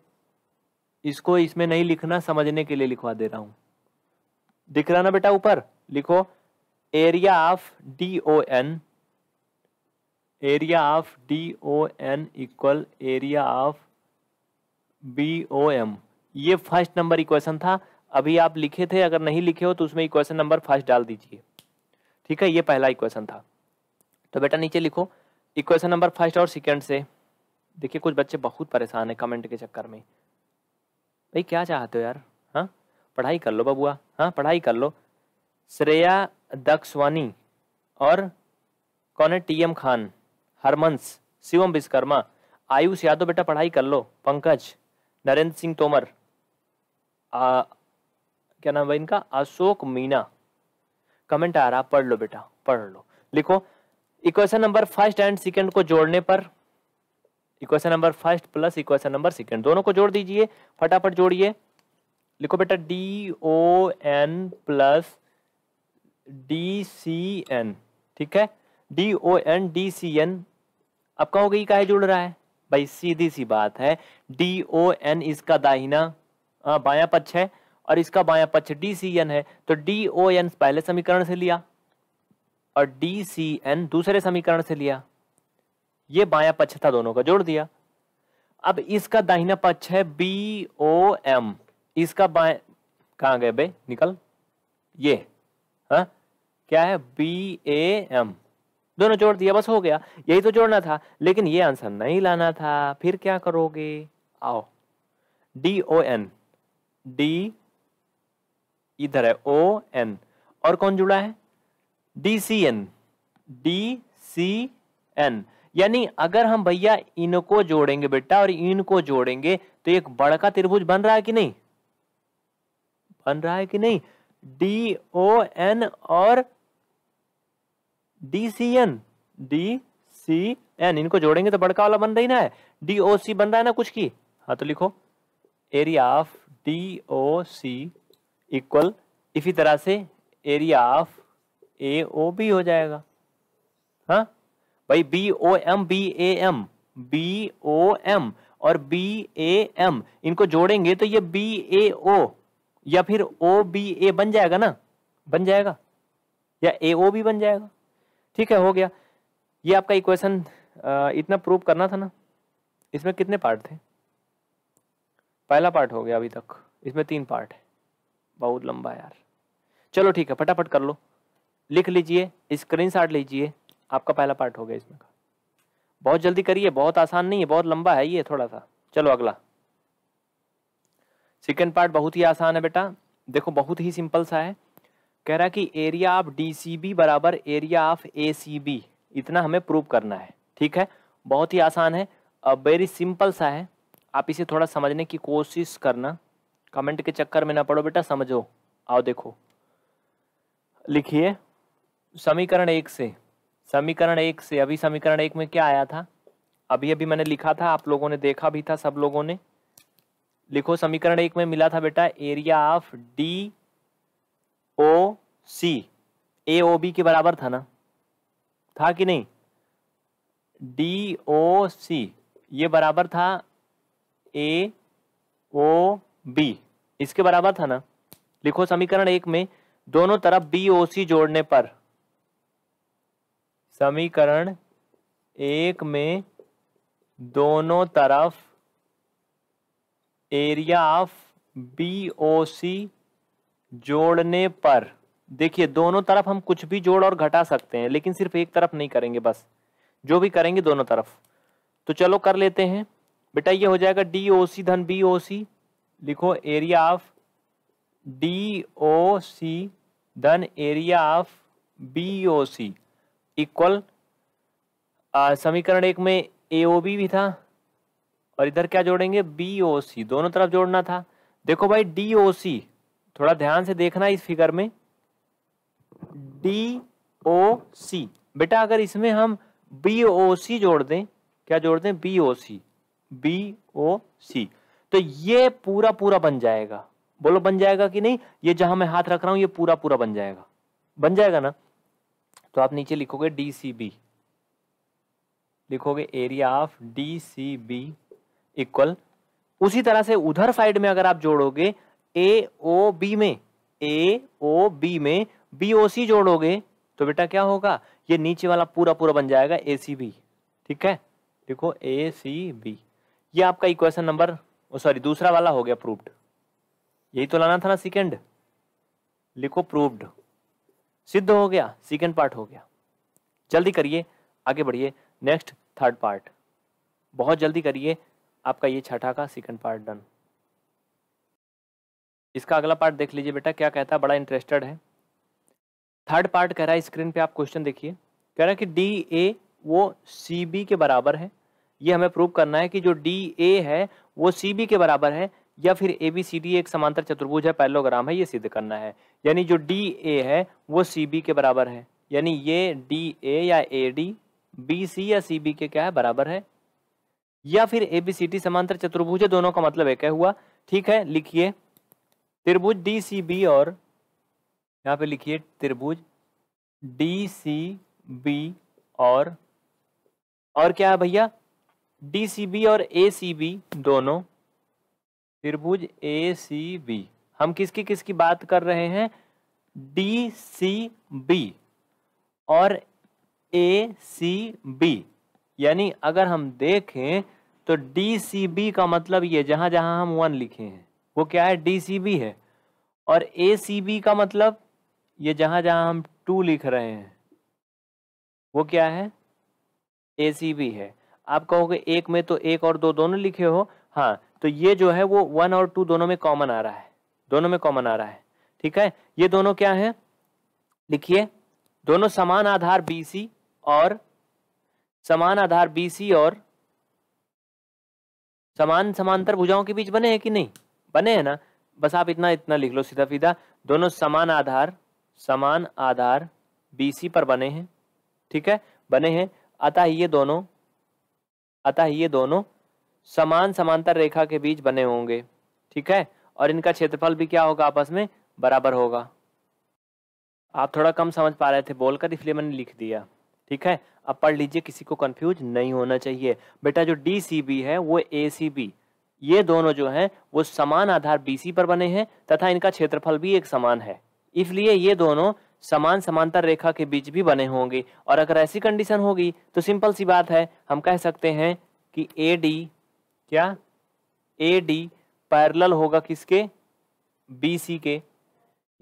इसको इसमें नहीं लिखना समझने के लिए लिखवा दे रहा हूँ दिख रहा ना बेटा ऊपर लिखो area of DON area of DON equal area of BOM ये फर्स्ट नंबर इक्वेशन था अभी आप लिखे थे अगर नहीं लिखे हो तो उसमें इक्वेशन नंबर फर्स्ट डाल दीजिए ठीक है ये पहला इक्वेशन था तो बेटा नीचे लिखो इक्वेशन नंबर फर्स्ट और सेकंड से देखिए कुछ बच्चे बहुत परेशान हैं कमेंट के चक्कर में भाई क्या चाहते हो यार हाँ पढ़ाई कर लो बबुआ हाँ पढ़ाई कर लो श्रेया दक्षवानी और कौन है टी एम खान हरमंस शिवम विश्वकर्मा आयुष यादव बेटा पढ़ाई कर लो पंकज नरेंद्र सिंह तोमर आ, क्या नाम है इनका अशोक मीना कमेंट आ रहा पढ़ लो बेटा पढ़ लो लिखो equation number first and second को जोड़ने पर equation number first plus equation number second दोनों को जोड़ दीजिए फटाफट जोड़िए लिखो बेटा D O N plus D C N ठीक है D O N D C N अब कहोगे ये का जुड़ रहा है भाई सीधी सी बात है डी ओ एन इसका दाहिना हाँ, बाया पक्ष है और इसका बाया पक्ष डी सी एन है तो डी ओ एन पहले समीकरण से लिया और डी सी एन दूसरे समीकरण से लिया ये बाया पक्ष था दोनों का जोड़ दिया अब इसका दाहिना पक्ष है बी ओ एम इसका बाया कहाँ गए भाई निकल ये हा? क्या है बी ए एम दोनों जोड़ दिया बस हो गया यही तो जोड़ना था लेकिन ये आंसर नहीं लाना था फिर क्या करोगे आओ डी ओ एन डी इधर है ओ एन और कौन जुड़ा है D C N D C N यानी अगर हम भैया इनको जोड़ेंगे बेटा और इनको जोड़ेंगे तो एक बड़का त्रिभुज बन रहा है कि नहीं बन रहा है कि नहीं डी ओ एन और D C N D C N इनको जोड़ेंगे तो बड़का वाला बन रही ना है डी ओ सी बन रहा है ना कुछ की हाँ तो लिखो area of D O C equal इसी तरह से area of A O B हो जाएगा हाँ भाई B O M B A M B O M और बी ए एम इनको जोड़ेंगे तो ये बी ए ओ या फिर ओ बी ए बन जाएगा ना बन जाएगा या ए ओ बी बन जाएगा ठीक है हो गया ये आपका इक्वेशन इतना प्रूव करना था ना इसमें कितने पार्ट थे पहला पार्ट हो गया अभी तक इसमें तीन पार्ट है बहुत लंबा यार चलो ठीक है फटाफट कर लो लिख लीजिए स्क्रीन शॉट लीजिए आपका पहला पार्ट हो गया इसमें का बहुत जल्दी करिए बहुत आसान नहीं है बहुत लंबा है ये थोड़ा सा चलो अगला सेकेंड पार्ट बहुत ही आसान है बेटा देखो बहुत ही सिंपल सा है कह रहा है कि एरिया ऑफ डी बराबर एरिया ऑफ ए इतना हमें प्रूव करना है ठीक है बहुत ही आसान है वेरी सिंपल सा है आप इसे थोड़ा समझने की कोशिश करना कमेंट के चक्कर में ना पड़ो बेटा समझो आओ देखो लिखिए समीकरण एक से समीकरण एक से अभी समीकरण एक में क्या आया था अभी अभी मैंने लिखा था आप लोगों ने देखा भी था सब लोगों ने लिखो समीकरण एक में मिला था बेटा area of D O C A O B के बराबर था ना था कि नहीं डी ओ सी ये बराबर था ए ओ बी इसके बराबर था ना लिखो समीकरण एक में दोनों तरफ बी ओ सी जोड़ने पर समीकरण एक में दोनों तरफ area of B O C जोड़ने पर देखिए दोनों तरफ हम कुछ भी जोड़ और घटा सकते हैं लेकिन सिर्फ एक तरफ नहीं करेंगे बस जो भी करेंगे दोनों तरफ तो चलो कर लेते हैं बेटा ये हो जाएगा डी ओ सी धन बी ओ सी लिखो area of D O C धन area of B O C equal समीकरण एक में ए ओ बी भी था और इधर क्या जोड़ेंगे बी ओ सी दोनों तरफ जोड़ना था देखो भाई डी ओ सी थोड़ा ध्यान से देखना इस फिगर में डी ओ सी बेटा अगर इसमें हम बी ओ सी जोड़ दें क्या जोड़ दें B O C B O सी तो ये पूरा पूरा बन जाएगा बोलो बन जाएगा कि नहीं ये जहां मैं हाथ रख रहा हूं ये पूरा पूरा बन जाएगा बन जाएगा ना तो आप नीचे लिखोगे डी सी बी लिखोगे area of D C B equal उसी तरह से उधर साइड में अगर आप जोड़ोगे ए ओ बी में ए ओ बी में बी ओ सी जोड़ोगे तो बेटा क्या होगा ये नीचे वाला पूरा पूरा बन जाएगा ए सी बी ठीक है देखो ए सी बी ये आपका इक्वेशन नंबर सॉरी दूसरा वाला हो गया प्रूव्ड यही तो लाना था ना सेकेंड लिखो प्रूव्ड सिद्ध हो गया सेकेंड पार्ट हो गया जल्दी करिए आगे बढ़िए नेक्स्ट थर्ड पार्ट बहुत जल्दी करिए आपका ये छठा का सेकेंड पार्ट डन इसका अगला पार्ट देख लीजिए बेटा क्या कहता है बड़ा इंटरेस्टेड है थर्ड पार्ट कह रहा है स्क्रीन पे आप क्वेश्चन देखिए कह रहा है कि डी ए वो सी बी के बराबर है ये हमें प्रूव करना है कि जो डी ए है वो सी बी के बराबर है या फिर ए बी सी डी एक समांतर चतुर्भुज है पैलोग्राम है ये सिद्ध करना है यानी जो डी ए है वो सी बी के बराबर है यानी ये डी ए या ए डी बी सी या सी बी के क्या है बराबर है या फिर ए बी सी डी समांतर चतुर्भुज है दोनों का मतलब एक है हुआ ठीक है लिखिए त्रिभुज डी सी बी और यहाँ पे लिखिए त्रिभुज डी सी बी और और क्या है भैया डी सी बी और ए सी बी दोनों त्रिभुज ए सी बी हम किसकी किसकी बात कर रहे हैं डी सी बी और ए सी बी यानी अगर हम देखें तो डी सी बी का मतलब ये जहां जहां हम वन लिखे हैं वो क्या है डी है और ए का मतलब ये जहां जहां हम टू लिख रहे हैं वो क्या है ए है आप कहोगे एक में तो एक और दो दोनों लिखे हो हाँ तो ये जो है वो वन और टू दोनों में कॉमन आ रहा है दोनों में कॉमन आ रहा है ठीक है ये दोनों क्या है लिखिए दोनों समान आधार BC और समान आधार BC और समान समांतर भुजाओं के बीच बने हैं कि नहीं बने हैं ना बस आप इतना इतना लिख लो सीधा सीधा दोनों समान आधार समान आधार बीसी पर बने हैं ठीक है बने हैं अतः ये दोनों अतः ये दोनों समान समांतर रेखा के बीच बने होंगे ठीक है और इनका क्षेत्रफल भी क्या होगा आपस में बराबर होगा आप थोड़ा कम समझ पा रहे थे बोलकर इसलिए मैंने लिख दिया ठीक है अब पढ़ लीजिए किसी को कंफ्यूज नहीं होना चाहिए बेटा जो डी सी बी है वो ए सी बी ये दोनों जो हैं वो समान आधार BC पर बने हैं तथा इनका क्षेत्रफल भी एक समान है इसलिए ये दोनों समान समांतर रेखा के बीच भी बने होंगे और अगर ऐसी कंडीशन होगी तो सिंपल सी बात है हम कह सकते हैं कि ए डी क्या ए डी पैरल होगा किसके बी सी के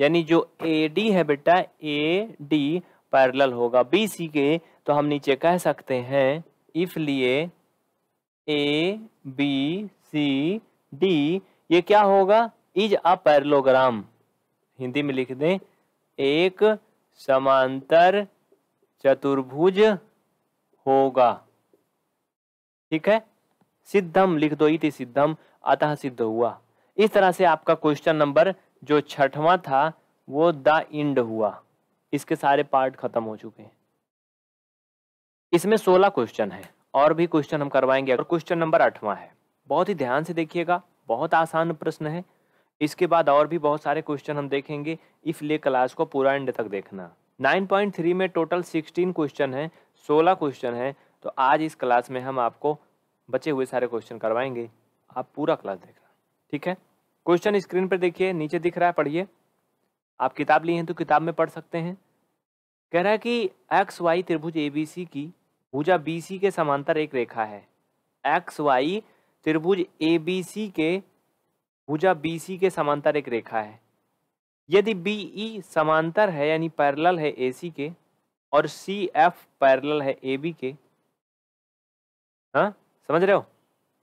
यानी जो ए डी है बेटा ए डी पैरल होगा बी सी के तो हम नीचे कह सकते हैं इसलिए ए बी सी डी ये क्या होगा इज अ पैरलोग्राम हिंदी में लिख दें एक समांतर चतुर्भुज होगा ठीक है सिद्धम लिख दो इति सिद्धम अतः सिद्ध हुआ इस तरह से आपका क्वेश्चन नंबर जो छठवां था वो द इंड हुआ इसके सारे पार्ट खत्म हो चुके हैं इसमें सोलह क्वेश्चन है और भी क्वेश्चन हम करवाएंगे अगर क्वेश्चन नंबर आठवां है बहुत ही ध्यान से देखिएगा बहुत आसान प्रश्न है इसके बाद और भी बहुत सारे क्वेश्चन हम देखेंगे इसलिए क्लास को पूरा एंड तक देखना 9.3 में टोटल 16 क्वेश्चन है 16 क्वेश्चन है तो आज इस क्लास में हम आपको बचे हुए सारे क्वेश्चन करवाएंगे आप पूरा क्लास देखना ठीक है क्वेश्चन स्क्रीन पर देखिए नीचे दिख रहा है पढ़िए आप किताब लिए हैं तो किताब में पढ़ सकते हैं कह रहा है कि एक्स वाई त्रिभुज ए की भूजा बी के समांतर एक रेखा है एक्स वाई त्रिभुज ए बी सी के भुजा बी सी के समांतर एक रेखा है यदि बी ई e समांतर है यानी पैरल है ए सी के और सी एफ पैरल है ए बी के हा? समझ रहे हो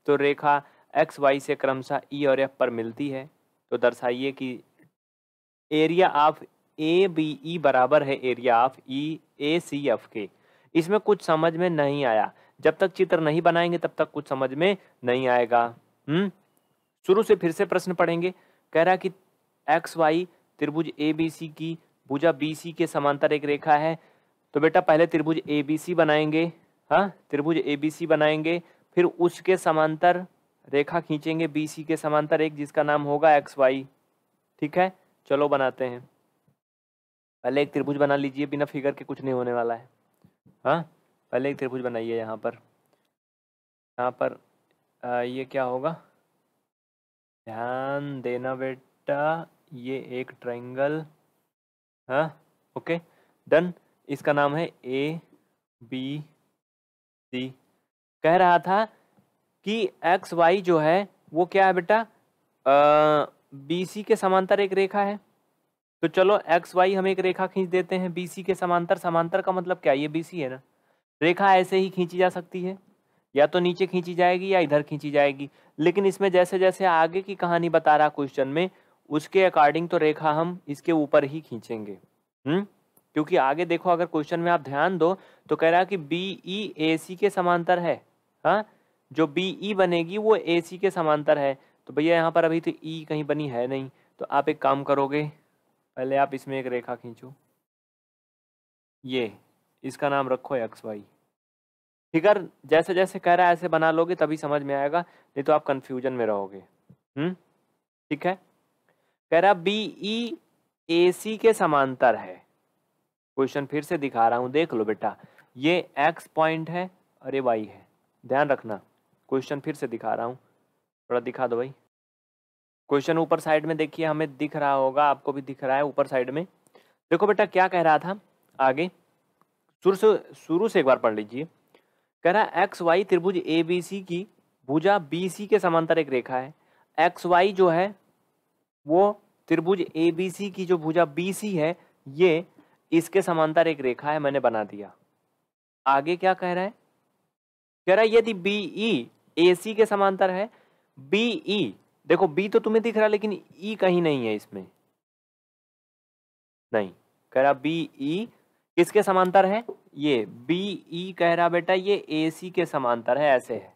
तो रेखा एक्स वाई से क्रमशः ई e और एफ पर मिलती है तो दर्शाइए कि area of A B E बराबर है area of E A C F के इसमें कुछ समझ में नहीं आया जब तक चित्र नहीं बनाएंगे तब तक कुछ समझ में नहीं आएगा हम्म शुरू से फिर से प्रश्न पढ़ेंगे कह रहा कि एक्स वाई त्रिभुज ए बी सी की भुजा बी सी के समांतर एक रेखा है तो बेटा पहले त्रिभुज ए बी सी बनाएंगे हाँ त्रिभुज ए बी सी बनाएंगे फिर उसके समांतर रेखा खींचेंगे बी सी के समांतर एक जिसका नाम होगा एक्स वाई ठीक है चलो बनाते हैं पहले एक त्रिभुज बना लीजिए बिना फिगर के कुछ नहीं होने वाला है हाँ पहले एक त्रिभुज बनाइए यहाँ पर यहाँ पर आ, ये क्या होगा ध्यान देना बेटा ये एक ट्रायंगल हाँ ओके डन इसका नाम है ए बी सी कह रहा था कि एक्स वाई जो है वो क्या है बेटा बी सी के समांतर एक रेखा है तो चलो एक्स वाई हम एक रेखा खींच देते हैं बी सी के समांतर समांतर का मतलब क्या ये बी सी है ना रेखा ऐसे ही खींची जा सकती है या तो नीचे खींची जाएगी या इधर खींची जाएगी लेकिन इसमें जैसे जैसे आगे की कहानी बता रहा क्वेश्चन में उसके अकॉर्डिंग तो रेखा हम इसके ऊपर ही खींचेंगे हम्म क्योंकि आगे देखो अगर क्वेश्चन में आप ध्यान दो तो कह रहा है कि बी ई ए सी के समांतर है हाँ जो बी ई e बनेगी वो ए सी के समांतर है तो भैया यहाँ पर अभी तो ई e कहीं बनी है नहीं तो आप एक काम करोगे पहले आप इसमें एक रेखा खींचो ये इसका नाम रखो एक्स वाई फिगर जैसे जैसे कह रहा है ऐसे बना लोगे तभी समझ में आएगा नहीं तो आप कंफ्यूजन में रहोगे हम्म ठीक है कह रहा बी ई ए सी के समांतर है क्वेश्चन फिर से दिखा रहा हूँ देख लो बेटा ये एक्स पॉइंट है और ये वाई है ध्यान रखना क्वेश्चन फिर से दिखा रहा हूँ थोड़ा दिखा दो भाई क्वेश्चन ऊपर साइड में देखिए हमें दिख रहा होगा आपको भी दिख रहा है ऊपर साइड में देखो बेटा क्या कह रहा था आगे शुरू से शुरू से एक बार पढ़ लीजिए कह रहा है एक्स वाई त्रिभुज ए बी सी की भुजा बी सी के समांतर एक रेखा है एक्स वाई जो है वो त्रिभुज ए बी सी की जो भुजा बी सी है ये इसके समांतर एक रेखा है मैंने बना दिया आगे क्या कह रहा है कह रहा है यदि बी ई ए सी के समांतर है बी ई e, देखो बी तो तुम्हें दिख रहा लेकिन ई e कहीं नहीं है इसमें नहीं कह रहा बी ई e, किसके समांतर है ये बी ई e कह रहा बेटा ये ए सी के समांतर है ऐसे है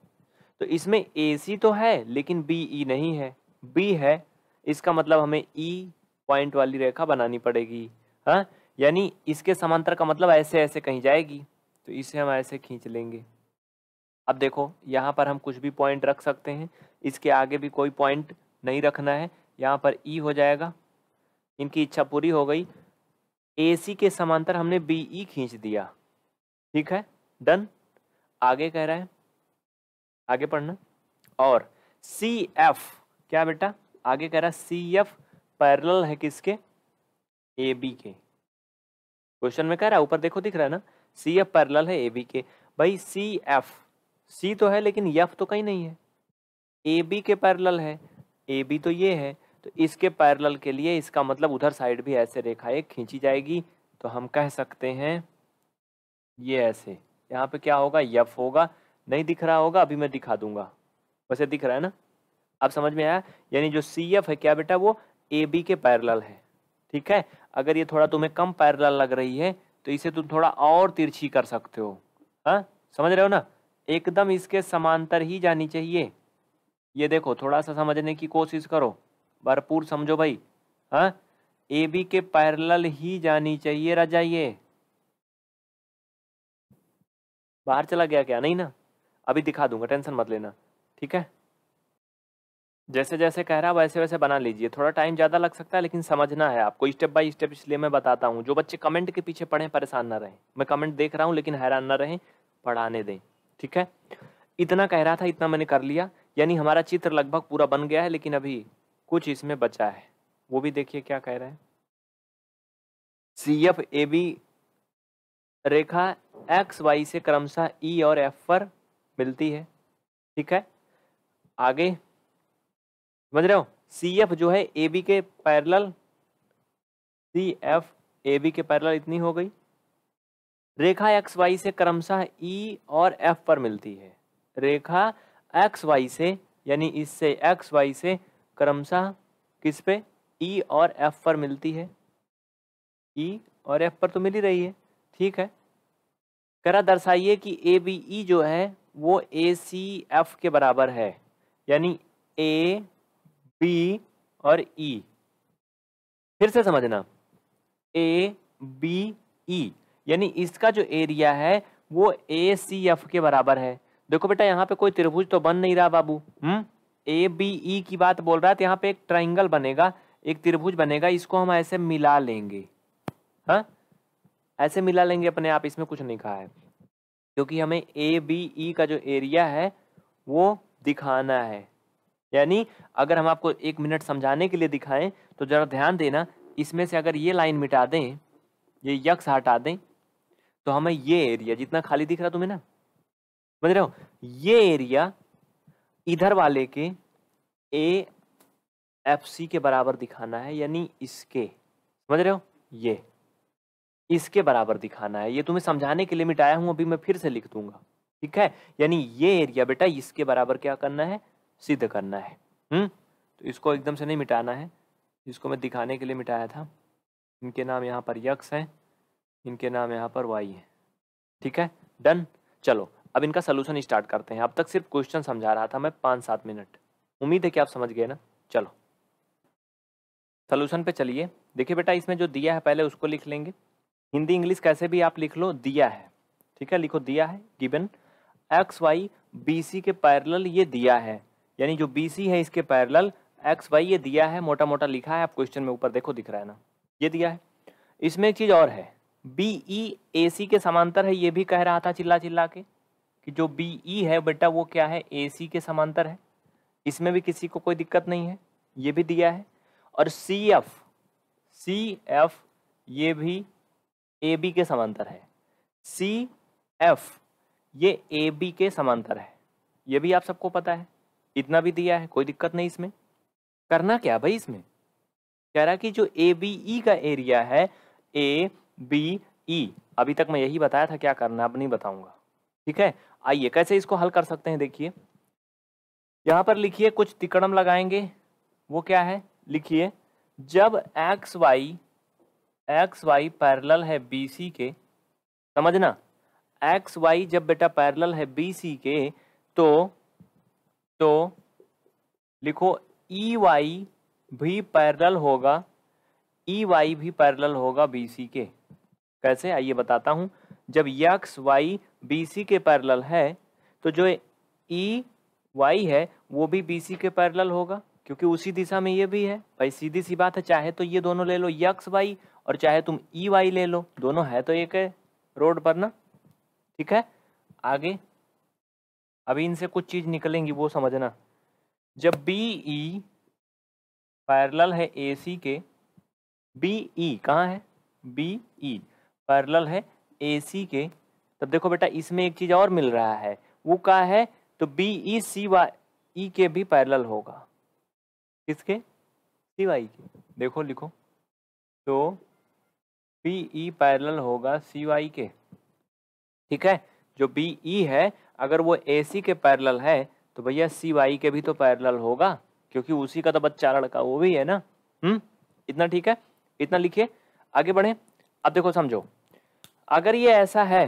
तो इसमें ए सी तो है लेकिन बी ई e नहीं है बी है इसका मतलब हमें ई e पॉइंट वाली रेखा बनानी पड़ेगी हाँ यानी इसके समांतर का मतलब ऐसे ऐसे कहीं जाएगी तो इसे हम ऐसे खींच लेंगे अब देखो यहाँ पर हम कुछ भी पॉइंट रख सकते हैं इसके आगे भी कोई पॉइंट नहीं रखना है यहाँ पर ई e हो जाएगा इनकी इच्छा पूरी हो गई ए सी के समांतर हमने बी ई e खींच दिया ठीक है डन आगे कह रहा है आगे पढ़ना और सी एफ क्या बेटा आगे कह रहा है सी एफ पैरल है किसके ए बी के क्वेश्चन में कह रहा है ऊपर देखो दिख रहा है ना सी एफ पैरल है ए बी के भाई सी एफ सी तो है लेकिन एफ तो कहीं नहीं है ए बी के पैरल है ए बी तो ये है तो इसके पैरेलल के लिए इसका मतलब उधर साइड भी ऐसे रेखा एक खींची जाएगी तो हम कह सकते हैं ये ऐसे यहाँ पे क्या होगा यफ होगा नहीं दिख रहा होगा अभी मैं दिखा दूंगा वैसे दिख रहा है ना आप समझ में आया यानी जो सी एफ है क्या बेटा वो ए बी के पैरल है ठीक है अगर ये थोड़ा तुम्हें कम पैरल लग रही है तो इसे तुम थोड़ा और तिरछी कर सकते हो हाँ समझ रहे हो ना एकदम इसके समांतर ही जानी चाहिए ये देखो थोड़ा सा समझने की कोशिश करो भरपूर समझो भाई हाँ ए बी के पैरेलल ही जानी चाहिए राजा ये बाहर चला गया क्या नहीं ना अभी दिखा दूंगा टेंशन मत लेना ठीक है जैसे जैसे कह रहा वैसे वैसे बना लीजिए थोड़ा टाइम ज़्यादा लग सकता है लेकिन समझना है आपको स्टेप बाय स्टेप इसलिए मैं बताता हूँ जो बच्चे कमेंट के पीछे पढ़ें परेशान ना रहें मैं कमेंट देख रहा हूँ लेकिन हैरान ना रहें पढ़ाने दें ठीक है इतना कह रहा था इतना मैंने कर लिया यानी हमारा चित्र लगभग पूरा बन गया है लेकिन अभी कुछ इसमें बचा है वो भी देखिए क्या कह रहे हैं सी एफ ए बी रेखा एक्स वाई से क्रमशः ई e और एफ पर मिलती है ठीक है आगे समझ रहे हो सी एफ जो है ए बी के parallel C F A B के पैरल इतनी हो गई रेखा एक्स वाई से क्रमशः ई e और एफ पर मिलती है रेखा एक्स वाई से यानी इससे एक्स वाई से क्रमशः किस पे ई e और एफ पर मिलती है ई e और एफ पर तो मिल ही रही है ठीक है करा दर्शाइए कि ए बी ई जो है वो ए सी एफ के बराबर है यानी ए बी और ई e. फिर से समझना ए बी ई यानी इसका जो एरिया है वो ए सी एफ के बराबर है देखो बेटा यहाँ पे कोई त्रिभुज तो बन नहीं रहा बाबू हम्म ए बी ई की बात बोल रहा है तो यहाँ पे एक ट्राइंगल बनेगा एक त्रिभुज बनेगा इसको हम ऐसे मिला लेंगे हाँ ऐसे मिला लेंगे अपने आप इसमें कुछ नहीं कहा है क्योंकि हमें ए बी ई का जो एरिया है वो दिखाना है यानी अगर हम आपको एक मिनट समझाने के लिए दिखाएं तो ज़रा ध्यान देना इसमें से अगर ये लाइन मिटा दें ये यक्स हटा दें तो हमें ये एरिया जितना खाली दिख रहा तुम्हें ना समझ रहे हो ये एरिया इधर वाले के ए एफ सी के बराबर दिखाना है यानी इसके समझ रहे हो ये इसके बराबर दिखाना है ये तुम्हें समझाने के लिए मिटाया हूं अभी मैं फिर से लिख दूंगा ठीक है यानी ये एरिया बेटा इसके बराबर क्या करना है सिद्ध करना है हम्म तो इसको एकदम से नहीं मिटाना है इसको मैं दिखाने के लिए मिटाया था इनके नाम यहाँ पर यक्स हैं इनके नाम यहाँ पर वाई है ठीक है डन चलो अब इनका सोल्यूशन स्टार्ट करते हैं अब तक सिर्फ क्वेश्चन समझा रहा था मैं पाँच सात मिनट उम्मीद है कि आप समझ गए ना चलो सोल्यूशन पे चलिए देखिए बेटा इसमें जो दिया है पहले उसको लिख लेंगे हिंदी इंग्लिश कैसे भी आप लिख लो दिया है ठीक है लिखो दिया है given X Y B C के पैरल ये दिया है यानी जो बी सी है इसके पैरल एक्स वाई ये दिया है मोटा मोटा लिखा है आप क्वेश्चन में ऊपर देखो दिख रहा है ना ये दिया है इसमें एक चीज़ और है बी ई ए सी के समांतर है ये भी कह रहा था चिल्ला चिल्ला के कि जो बी ई e है बेटा वो क्या है ए सी के समांतर है इसमें भी किसी को कोई दिक्कत नहीं है ये भी दिया है और सी एफ सी एफ ये भी ए बी के समांतर है सी एफ ये ए बी के समांतर है ये भी आप सबको पता है इतना भी दिया है कोई दिक्कत नहीं इसमें करना क्या भाई इसमें कह रहा कि जो ए बी ई का एरिया है ए बी ई अभी तक मैं यही बताया था क्या करना अब नहीं बताऊंगा ठीक है आइए कैसे इसको हल कर सकते हैं देखिए यहाँ पर लिखिए कुछ तिकड़म लगाएंगे वो क्या है लिखिए जब X Y X Y parallel है बी सी के समझना एक्स वाई जब बेटा पैरल है बी सी के तो तो लिखो ई वाई भी पैरल होगा ई वाई भी पैरल होगा बी सी के कैसे आइए बताता हूँ जब यक्स वाई बी सी के पैरल है तो जो ई e, वाई है वो भी बी सी के पैरल होगा क्योंकि उसी दिशा में ये भी है भाई सीधी सी बात है चाहे तो ये दोनों ले लो यक्स वाई और चाहे तुम ई e, वाई ले लो दोनों है तो एक है रोड पर ना ठीक है आगे अभी इनसे कुछ चीज़ निकलेंगी वो समझना जब बी ई पैरल है ए सी के बी ई e कहाँ है बी ई पैरल है ए सी के तब देखो बेटा इसमें एक चीज और मिल रहा है वो का है तो बी ई सी वाई के भी पैरल होगा किसके सी वाई के देखो लिखो तो बी ई पैरल होगा सी वाई के ठीक है जो बी ई e है अगर वो ए सी के पैरल है तो भैया सी वाई के भी तो पैरल होगा क्योंकि उसी का तो बच्चा लड़का वो भी है ना हम्म इतना ठीक है इतना लिखिए आगे बढ़े अब देखो समझो अगर ये ऐसा है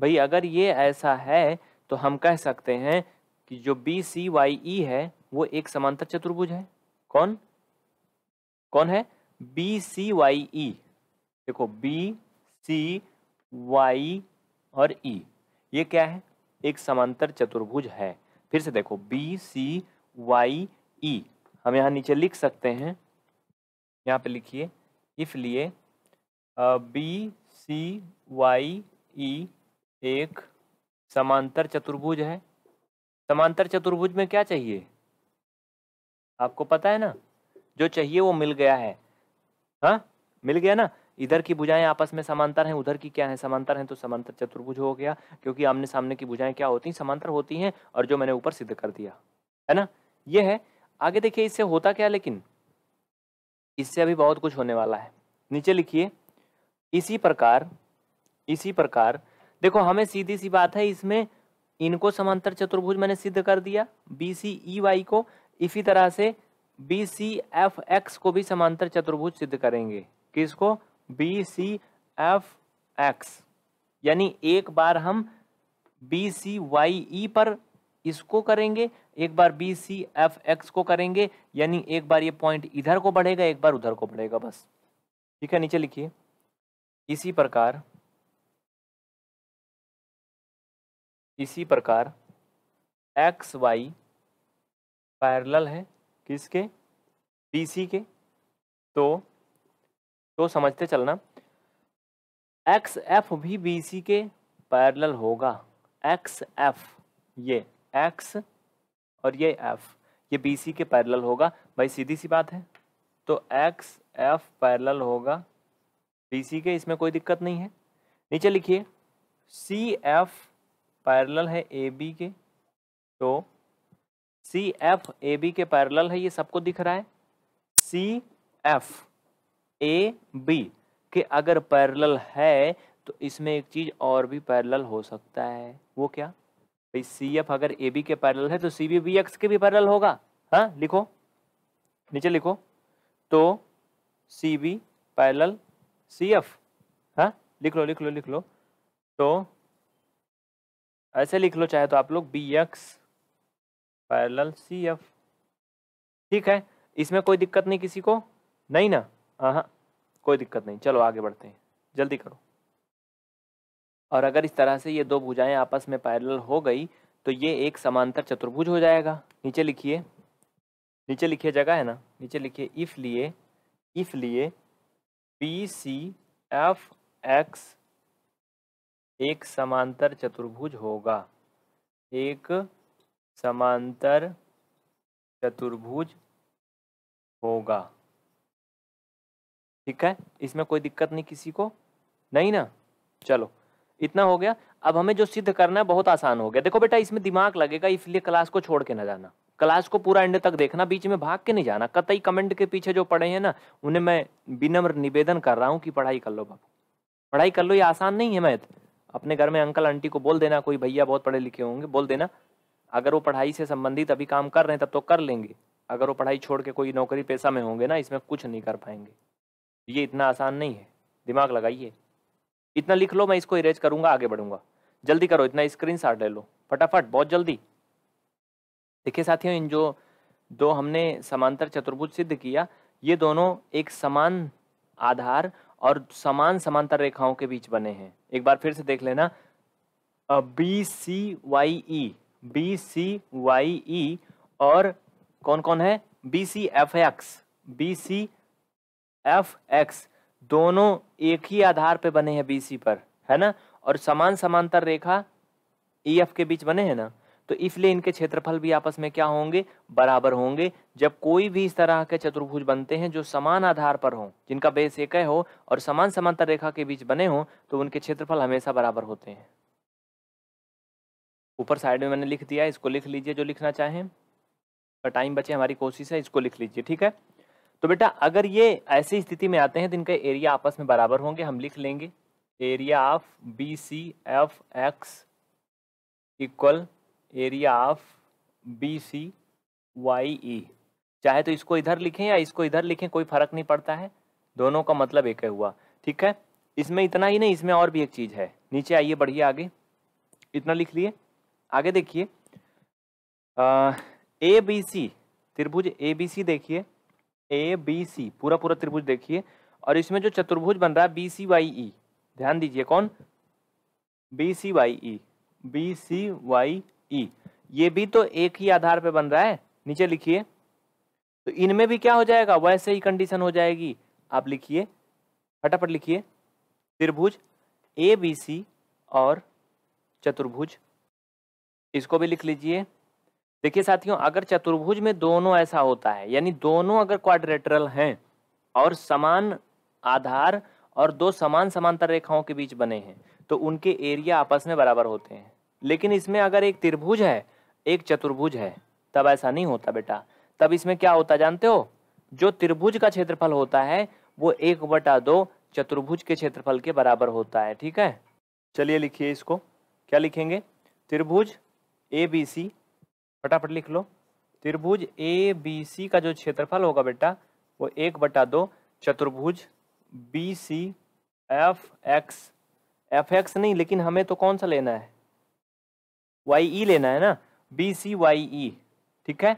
भाई अगर ये ऐसा है तो हम कह सकते हैं कि जो बी सी वाई ई है वो एक समांतर चतुर्भुज है कौन कौन है बी सी वाई ई देखो बी सी वाई और ई e. ये क्या है एक समांतर चतुर्भुज है फिर से देखो बी सी वाई ई हम यहाँ नीचे लिख सकते हैं यहाँ पे लिखिए इसलिए बी सी वाई ई एक समांतर चतुर्भुज है समांतर चतुर्भुज में क्या चाहिए आपको पता है ना जो चाहिए वो मिल गया है हा? मिल गया ना इधर की भुजाएं आपस में समांतर हैं उधर की क्या है समांतर हैं तो समांतर चतुर्भुज हो गया क्योंकि आमने सामने की भुजाएं क्या होती हैं समांतर होती हैं और जो मैंने ऊपर सिद्ध कर दिया है ना ये है आगे देखिए इससे होता क्या लेकिन इससे अभी बहुत कुछ होने वाला है नीचे लिखिए इसी प्रकार इसी प्रकार देखो हमें सीधी सी बात है इसमें इनको समांतर चतुर्भुज मैंने सिद्ध कर दिया बी सी ई वाई को इसी तरह से बी सी एफ एक्स को भी समांतर चतुर्भुज सिद्ध करेंगे किसको बी सी एफ एक्स यानी एक बार हम बी सी वाई ई पर इसको करेंगे एक बार बी सी एफ एक्स को करेंगे यानी एक बार ये पॉइंट इधर को बढ़ेगा एक बार उधर को बढ़ेगा बस ठीक है नीचे लिखिए इसी प्रकार इसी प्रकार एक्स वाई पैरल है किसके बी के तो तो समझते चलना एक्स एफ भी बी सी के पैरल होगा एक्स एफ ये एक्स और ये एफ ये बी के पैरल होगा भाई सीधी सी बात है तो एक्स एफ पैरल होगा बी सी के इसमें कोई दिक्कत नहीं है नीचे लिखिए सी एफ पैरेलल है ए बी के तो सी एफ ए बी के पैरेलल है ये सबको दिख रहा है सी एफ ए बी के अगर पैरेलल है तो इसमें एक चीज़ और भी पैरेलल हो सकता है वो क्या भाई सी एफ अगर ए बी के पैरेलल है तो सी बी बी एक्स के भी पैरेलल होगा हाँ लिखो नीचे लिखो तो C B parallel C F हाँ लिख लो लिख लो लिख लो तो ऐसे लिख लो चाहे तो आप लोग B X parallel C F ठीक है इसमें कोई दिक्कत नहीं किसी को नहीं ना हाँ, हाँ कोई दिक्कत नहीं चलो आगे बढ़ते हैं जल्दी करो और अगर इस तरह से ये दो भुजाएं आपस में पैरल हो गई तो ये एक समांतर चतुर्भुज हो जाएगा नीचे लिखिए नीचे लिखिए जगह है ना नीचे लिखिए इफ लिए इफ लिए बी सी एफ एक्स एक समांतर चतुर्भुज होगा एक समांतर चतुर्भुज होगा ठीक है इसमें कोई दिक्कत नहीं किसी को नहीं ना चलो इतना हो गया अब हमें जो सिद्ध करना है बहुत आसान हो गया देखो बेटा इसमें दिमाग लगेगा इसलिए क्लास को छोड़ के ना जाना क्लास को पूरा एंड तक देखना बीच में भाग के नहीं जाना कतई कमेंट के पीछे जो पड़े हैं ना उन्हें मैं विनम्र निवेदन कर रहा हूँ कि पढ़ाई कर लो बाबू पढ़ाई कर लो ये आसान नहीं है मैथ अपने घर में अंकल आंटी को बोल देना कोई भैया बहुत पढ़े लिखे होंगे बोल देना अगर वो पढ़ाई से संबंधित अभी काम कर रहे हैं तब तो कर लेंगे अगर वो पढ़ाई छोड़ के कोई नौकरी पैसा में होंगे ना इसमें कुछ नहीं कर पाएंगे ये इतना आसान नहीं है दिमाग लगाइए इतना लिख लो मैं इसको इरेज करूंगा आगे बढ़ूंगा जल्दी करो इतना स्क्रीन शॉट ले लो फटाफट बहुत जल्दी देखिए साथियों इन जो दो हमने समांतर चतुर्भुज सिद्ध किया ये दोनों एक समान आधार और समान समांतर रेखाओं के बीच बने हैं एक बार फिर से देख लेना B C Y E B C Y E और कौन कौन है B C F X B C F X दोनों एक ही आधार पे बने हैं बी सी पर है ना और समान समांतर रेखा ई e, एफ के बीच बने हैं ना तो इसलिए इनके क्षेत्रफल भी आपस में क्या होंगे बराबर होंगे जब कोई भी इस तरह के चतुर्भुज बनते हैं जो समान आधार पर हो जिनका बेस एक हो और समान समांतर रेखा के बीच बने हों तो उनके क्षेत्रफल हमेशा बराबर होते हैं ऊपर साइड में मैंने लिख दिया इसको लिख लीजिए जो लिखना चाहें टाइम बचे हमारी कोशिश है इसको लिख लीजिए ठीक है तो बेटा अगर ये ऐसी स्थिति में आते हैं तो इनका एरिया आपस में बराबर होंगे हम लिख लेंगे area of B C F X equal area of B C Y E चाहे तो इसको इधर लिखें या इसको इधर लिखें कोई फर्क नहीं पड़ता है दोनों का मतलब एक है हुआ ठीक है इसमें इतना ही नहीं इसमें और भी एक चीज़ है नीचे आइए बढ़िए आगे इतना लिख लिए आगे देखिए ए बी सी त्रिभुज ए बी सी देखिए ए बी सी पूरा पूरा त्रिभुज देखिए और इसमें जो चतुर्भुज बन रहा है बी सी वाई ई ध्यान दीजिए कौन B C Y E B C Y E ये भी तो एक ही आधार पे बन रहा है नीचे लिखिए तो इनमें भी क्या हो जाएगा वैसे ही कंडीशन हो जाएगी आप लिखिए फटाफट लिखिए त्रिभुज ए बी सी और चतुर्भुज इसको भी लिख लीजिए देखिए साथियों अगर चतुर्भुज में दोनों ऐसा होता है यानी दोनों अगर क्वाड्रेटरल हैं और समान आधार और दो समान समांतर रेखाओं के बीच बने हैं तो उनके एरिया आपस में बराबर होते हैं लेकिन इसमें अगर एक त्रिभुज है एक चतुर्भुज है तब ऐसा नहीं होता बेटा तब इसमें क्या होता जानते हो जो त्रिभुज का क्षेत्रफल होता है वो एक बटा दो चतुर्भुज के क्षेत्रफल के बराबर होता है ठीक है चलिए लिखिए इसको क्या लिखेंगे त्रिभुज ए बी सी फटाफट लिख लो त्रिभुज ए बी सी का जो क्षेत्रफल होगा बेटा वो एक बटा दो चतुर्भुज B C F X F X नहीं लेकिन हमें तो कौन सा लेना है वाई ई e लेना है ना बी सी वाई ई ठीक है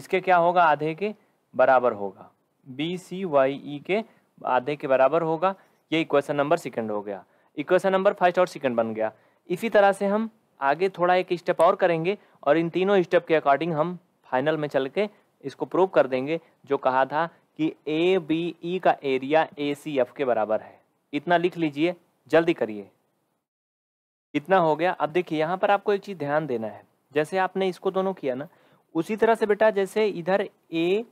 इसके क्या होगा आधे के बराबर होगा बी सी वाई ई के आधे के बराबर होगा ये इक्वेशन नंबर सेकंड हो गया इक्वेशन नंबर फर्स्ट और सेकंड बन गया इसी तरह से हम आगे थोड़ा एक स्टेप और करेंगे और इन तीनों स्टेप के अकॉर्डिंग हम फाइनल में चल के इसको प्रूव कर देंगे जो कहा था कि ए बी ई का एरिया ए सी एफ के बराबर है इतना लिख लीजिए जल्दी करिए इतना हो गया अब देखिए यहाँ पर आपको एक चीज़ ध्यान देना है जैसे आपने इसको दोनों किया ना उसी तरह से बेटा जैसे इधर ए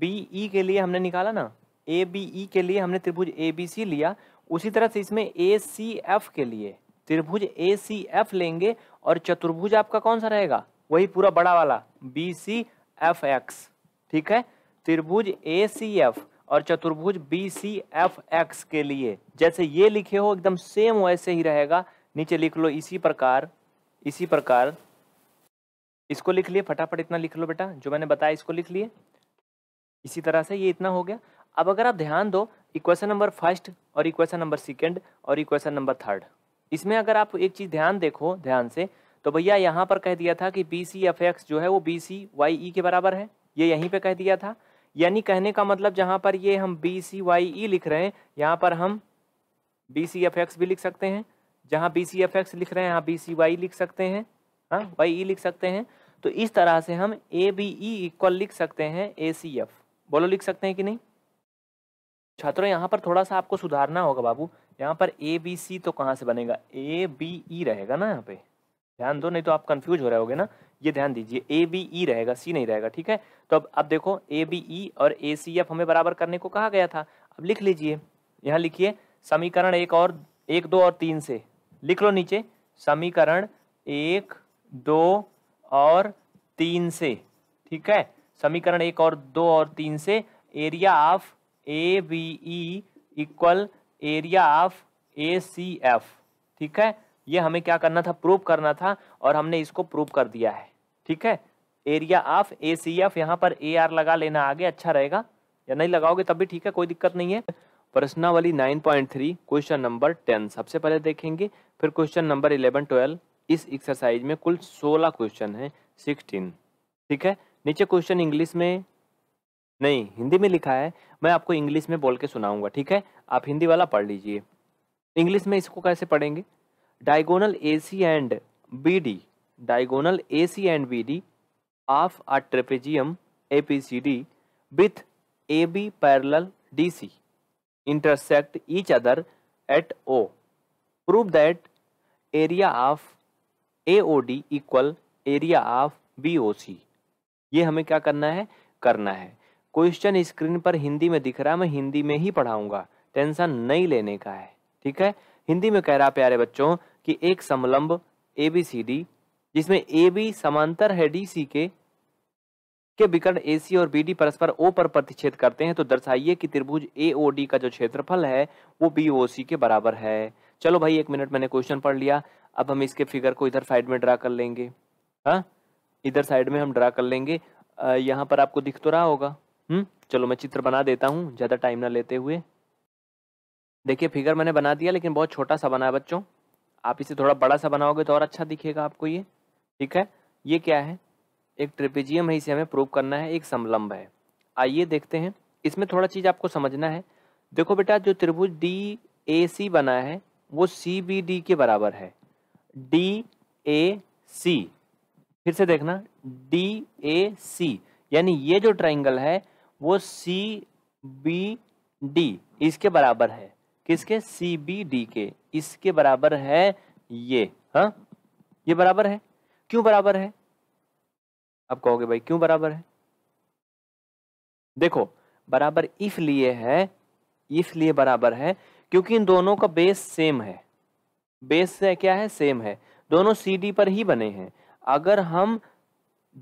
बी ई के लिए हमने निकाला ना ए बी ई के लिए हमने त्रिभुज ए बी सी लिया उसी तरह से इसमें ए सी एफ के लिए त्रिभुज ए सी एफ लेंगे और चतुर्भुज आपका कौन सा रहेगा वही पूरा बड़ा वाला बी सी एफ एक्स ठीक है त्रिभुज ए सी एफ और चतुर्भुज बी सी एफ एक्स के लिए जैसे ये लिखे हो एकदम सेम वैसे ही रहेगा नीचे लिख लो इसी प्रकार इसी प्रकार इसको लिख लिए फटाफट इतना लिख लो बेटा जो मैंने बताया इसको लिख लिए इसी तरह से ये इतना हो गया अब अगर आप ध्यान दो इक्वेशन नंबर फर्स्ट और इक्वेशन नंबर सेकेंड और इक्वेशन नंबर थर्ड इसमें अगर आप एक चीज़ ध्यान देखो ध्यान से तो भैया यहाँ पर कह दिया था कि बी सी एफ एक्स जो है वो बी सी वाई ई के बराबर है ये यहीं पे कह दिया था यानी कहने का मतलब जहाँ पर ये हम बी सी वाई ई लिख रहे हैं यहाँ पर हम बी सी एफ एक्स भी लिख सकते हैं जहाँ बी सी एफ एक्स लिख रहे हैं यहाँ बी सी वाई लिख सकते हैं हाँ वाई ई e लिख सकते हैं तो इस तरह से हम ए बी ई इक्वल लिख सकते हैं ए सी एफ बोलो लिख सकते हैं कि नहीं छात्रों यहाँ पर थोड़ा सा आपको सुधारना होगा बाबू यहाँ पर ए बी सी तो कहाँ से बनेगा ए बी ई रहेगा ना यहाँ पे ध्यान दो नहीं तो आप कंफ्यूज हो रहे होगे ना ये ध्यान दीजिए ए बी ई रहेगा सी नहीं रहेगा ठीक है तो अब अब देखो ए बी ई और ए सी एफ हमें बराबर करने को कहा गया था अब लिख लीजिए यहाँ लिखिए समीकरण एक और एक दो और तीन से लिख लो नीचे समीकरण एक दो और तीन से ठीक है समीकरण एक और दो और तीन से area of A B E equal area of A C F ठीक है ये हमें क्या करना था प्रूव करना था और हमने इसको प्रूव कर दिया है ठीक है area of A C F यहाँ पर ए आर लगा लेना आगे अच्छा रहेगा या नहीं लगाओगे तब भी ठीक है कोई दिक्कत नहीं है प्रश्नावली 9.3 क्वेश्चन नंबर 10 सबसे पहले देखेंगे फिर क्वेश्चन नंबर 11 12 इस एक्सरसाइज में कुल 16 क्वेश्चन है 16 ठीक है नीचे क्वेश्चन इंग्लिश में नहीं हिंदी में लिखा है मैं आपको इंग्लिश में बोल के सुनाऊंगा ठीक है आप हिंदी वाला पढ़ लीजिए इंग्लिश में इसको कैसे पढ़ेंगे diagonal A C and B D diagonal A C and B D of a trapezium A P C D with A B parallel D C intersect each other at O. Prove that area of AOD equal area of BOC. ये हमें क्या करना है करना है question screen पर हिंदी में दिख रहा है मैं हिंदी में ही पढ़ाऊंगा टेंशन नहीं लेने का है ठीक है हिंदी में कह रहा प्यारे बच्चों कि एक समलंब ए बी सी डी जिसमें ए बी समांतर है डी सी के के विकर्ण सी और बी डी परस्पर ओ पर प्रतिच्छेद करते हैं तो दर्शाइए कि त्रिभुज डी का जो क्षेत्रफल है वो बी सी के बराबर है चलो भाई एक मिनट मैंने क्वेश्चन पढ़ लिया अब हम इसके फिगर को इधर साइड में ड्रा कर लेंगे हाँ इधर साइड में हम ड्रा कर लेंगे यहाँ पर आपको दिख तो रहा होगा हम्म चलो मैं चित्र बना देता हूँ ज़्यादा टाइम ना लेते हुए देखिए फिगर मैंने बना दिया लेकिन बहुत छोटा सा बना है बच्चों आप इसे थोड़ा बड़ा सा बनाओगे तो और अच्छा दिखेगा आपको ये ठीक है ये क्या है एक ट्रेपेजियम है इसे हमें प्रूव करना है एक समलंब है आइए देखते हैं इसमें थोड़ा चीज़ आपको समझना है देखो बेटा जो त्रिभुज डी ए सी बना है वो सी बी डी के बराबर है डी ए सी फिर से देखना डी ए सी यानी ये जो ट्राइंगल है वो सी बी डी इसके बराबर है किसके सी बी डी के इसके बराबर है ये हा? ये बराबर है क्यों बराबर है अब कहोगे भाई क्यों बराबर है देखो बराबर इसलिए है इसलिए बराबर है क्योंकि इन दोनों का बेस सेम है बेस से क्या है सेम है दोनों सी पर ही बने हैं अगर हम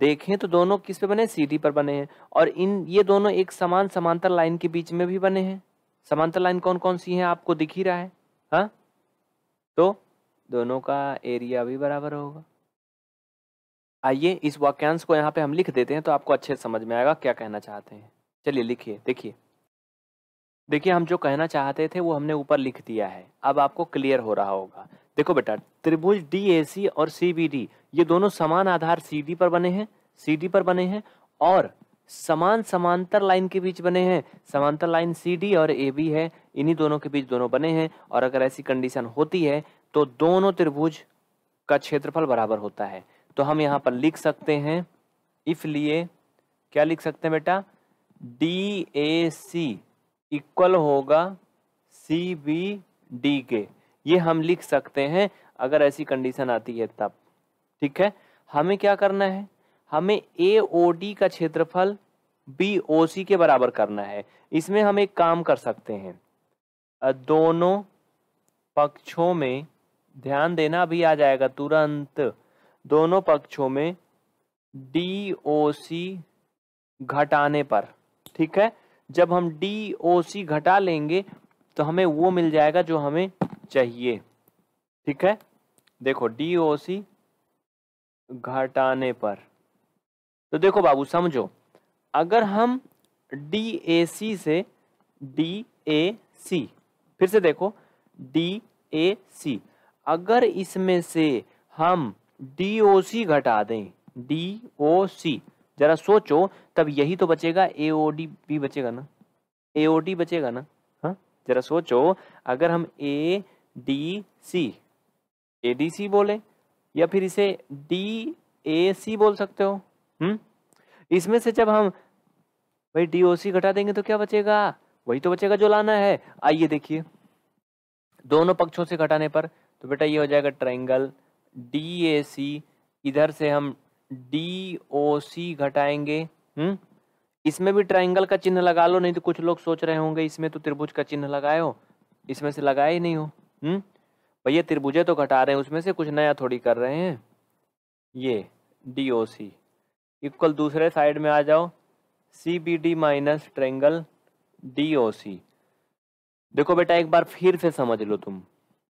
देखें तो दोनों किस पे बने सी डी पर बने हैं और इन ये दोनों एक समान समांतर लाइन के बीच में भी बने हैं समांतर लाइन कौन कौन सी है आपको दिख ही रहा है हा? तो दोनों का एरिया भी बराबर होगा आइए इस वाक्यांश को यहाँ पे हम लिख देते हैं तो आपको अच्छे समझ में आएगा क्या कहना चाहते हैं चलिए लिखिए देखिए देखिए हम जो कहना चाहते थे वो हमने ऊपर लिख दिया है अब आपको क्लियर हो रहा होगा देखो बेटा त्रिभुज डी और सी ये दोनों समान आधार सी पर बने हैं सी पर बने हैं और समान समांतर लाइन के बीच बने हैं समांतर लाइन सी डी और ए बी है इन्हीं दोनों के बीच दोनों बने हैं और अगर ऐसी कंडीशन होती है तो दोनों त्रिभुज का क्षेत्रफल बराबर होता है तो हम यहाँ पर लिख सकते हैं इफ लिए क्या लिख सकते हैं बेटा डी ए सी इक्वल होगा सी बी डी के ये हम लिख सकते हैं अगर ऐसी कंडीशन आती है तब ठीक है हमें क्या करना है हमें ए ओ डी का क्षेत्रफल बी ओ सी के बराबर करना है इसमें हम एक काम कर सकते हैं दोनों पक्षों में ध्यान देना भी आ जाएगा तुरंत दोनों पक्षों में डी ओ सी घटाने पर ठीक है जब हम डी ओ सी घटा लेंगे तो हमें वो मिल जाएगा जो हमें चाहिए ठीक है देखो डी ओ सी घटाने पर तो देखो बाबू समझो अगर हम डी ए सी से डी ए सी फिर से देखो डी ए सी अगर इसमें से हम डी ओ सी घटा दें डी ओ सी जरा सोचो तब यही तो बचेगा ए भी बचेगा ना ए बचेगा ना हाँ जरा सोचो अगर हम A D C A D C बोले या फिर इसे डी ए सी बोल सकते हो हम्म इसमें से जब हम भाई डी ओ सी घटा देंगे तो क्या बचेगा वही तो बचेगा जो लाना है आइए देखिए दोनों पक्षों से घटाने पर तो बेटा ये हो जाएगा ट्राइंगल डी ए सी इधर से हम डी ओ सी घटाएंगे हम्म इसमें भी ट्राइंगल का चिन्ह लगा लो नहीं तो कुछ लोग सोच रहे होंगे इसमें तो त्रिभुज का चिन्ह लगाए हो इसमें से लगाए ही नहीं हो हम्म भैया त्रिभुजे तो घटा रहे हैं उसमें से कुछ नया थोड़ी कर रहे हैं ये डी ओ सी इक्वल दूसरे साइड में आ जाओ C B D minus triangle D O C देखो बेटा एक बार फिर से समझ लो तुम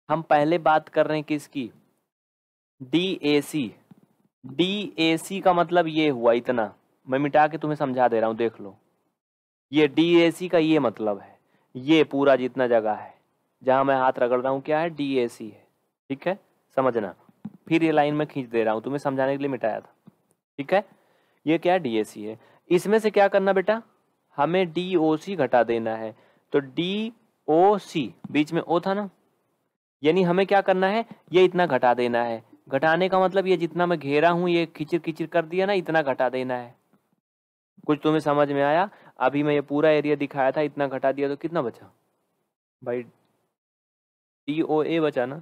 हम पहले बात कर रहे हैं किसकी D A C D A सी का मतलब ये हुआ इतना मैं मिटा के तुम्हें समझा दे रहा हूँ देख लो ये डी ए सी का ये मतलब है ये पूरा जितना जगह है जहाँ मैं हाथ रगड़ रहा हूँ क्या है डी ए सी है ठीक है समझना फिर ये लाइन में खींच दे रहा हूँ तुम्हें समझाने के लिए मिटाया था ठीक है ये क्या डी ए सी है इसमें से क्या करना बेटा हमें डी ओ सी घटा देना है तो डी ओ सी बीच में ओ था ना यानी हमें क्या करना है ये इतना घटा देना है घटाने का मतलब ये जितना मैं घेरा हूँ ये खिचिर खिचिर कर दिया ना इतना घटा देना है कुछ तुम्हें समझ में आया अभी मैं ये पूरा एरिया दिखाया था इतना घटा दिया तो कितना बचा भाई डी ओ ए बचा ना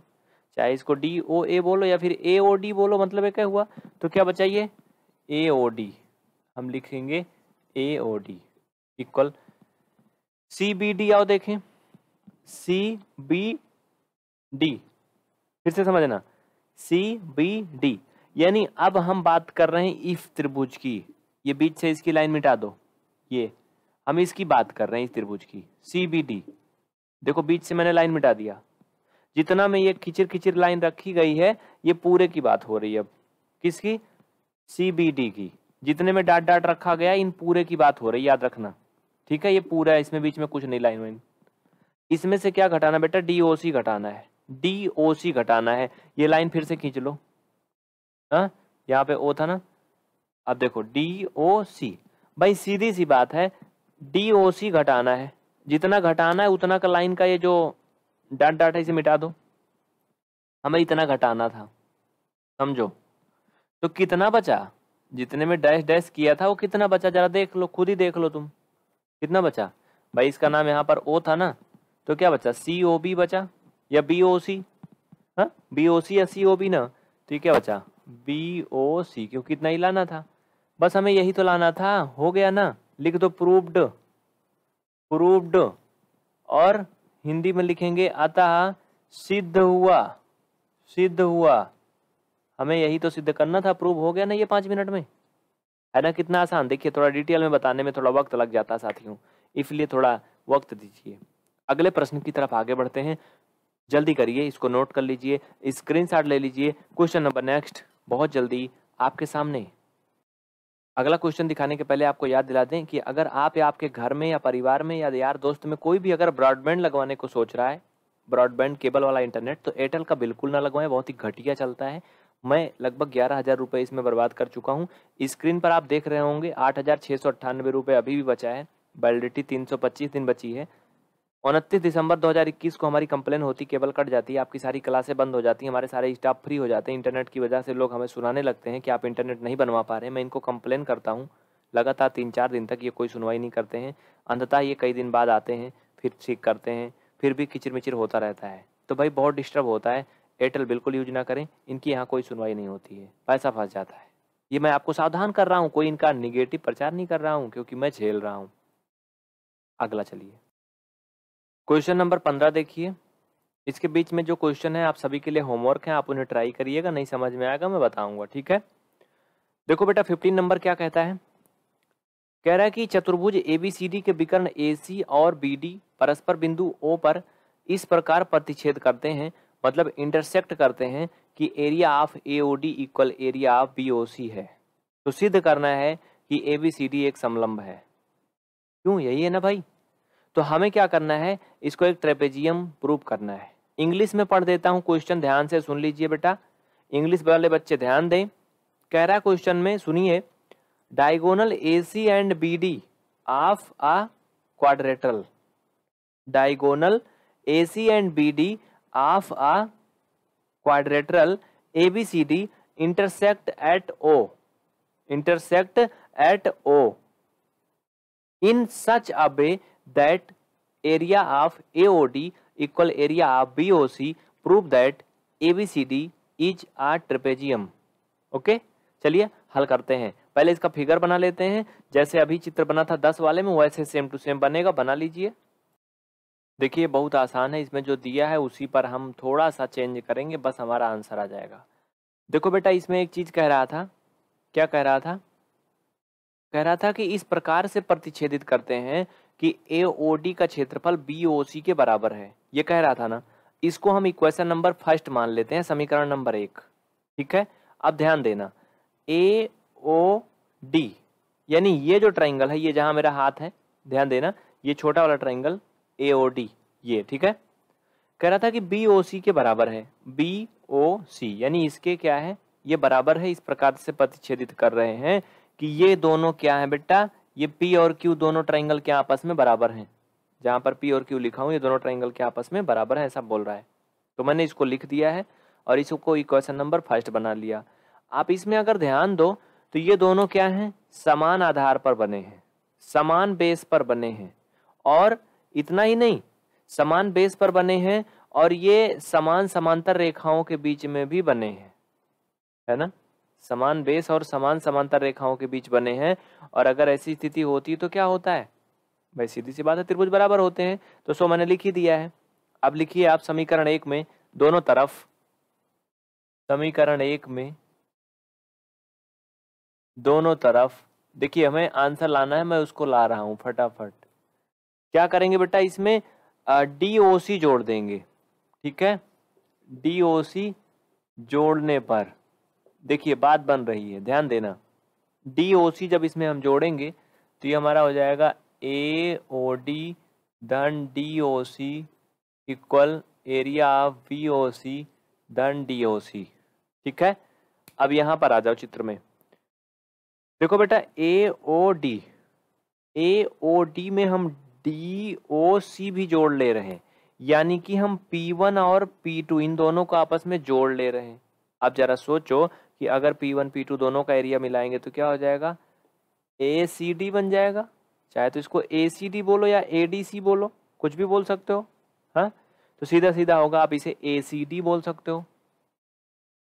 चाहे इसको डी ओ ए बोलो या फिर ए ओ डी बोलो मतलब है क्या हुआ तो क्या बचा ये ए ओ डी हम लिखेंगे A O D equal C B D आओ देखें सी बी डी फिर से समझना सी बी डी यानी अब हम बात कर रहे हैं इफ त्रिभुज की ये बीच से इसकी लाइन मिटा दो ये हम इसकी बात कर रहे हैं इस त्रिभुज की सी बी डी देखो बीच से मैंने लाइन मिटा दिया जितना में ये खिचिर खिचिर लाइन रखी गई है ये पूरे की बात हो रही है अब किसकी सी बी डी की जितने में डाट डाट रखा गया इन पूरे की बात हो रही है याद रखना ठीक है ये पूरा है इसमें बीच में कुछ नहीं लाइन वाइन इसमें से क्या घटाना बेटा डी ओ सी घटाना है डी ओ सी घटाना है ये लाइन फिर से खींच लो हाँ यहाँ पे ओ था ना अब देखो डी ओ सी भाई सीधी सी बात है डी ओ सी घटाना है जितना घटाना है उतना का लाइन का ये जो डाट डाट है इसे मिटा दो हमें इतना घटाना था समझो तो कितना बचा जितने में डैश डैश किया था वो कितना बचा जरा देख लो खुद ही देख लो तुम कितना बचा भाई इसका नाम यहाँ पर ओ था ना तो क्या बचा सी ओ बी बचा या बी ओ सी हाँ बी ओ सी या सी ओ बी ना तो ये क्या बचा बी ओ सी क्योंकि इतना ही लाना था बस हमें यही तो लाना था हो गया ना लिख दो प्रूव्ड प्रूव्ड और हिंदी में लिखेंगे अतः सिद्ध हुआ सिद्ध हुआ हमें यही तो सिद्ध करना था प्रूव हो गया ना ये पांच मिनट में है ना कितना आसान देखिए थोड़ा डिटेल में बताने में थोड़ा वक्त लग जाता है साथियों इसलिए थोड़ा वक्त दीजिए अगले प्रश्न की तरफ आगे बढ़ते हैं जल्दी करिए इसको नोट कर लीजिए स्क्रीनशॉट ले लीजिए क्वेश्चन नंबर नेक्स्ट बहुत जल्दी आपके सामने अगला क्वेश्चन दिखाने के पहले आपको याद दिला दें कि अगर आप या आपके घर में या परिवार में या यार दोस्त में कोई भी अगर ब्रॉडबैंड लगवाने को सोच रहा है ब्रॉडबैंड केबल वाला इंटरनेट तो एयरटेल का बिल्कुल ना लगवाएं बहुत ही घटिया चलता है मैं लगभग ग्यारह हज़ार रुपये इसमें बर्बाद कर चुका हूँ स्क्रीन पर आप देख रहे होंगे आठ हज़ार छः सौ अट्ठानवे रुपये अभी भी बचा है वैलिडिटी तीन सौ पच्चीस दिन बची है उनतीस दिसंबर 2021 को हमारी कंप्लेन होती केबल कट जाती है आपकी सारी क्लासें बंद हो जाती हैं हमारे सारे स्टाफ फ्री हो जाते हैं इंटरनेट की वजह से लोग हमें सुनाने लगते हैं कि आप इंटरनेट नहीं बनवा पा रहे हैं मैं इनको कंप्लेन करता हूँ लगातार तीन चार दिन तक ये कोई सुनवाई नहीं करते हैं अंधता ये कई दिन बाद आते हैं फिर ठीक करते हैं फिर भी किचिर मिचिर होता रहता है तो भाई बहुत डिस्टर्ब होता है एयरटेल बिल्कुल यूज ना करें इनकी यहाँ कोई सुनवाई नहीं होती है पैसा फंस जाता है ये मैं आपको सावधान कर रहा हूँ कोई इनका निगेटिव प्रचार नहीं कर रहा हूँ क्योंकि मैं झेल रहा हूँ अगला चलिए क्वेश्चन नंबर पंद्रह देखिए इसके बीच में जो क्वेश्चन है आप सभी के लिए होमवर्क है आप उन्हें ट्राई करिएगा नहीं समझ में आएगा मैं बताऊंगा ठीक है देखो बेटा फिफ्टीन नंबर क्या कहता है कह रहा है कि चतुर्भुज ए बी सी डी के विकर्ण ए सी और बी डी परस्पर बिंदु ओ पर इस प्रकार प्रतिच्छेद करते हैं मतलब इंटरसेक्ट करते हैं कि area of A O D equal area of B O C है तो सिद्ध करना है कि ए बी सी डी एक समलम्ब है क्यों यही है ना भाई तो हमें क्या करना है इसको एक ट्रेपेजियम प्रूव करना है इंग्लिश में पढ़ देता हूँ क्वेश्चन ध्यान से सुन लीजिए बेटा इंग्लिश वाले बच्चे ध्यान दें कह रहा क्वेश्चन में सुनिए diagonal A C and B D of a quadrilateral diagonal A C and B D of a quadrilateral A B C D intersect at O intersect at O in such a way that area of A O D equal area of B O C prove that A B C D is a trapezium okay चलिए हल करते हैं पहले इसका figure बना लेते हैं जैसे अभी चित्र बना था दस वाले में वैसे सेम टू सेम बनेगा बना लीजिए देखिए बहुत आसान है इसमें जो दिया है उसी पर हम थोड़ा सा चेंज करेंगे बस हमारा आंसर आ जाएगा देखो बेटा इसमें एक चीज़ कह रहा था क्या कह रहा था कह रहा था कि इस प्रकार से प्रतिच्छेदित करते हैं कि ए ओ डी का क्षेत्रफल बी ओ सी के बराबर है ये कह रहा था ना इसको हम इक्वेशन नंबर फर्स्ट मान लेते हैं समीकरण नंबर एक ठीक है अब ध्यान देना ए ओ डी यानी ये जो ट्राइंगल है ये जहां मेरा हाथ है ध्यान देना ये छोटा वाला ट्राइंगल ए ओ डी ये ठीक है कह रहा था कि बी ओ सी के बराबर है बी ओ सी यानी इसके क्या है ये बराबर है इस प्रकार से प्रतिच्छेदित कर रहे हैं कि ये दोनों क्या है बेटा ये P और Q दोनों ट्राइंगल के आपस में बराबर हैं जहाँ पर P और Q लिखा हूँ ये दोनों ट्राइंगल के आपस में बराबर है ऐसा बोल रहा है तो मैंने इसको लिख दिया है और इसको इक्वेशन नंबर फर्स्ट बना लिया आप इसमें अगर ध्यान दो तो ये दोनों क्या हैं समान आधार पर बने हैं समान बेस पर बने हैं और इतना ही नहीं समान बेस पर बने हैं और ये समान समांतर रेखाओं के बीच में भी बने हैं है ना समान बेस और समान समांतर रेखाओं के बीच बने हैं और अगर ऐसी स्थिति होती तो क्या होता है भाई सीधी सी बात है त्रिभुज बराबर होते हैं तो सो मैंने लिख ही दिया है अब लिखिए आप समीकरण एक में दोनों तरफ समीकरण एक में दोनों तरफ देखिए हमें आंसर लाना है मैं उसको ला रहा हूं फटाफट क्या करेंगे बेटा इसमें डी ओ सी जोड़ देंगे ठीक है डी ओ सी जोड़ने पर देखिए बात बन रही है ध्यान देना डी ओ सी जब इसमें हम जोड़ेंगे तो ये हमारा हो जाएगा ए ओ डी धन D O C equal area of V O C धन डी ओ सी ठीक है अब यहाँ पर आ जाओ चित्र में देखो बेटा ए O D A O D में हम डी ओ सी भी जोड़ ले रहे हैं यानी कि हम पी वन और पी टू इन दोनों को आपस में जोड़ ले रहे हैं आप जरा सोचो कि अगर पी वन पी टू दोनों का एरिया मिलाएंगे तो क्या हो जाएगा ए सी डी बन जाएगा चाहे तो इसको ए सी डी बोलो या ए डी सी बोलो कुछ भी बोल सकते हो हाँ तो सीधा सीधा होगा आप इसे ए सी डी बोल सकते हो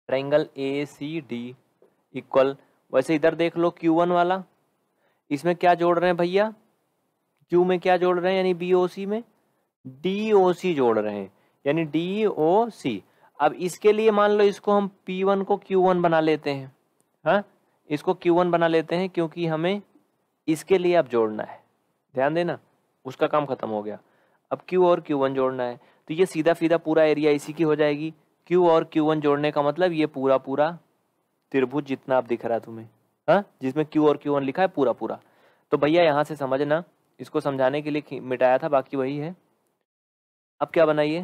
triangle A C D equal वैसे इधर देख लो क्यू वन वाला इसमें क्या जोड़ रहे हैं भैया क्यू में क्या जोड़ रहे हैं यानी बी ओ सी में डी ओ सी जोड़ रहे हैं यानी डी ओ सी अब इसके लिए मान लो इसको हम P1 को Q1 बना लेते हैं हाँ इसको Q1 बना लेते हैं क्योंकि हमें इसके लिए अब जोड़ना है ध्यान देना उसका काम खत्म हो गया अब Q और Q1 जोड़ना है तो ये सीधा सीधा पूरा एरिया इसी की हो जाएगी Q और Q1 जोड़ने का मतलब ये पूरा पूरा त्रिभुज जितना आप दिख रहा है तुम्हें हाँ जिसमें क्यू और क्यू लिखा है पूरा पूरा तो भैया यहाँ से समझना इसको समझाने के लिए मिटाया था बाकी वही है अब क्या बनाइए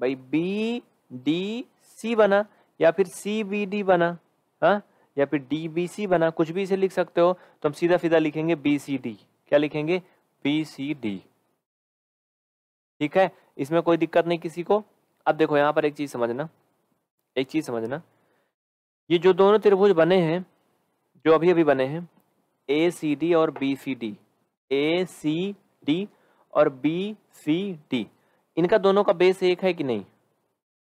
भाई बी डी सी बना या फिर सी बी डी बना हाँ या फिर डी बी सी बना कुछ भी इसे लिख सकते हो तो हम सीधा सीधा लिखेंगे बी सी डी क्या लिखेंगे बी सी डी ठीक है इसमें कोई दिक्कत नहीं किसी को अब देखो यहां पर एक चीज समझना एक चीज समझना ये जो दोनों त्रिभुज बने हैं जो अभी अभी बने हैं ए सी डी और B C D A C D और बी सी डी इनका दोनों का बेस एक है कि नहीं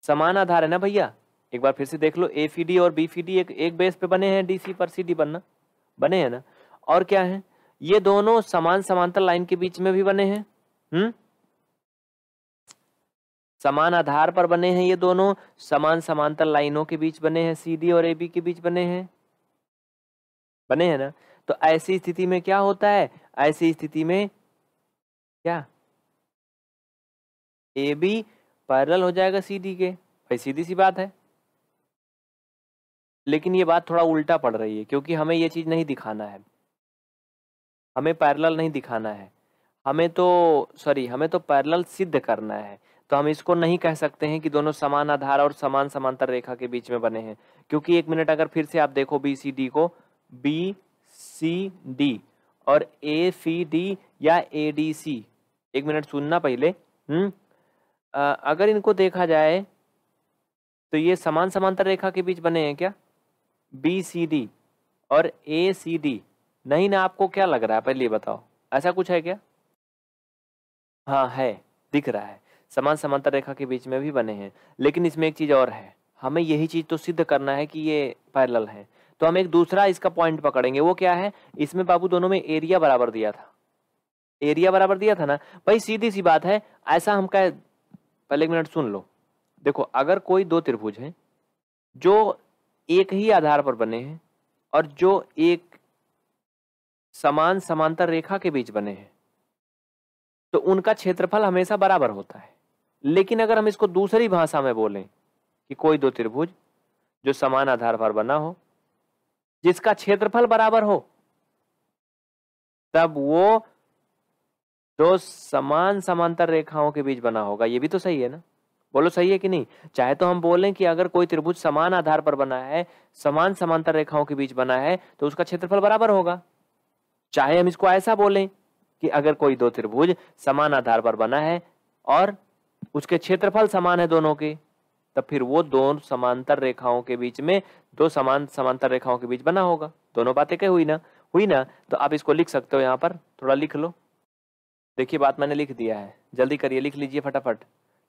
समान आधार है ना भैया एक बार फिर से देख लो ए फी डी और बी फी डी एक एक बेस पे बने हैं डी सी पर सी डी बनना बने हैं ना और क्या है ये दोनों समान समांतर लाइन के बीच में भी बने हैं हम्म समान आधार पर बने हैं ये दोनों समान समांतर लाइनों के बीच बने हैं सी डी और ए बी के बीच बने हैं बने हैं ना तो ऐसी स्थिति में क्या होता है ऐसी स्थिति में क्या ए बी पैरल हो जाएगा सी डी के भाई सीधी सी बात है लेकिन ये बात थोड़ा उल्टा पड़ रही है क्योंकि हमें ये चीज़ नहीं दिखाना है हमें पैरल नहीं दिखाना है हमें तो सॉरी हमें तो पैरल सिद्ध करना है तो हम इसको नहीं कह सकते हैं कि दोनों समान आधार और समान समांतर रेखा के बीच में बने हैं क्योंकि एक मिनट अगर फिर से आप देखो बी सी डी को बी सी डी और ए सी डी या ए डी सी एक मिनट सुनना पहले हम्म अगर इनको देखा जाए तो ये समान समांतर रेखा के बीच बने हैं क्या बी सी डी और ए सी डी नहीं ना आपको क्या लग रहा है पहले बताओ ऐसा कुछ है क्या हाँ है दिख रहा है समान समांतर रेखा के बीच में भी बने हैं लेकिन इसमें एक चीज़ और है हमें यही चीज़ तो सिद्ध करना है कि ये पैरल है तो हम एक दूसरा इसका पॉइंट पकड़ेंगे वो क्या है इसमें बाबू दोनों में एरिया बराबर दिया था एरिया बराबर दिया था ना भाई सीधी सी बात है ऐसा हम कह पहले एक मिनट सुन लो देखो अगर कोई दो त्रिभुज हैं जो एक ही आधार पर बने हैं और जो एक समान समांतर रेखा के बीच बने हैं तो उनका क्षेत्रफल हमेशा बराबर होता है लेकिन अगर हम इसको दूसरी भाषा में बोलें कि कोई दो त्रिभुज जो समान आधार पर बना हो जिसका क्षेत्रफल बराबर हो तब वो जो समान समांतर रेखाओं के बीच बना होगा ये भी तो सही है ना बोलो सही है कि नहीं चाहे तो हम बोलें कि अगर कोई त्रिभुज समान आधार पर बना है समान समांतर रेखाओं के बीच बना है तो उसका क्षेत्रफल बराबर होगा चाहे हम इसको ऐसा बोलें कि अगर कोई दो त्रिभुज समान आधार पर बना है और उसके क्षेत्रफल समान है दोनों के तब तो फिर वो दो समांतर रेखाओं के बीच में दो समान समांतर रेखाओं के बीच बना होगा दोनों बातें क्या हुई ना हुई ना तो आप इसको लिख सकते हो यहाँ पर थोड़ा लिख लो देखिए बात मैंने लिख दिया है जल्दी करिए लिख लीजिए फटाफट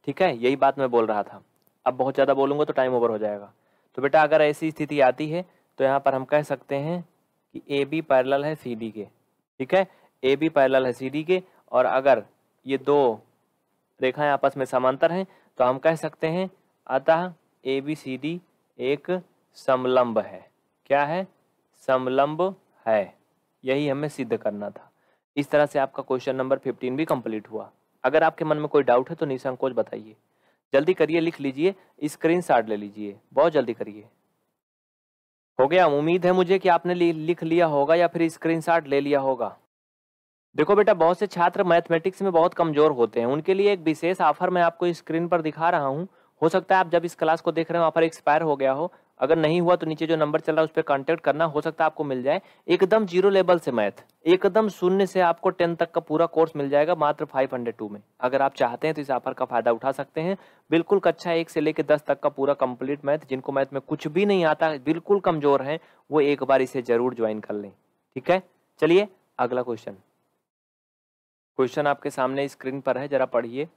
ठीक है यही बात मैं बोल रहा था अब बहुत ज़्यादा बोलूँगा तो टाइम ओवर हो जाएगा तो बेटा अगर ऐसी स्थिति आती है तो यहाँ पर हम कह सकते हैं कि ए बी पैरल है सी डी के ठीक है ए बी पैरल है सी डी के और अगर ये दो रेखाएं आपस में समांतर हैं तो हम कह सकते हैं अतः ए बी सी डी एक समलंब है क्या है समलंब है यही हमें सिद्ध करना था इस तरह से आपका क्वेश्चन नंबर फिफ्टीन भी कंप्लीट हुआ अगर आपके मन में कोई डाउट है तो निसंकोच बताइए जल्दी करिए लिख लीजिए स्क्रीन शॉट ले लीजिए बहुत जल्दी करिए हो गया उम्मीद है मुझे कि आपने लिख लिया होगा या फिर स्क्रीन ले लिया होगा देखो बेटा बहुत से छात्र मैथमेटिक्स में बहुत कमजोर होते हैं उनके लिए एक विशेष ऑफर मैं आपको स्क्रीन पर दिखा रहा हूँ हो सकता है आप जब इस क्लास को देख रहे हो ऑफर एक्सपायर हो गया हो अगर नहीं हुआ तो नीचे जो नंबर चल रहा है उस पर कॉन्टेक्ट करना हो सकता है आपको मिल जाए एकदम जीरो लेवल से मैथ एकदम शून्य से आपको टेन तक का पूरा कोर्स मिल जाएगा मात्र फाइव हंड्रेड टू में अगर आप चाहते हैं तो इस ऑफर का फायदा उठा सकते हैं बिल्कुल कक्षा एक से लेकर दस तक का पूरा कंप्लीट मैथ जिनको मैथ में कुछ भी नहीं आता बिल्कुल कमजोर है वो एक बार इसे जरूर ज्वाइन कर लें ठीक है चलिए अगला क्वेश्चन क्वेश्चन आपके सामने स्क्रीन पर है जरा पढ़िए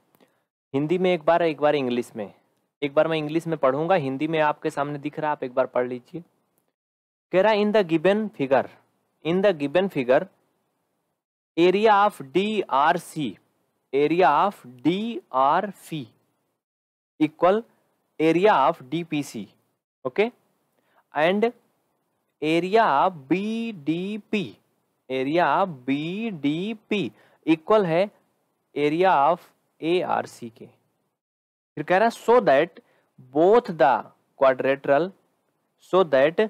हिंदी में एक बार एक बार इंग्लिश में एक बार मैं इंग्लिश में पढ़ूंगा हिंदी में आपके सामने दिख रहा आप एक बार पढ़ लीजिए कह रहा in the given figure in the given figure area of D R C area of D R C equal area of D P C okay and area of B D P area of B D P equal है area of A R C के फिर कह रहा है so that both the quadrilateral so that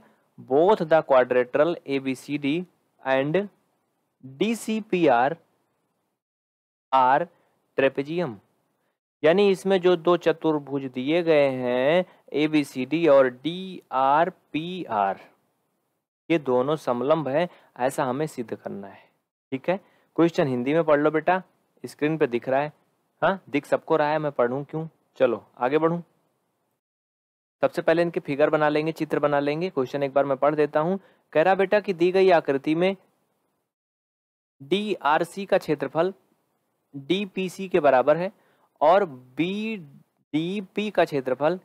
both the quadrilateral A B C D and D C P are R trapezium यानी इसमें जो दो चतुर्भुज दिए गए हैं ए बी सी डी और डी आर पी आर ये दोनों समलंब है ऐसा हमें सिद्ध करना है ठीक है क्वेश्चन हिंदी में पढ़ लो बेटा स्क्रीन पे दिख रहा है हाँ दिख सबको रहा है मैं पढ़ूँ क्यों चलो आगे बढ़ूँ सबसे पहले इनके फिगर बना लेंगे चित्र बना लेंगे क्वेश्चन एक बार मैं पढ़ देता हूँ कह रहा बेटा कि दी गई आकृति में डी आर सी का क्षेत्रफल डी पी सी के बराबर है और बी डी पी का क्षेत्रफल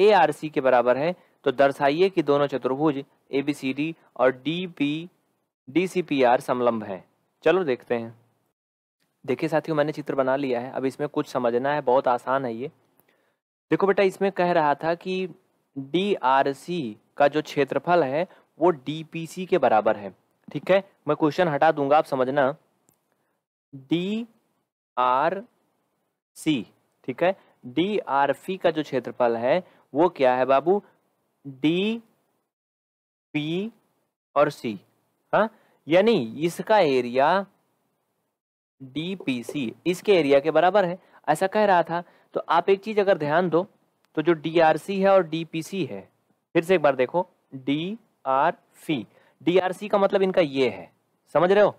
ए आर सी के बराबर है तो दर्शाइए कि दोनों चतुर्भुज ए बी सी डी और D P D C P R समलंब है चलो देखते हैं देखिए साथियों मैंने चित्र बना लिया है अब इसमें कुछ समझना है बहुत आसान है ये देखो बेटा इसमें कह रहा था कि सी का जो क्षेत्रफल है वो सी के बराबर है ठीक है मैं क्वेश्चन हटा दूंगा आप समझना डी आर सी ठीक है डी आर फी का जो क्षेत्रफल है वो क्या है बाबू डी पी और सी हाँ यानी इसका एरिया डी पी सी इसके एरिया के बराबर है ऐसा कह रहा था तो आप एक चीज अगर ध्यान दो तो जो डी है और डी है फिर से एक बार देखो D R C D R C का मतलब इनका ये है समझ रहे हो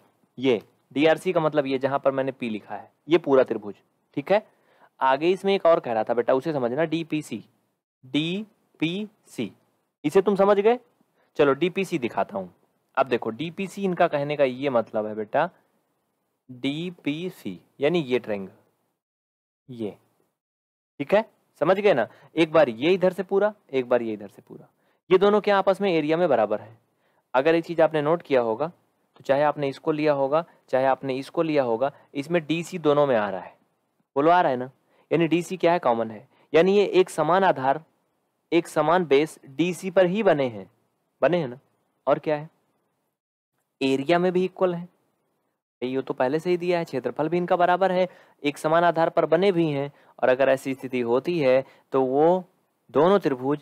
ये डी आर सी का मतलब ये जहां पर मैंने पी लिखा है ये पूरा त्रिभुज ठीक है आगे इसमें एक और कह रहा था बेटा उसे समझना D P C D P C इसे तुम समझ गए चलो डी पी सी दिखाता हूं अब देखो डी पी सी इनका कहने का ये मतलब है बेटा डी पी सी यानी ये ट्रेंगल ये ठीक है समझ गए ना एक बार ये इधर से पूरा एक बार ये इधर से पूरा ये दोनों क्या आपस में एरिया में बराबर है अगर ये चीज़ आपने नोट किया होगा तो चाहे आपने इसको लिया होगा चाहे आपने इसको लिया होगा इसमें डी सी दोनों में आ रहा है बोलो आ रहा है ना यानी डी सी क्या है कॉमन है यानी ये एक समान आधार एक समान बेस डी पर ही बने हैं बने हैं ना और क्या है एरिया में भी इक्वल है ये तो पहले से ही दिया है क्षेत्रफल भी इनका बराबर है एक समान आधार पर बने भी हैं और अगर ऐसी स्थिति होती है तो वो दोनों त्रिभुज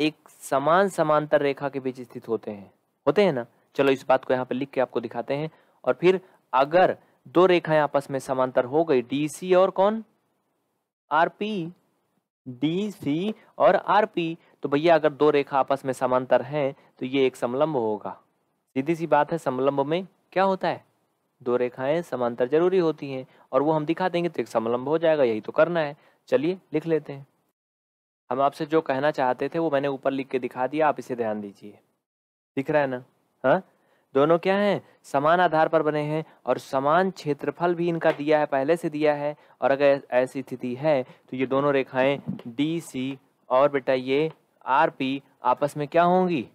एक समान समांतर रेखा के बीच स्थित होते हैं होते हैं ना चलो इस बात को यहाँ पर लिख के आपको दिखाते हैं और फिर अगर दो रेखाएं आपस में समांतर हो गई डी और कौन आर डीसी और आरपी तो भैया अगर दो रेखा आपस में समांतर हैं तो ये एक समलंब होगा सीधी सी बात है समलंब में क्या होता है दो रेखाएं समांतर जरूरी होती हैं और वो हम दिखा देंगे तो एक समलंब हो जाएगा यही तो करना है चलिए लिख लेते हैं हम आपसे जो कहना चाहते थे वो मैंने ऊपर लिख के दिखा दिया आप इसे ध्यान दीजिए दिख रहा है ना हाँ दोनों क्या हैं समान आधार पर बने हैं और समान क्षेत्रफल भी इनका दिया है पहले से दिया है और अगर ऐसी स्थिति है तो ये दोनों रेखाएं डी सी और बेटा ये आर पी आपस में क्या होंगी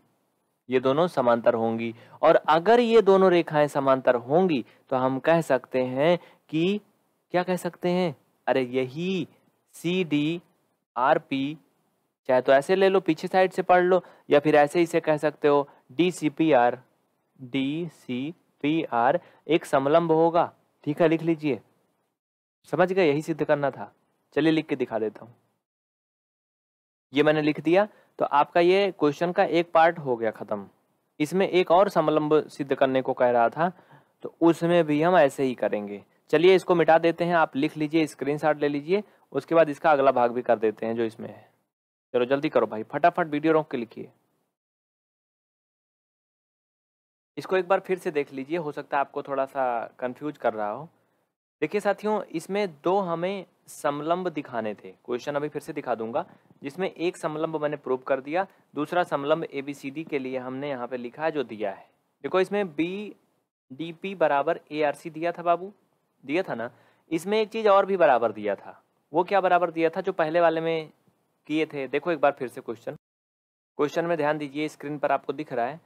ये दोनों समांतर होंगी और अगर ये दोनों रेखाएं समांतर होंगी तो हम कह सकते हैं कि क्या कह सकते हैं अरे यही सी डी आर पी चाहे तो ऐसे ले लो पीछे साइड से पढ़ लो या फिर ऐसे ही से कह सकते हो D C P R D C P R एक समलंब होगा ठीक है लिख लीजिए समझ गए यही सिद्ध करना था चलिए लिख के दिखा देता हूँ ये मैंने लिख दिया तो आपका ये क्वेश्चन का एक पार्ट हो गया ख़त्म इसमें एक और समलंब सिद्ध करने को कह रहा था तो उसमें भी हम ऐसे ही करेंगे चलिए इसको मिटा देते हैं आप लिख लीजिए स्क्रीनशॉट ले लीजिए उसके बाद इसका अगला भाग भी कर देते हैं जो इसमें है चलो जल्दी करो भाई फटाफट वीडियो रोक के लिखिए इसको एक बार फिर से देख लीजिए हो सकता है आपको थोड़ा सा कंफ्यूज कर रहा हो देखिए साथियों इसमें दो हमें समलंब दिखाने थे क्वेश्चन अभी फिर से दिखा दूंगा जिसमें एक समलंब मैंने प्रूव कर दिया दूसरा समलंब ए बी सी डी के लिए हमने यहाँ पे लिखा है जो दिया है देखो इसमें बी डी पी बराबर ए आर सी दिया था बाबू दिया था ना इसमें एक चीज़ और भी बराबर दिया था वो क्या बराबर दिया था जो पहले वाले में किए थे देखो एक बार फिर से क्वेश्चन क्वेश्चन में ध्यान दीजिए स्क्रीन पर आपको दिख रहा है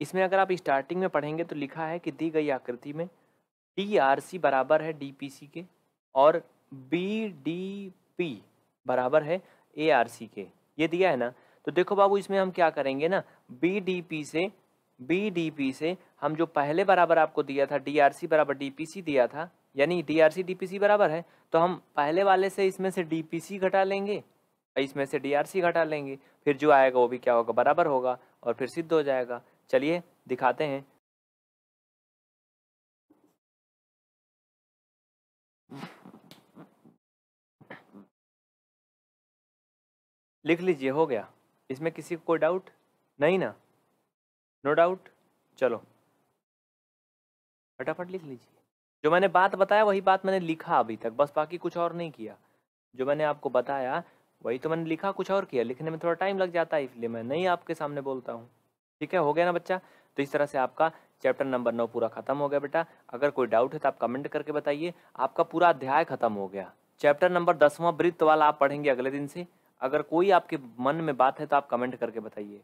इसमें अगर आप स्टार्टिंग में पढ़ेंगे तो लिखा है कि दी गई आकृति में डी आर सी बराबर है डी पी सी के और बी डी पी बराबर है ए आर सी के ये दिया है ना तो देखो बाबू इसमें हम क्या करेंगे ना बी डी पी से बी डी पी से हम जो पहले बराबर आपको दिया था डी आर सी बराबर डी पी सी दिया था यानी D R C D P C बराबर है तो हम पहले वाले से इसमें से डी पी सी घटा लेंगे इसमें से डी आर सी घटा लेंगे फिर जो आएगा वो भी क्या होगा बराबर होगा और फिर सिद्ध हो जाएगा चलिए दिखाते हैं लिख लीजिए हो गया इसमें किसी को कोई डाउट नहीं ना नो डाउट चलो फटाफट लिख लीजिए जो मैंने बात बताया वही बात मैंने लिखा अभी तक बस बाकी कुछ और नहीं किया जो मैंने आपको बताया वही तो मैंने लिखा कुछ और किया लिखने में थोड़ा टाइम लग जाता है इसलिए मैं नहीं आपके सामने बोलता हूँ ठीक है हो गया ना बच्चा तो इस तरह से आपका चैप्टर नंबर नौ पूरा खत्म हो गया बेटा अगर कोई डाउट है तो आप कमेंट करके बताइए आपका पूरा अध्याय खत्म हो गया चैप्टर नंबर दसवां वृत्त वाला आप पढ़ेंगे अगले दिन से अगर कोई आपके मन में बात है तो आप कमेंट करके बताइए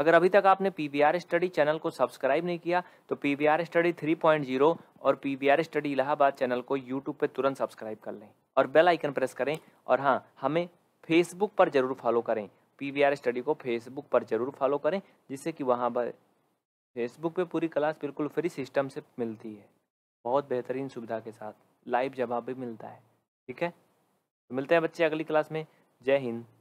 अगर अभी तक आपने पी स्टडी चैनल को सब्सक्राइब नहीं किया तो पी स्टडी 3.0 और पी स्टडी इलाहाबाद चैनल को यूट्यूब पर तुरंत सब्सक्राइब कर लें और बेल आइकन प्रेस करें और हाँ हमें फेसबुक पर ज़रूर फॉलो करें पी स्टडी को फेसबुक पर ज़रूर फॉलो करें जिससे कि वहाँ पर फेसबुक पर पूरी क्लास बिल्कुल फ्री सिस्टम से मिलती है बहुत बेहतरीन सुविधा के साथ लाइव जवाब भी मिलता है ठीक है तो मिलते हैं बच्चे अगली क्लास में जय हिंद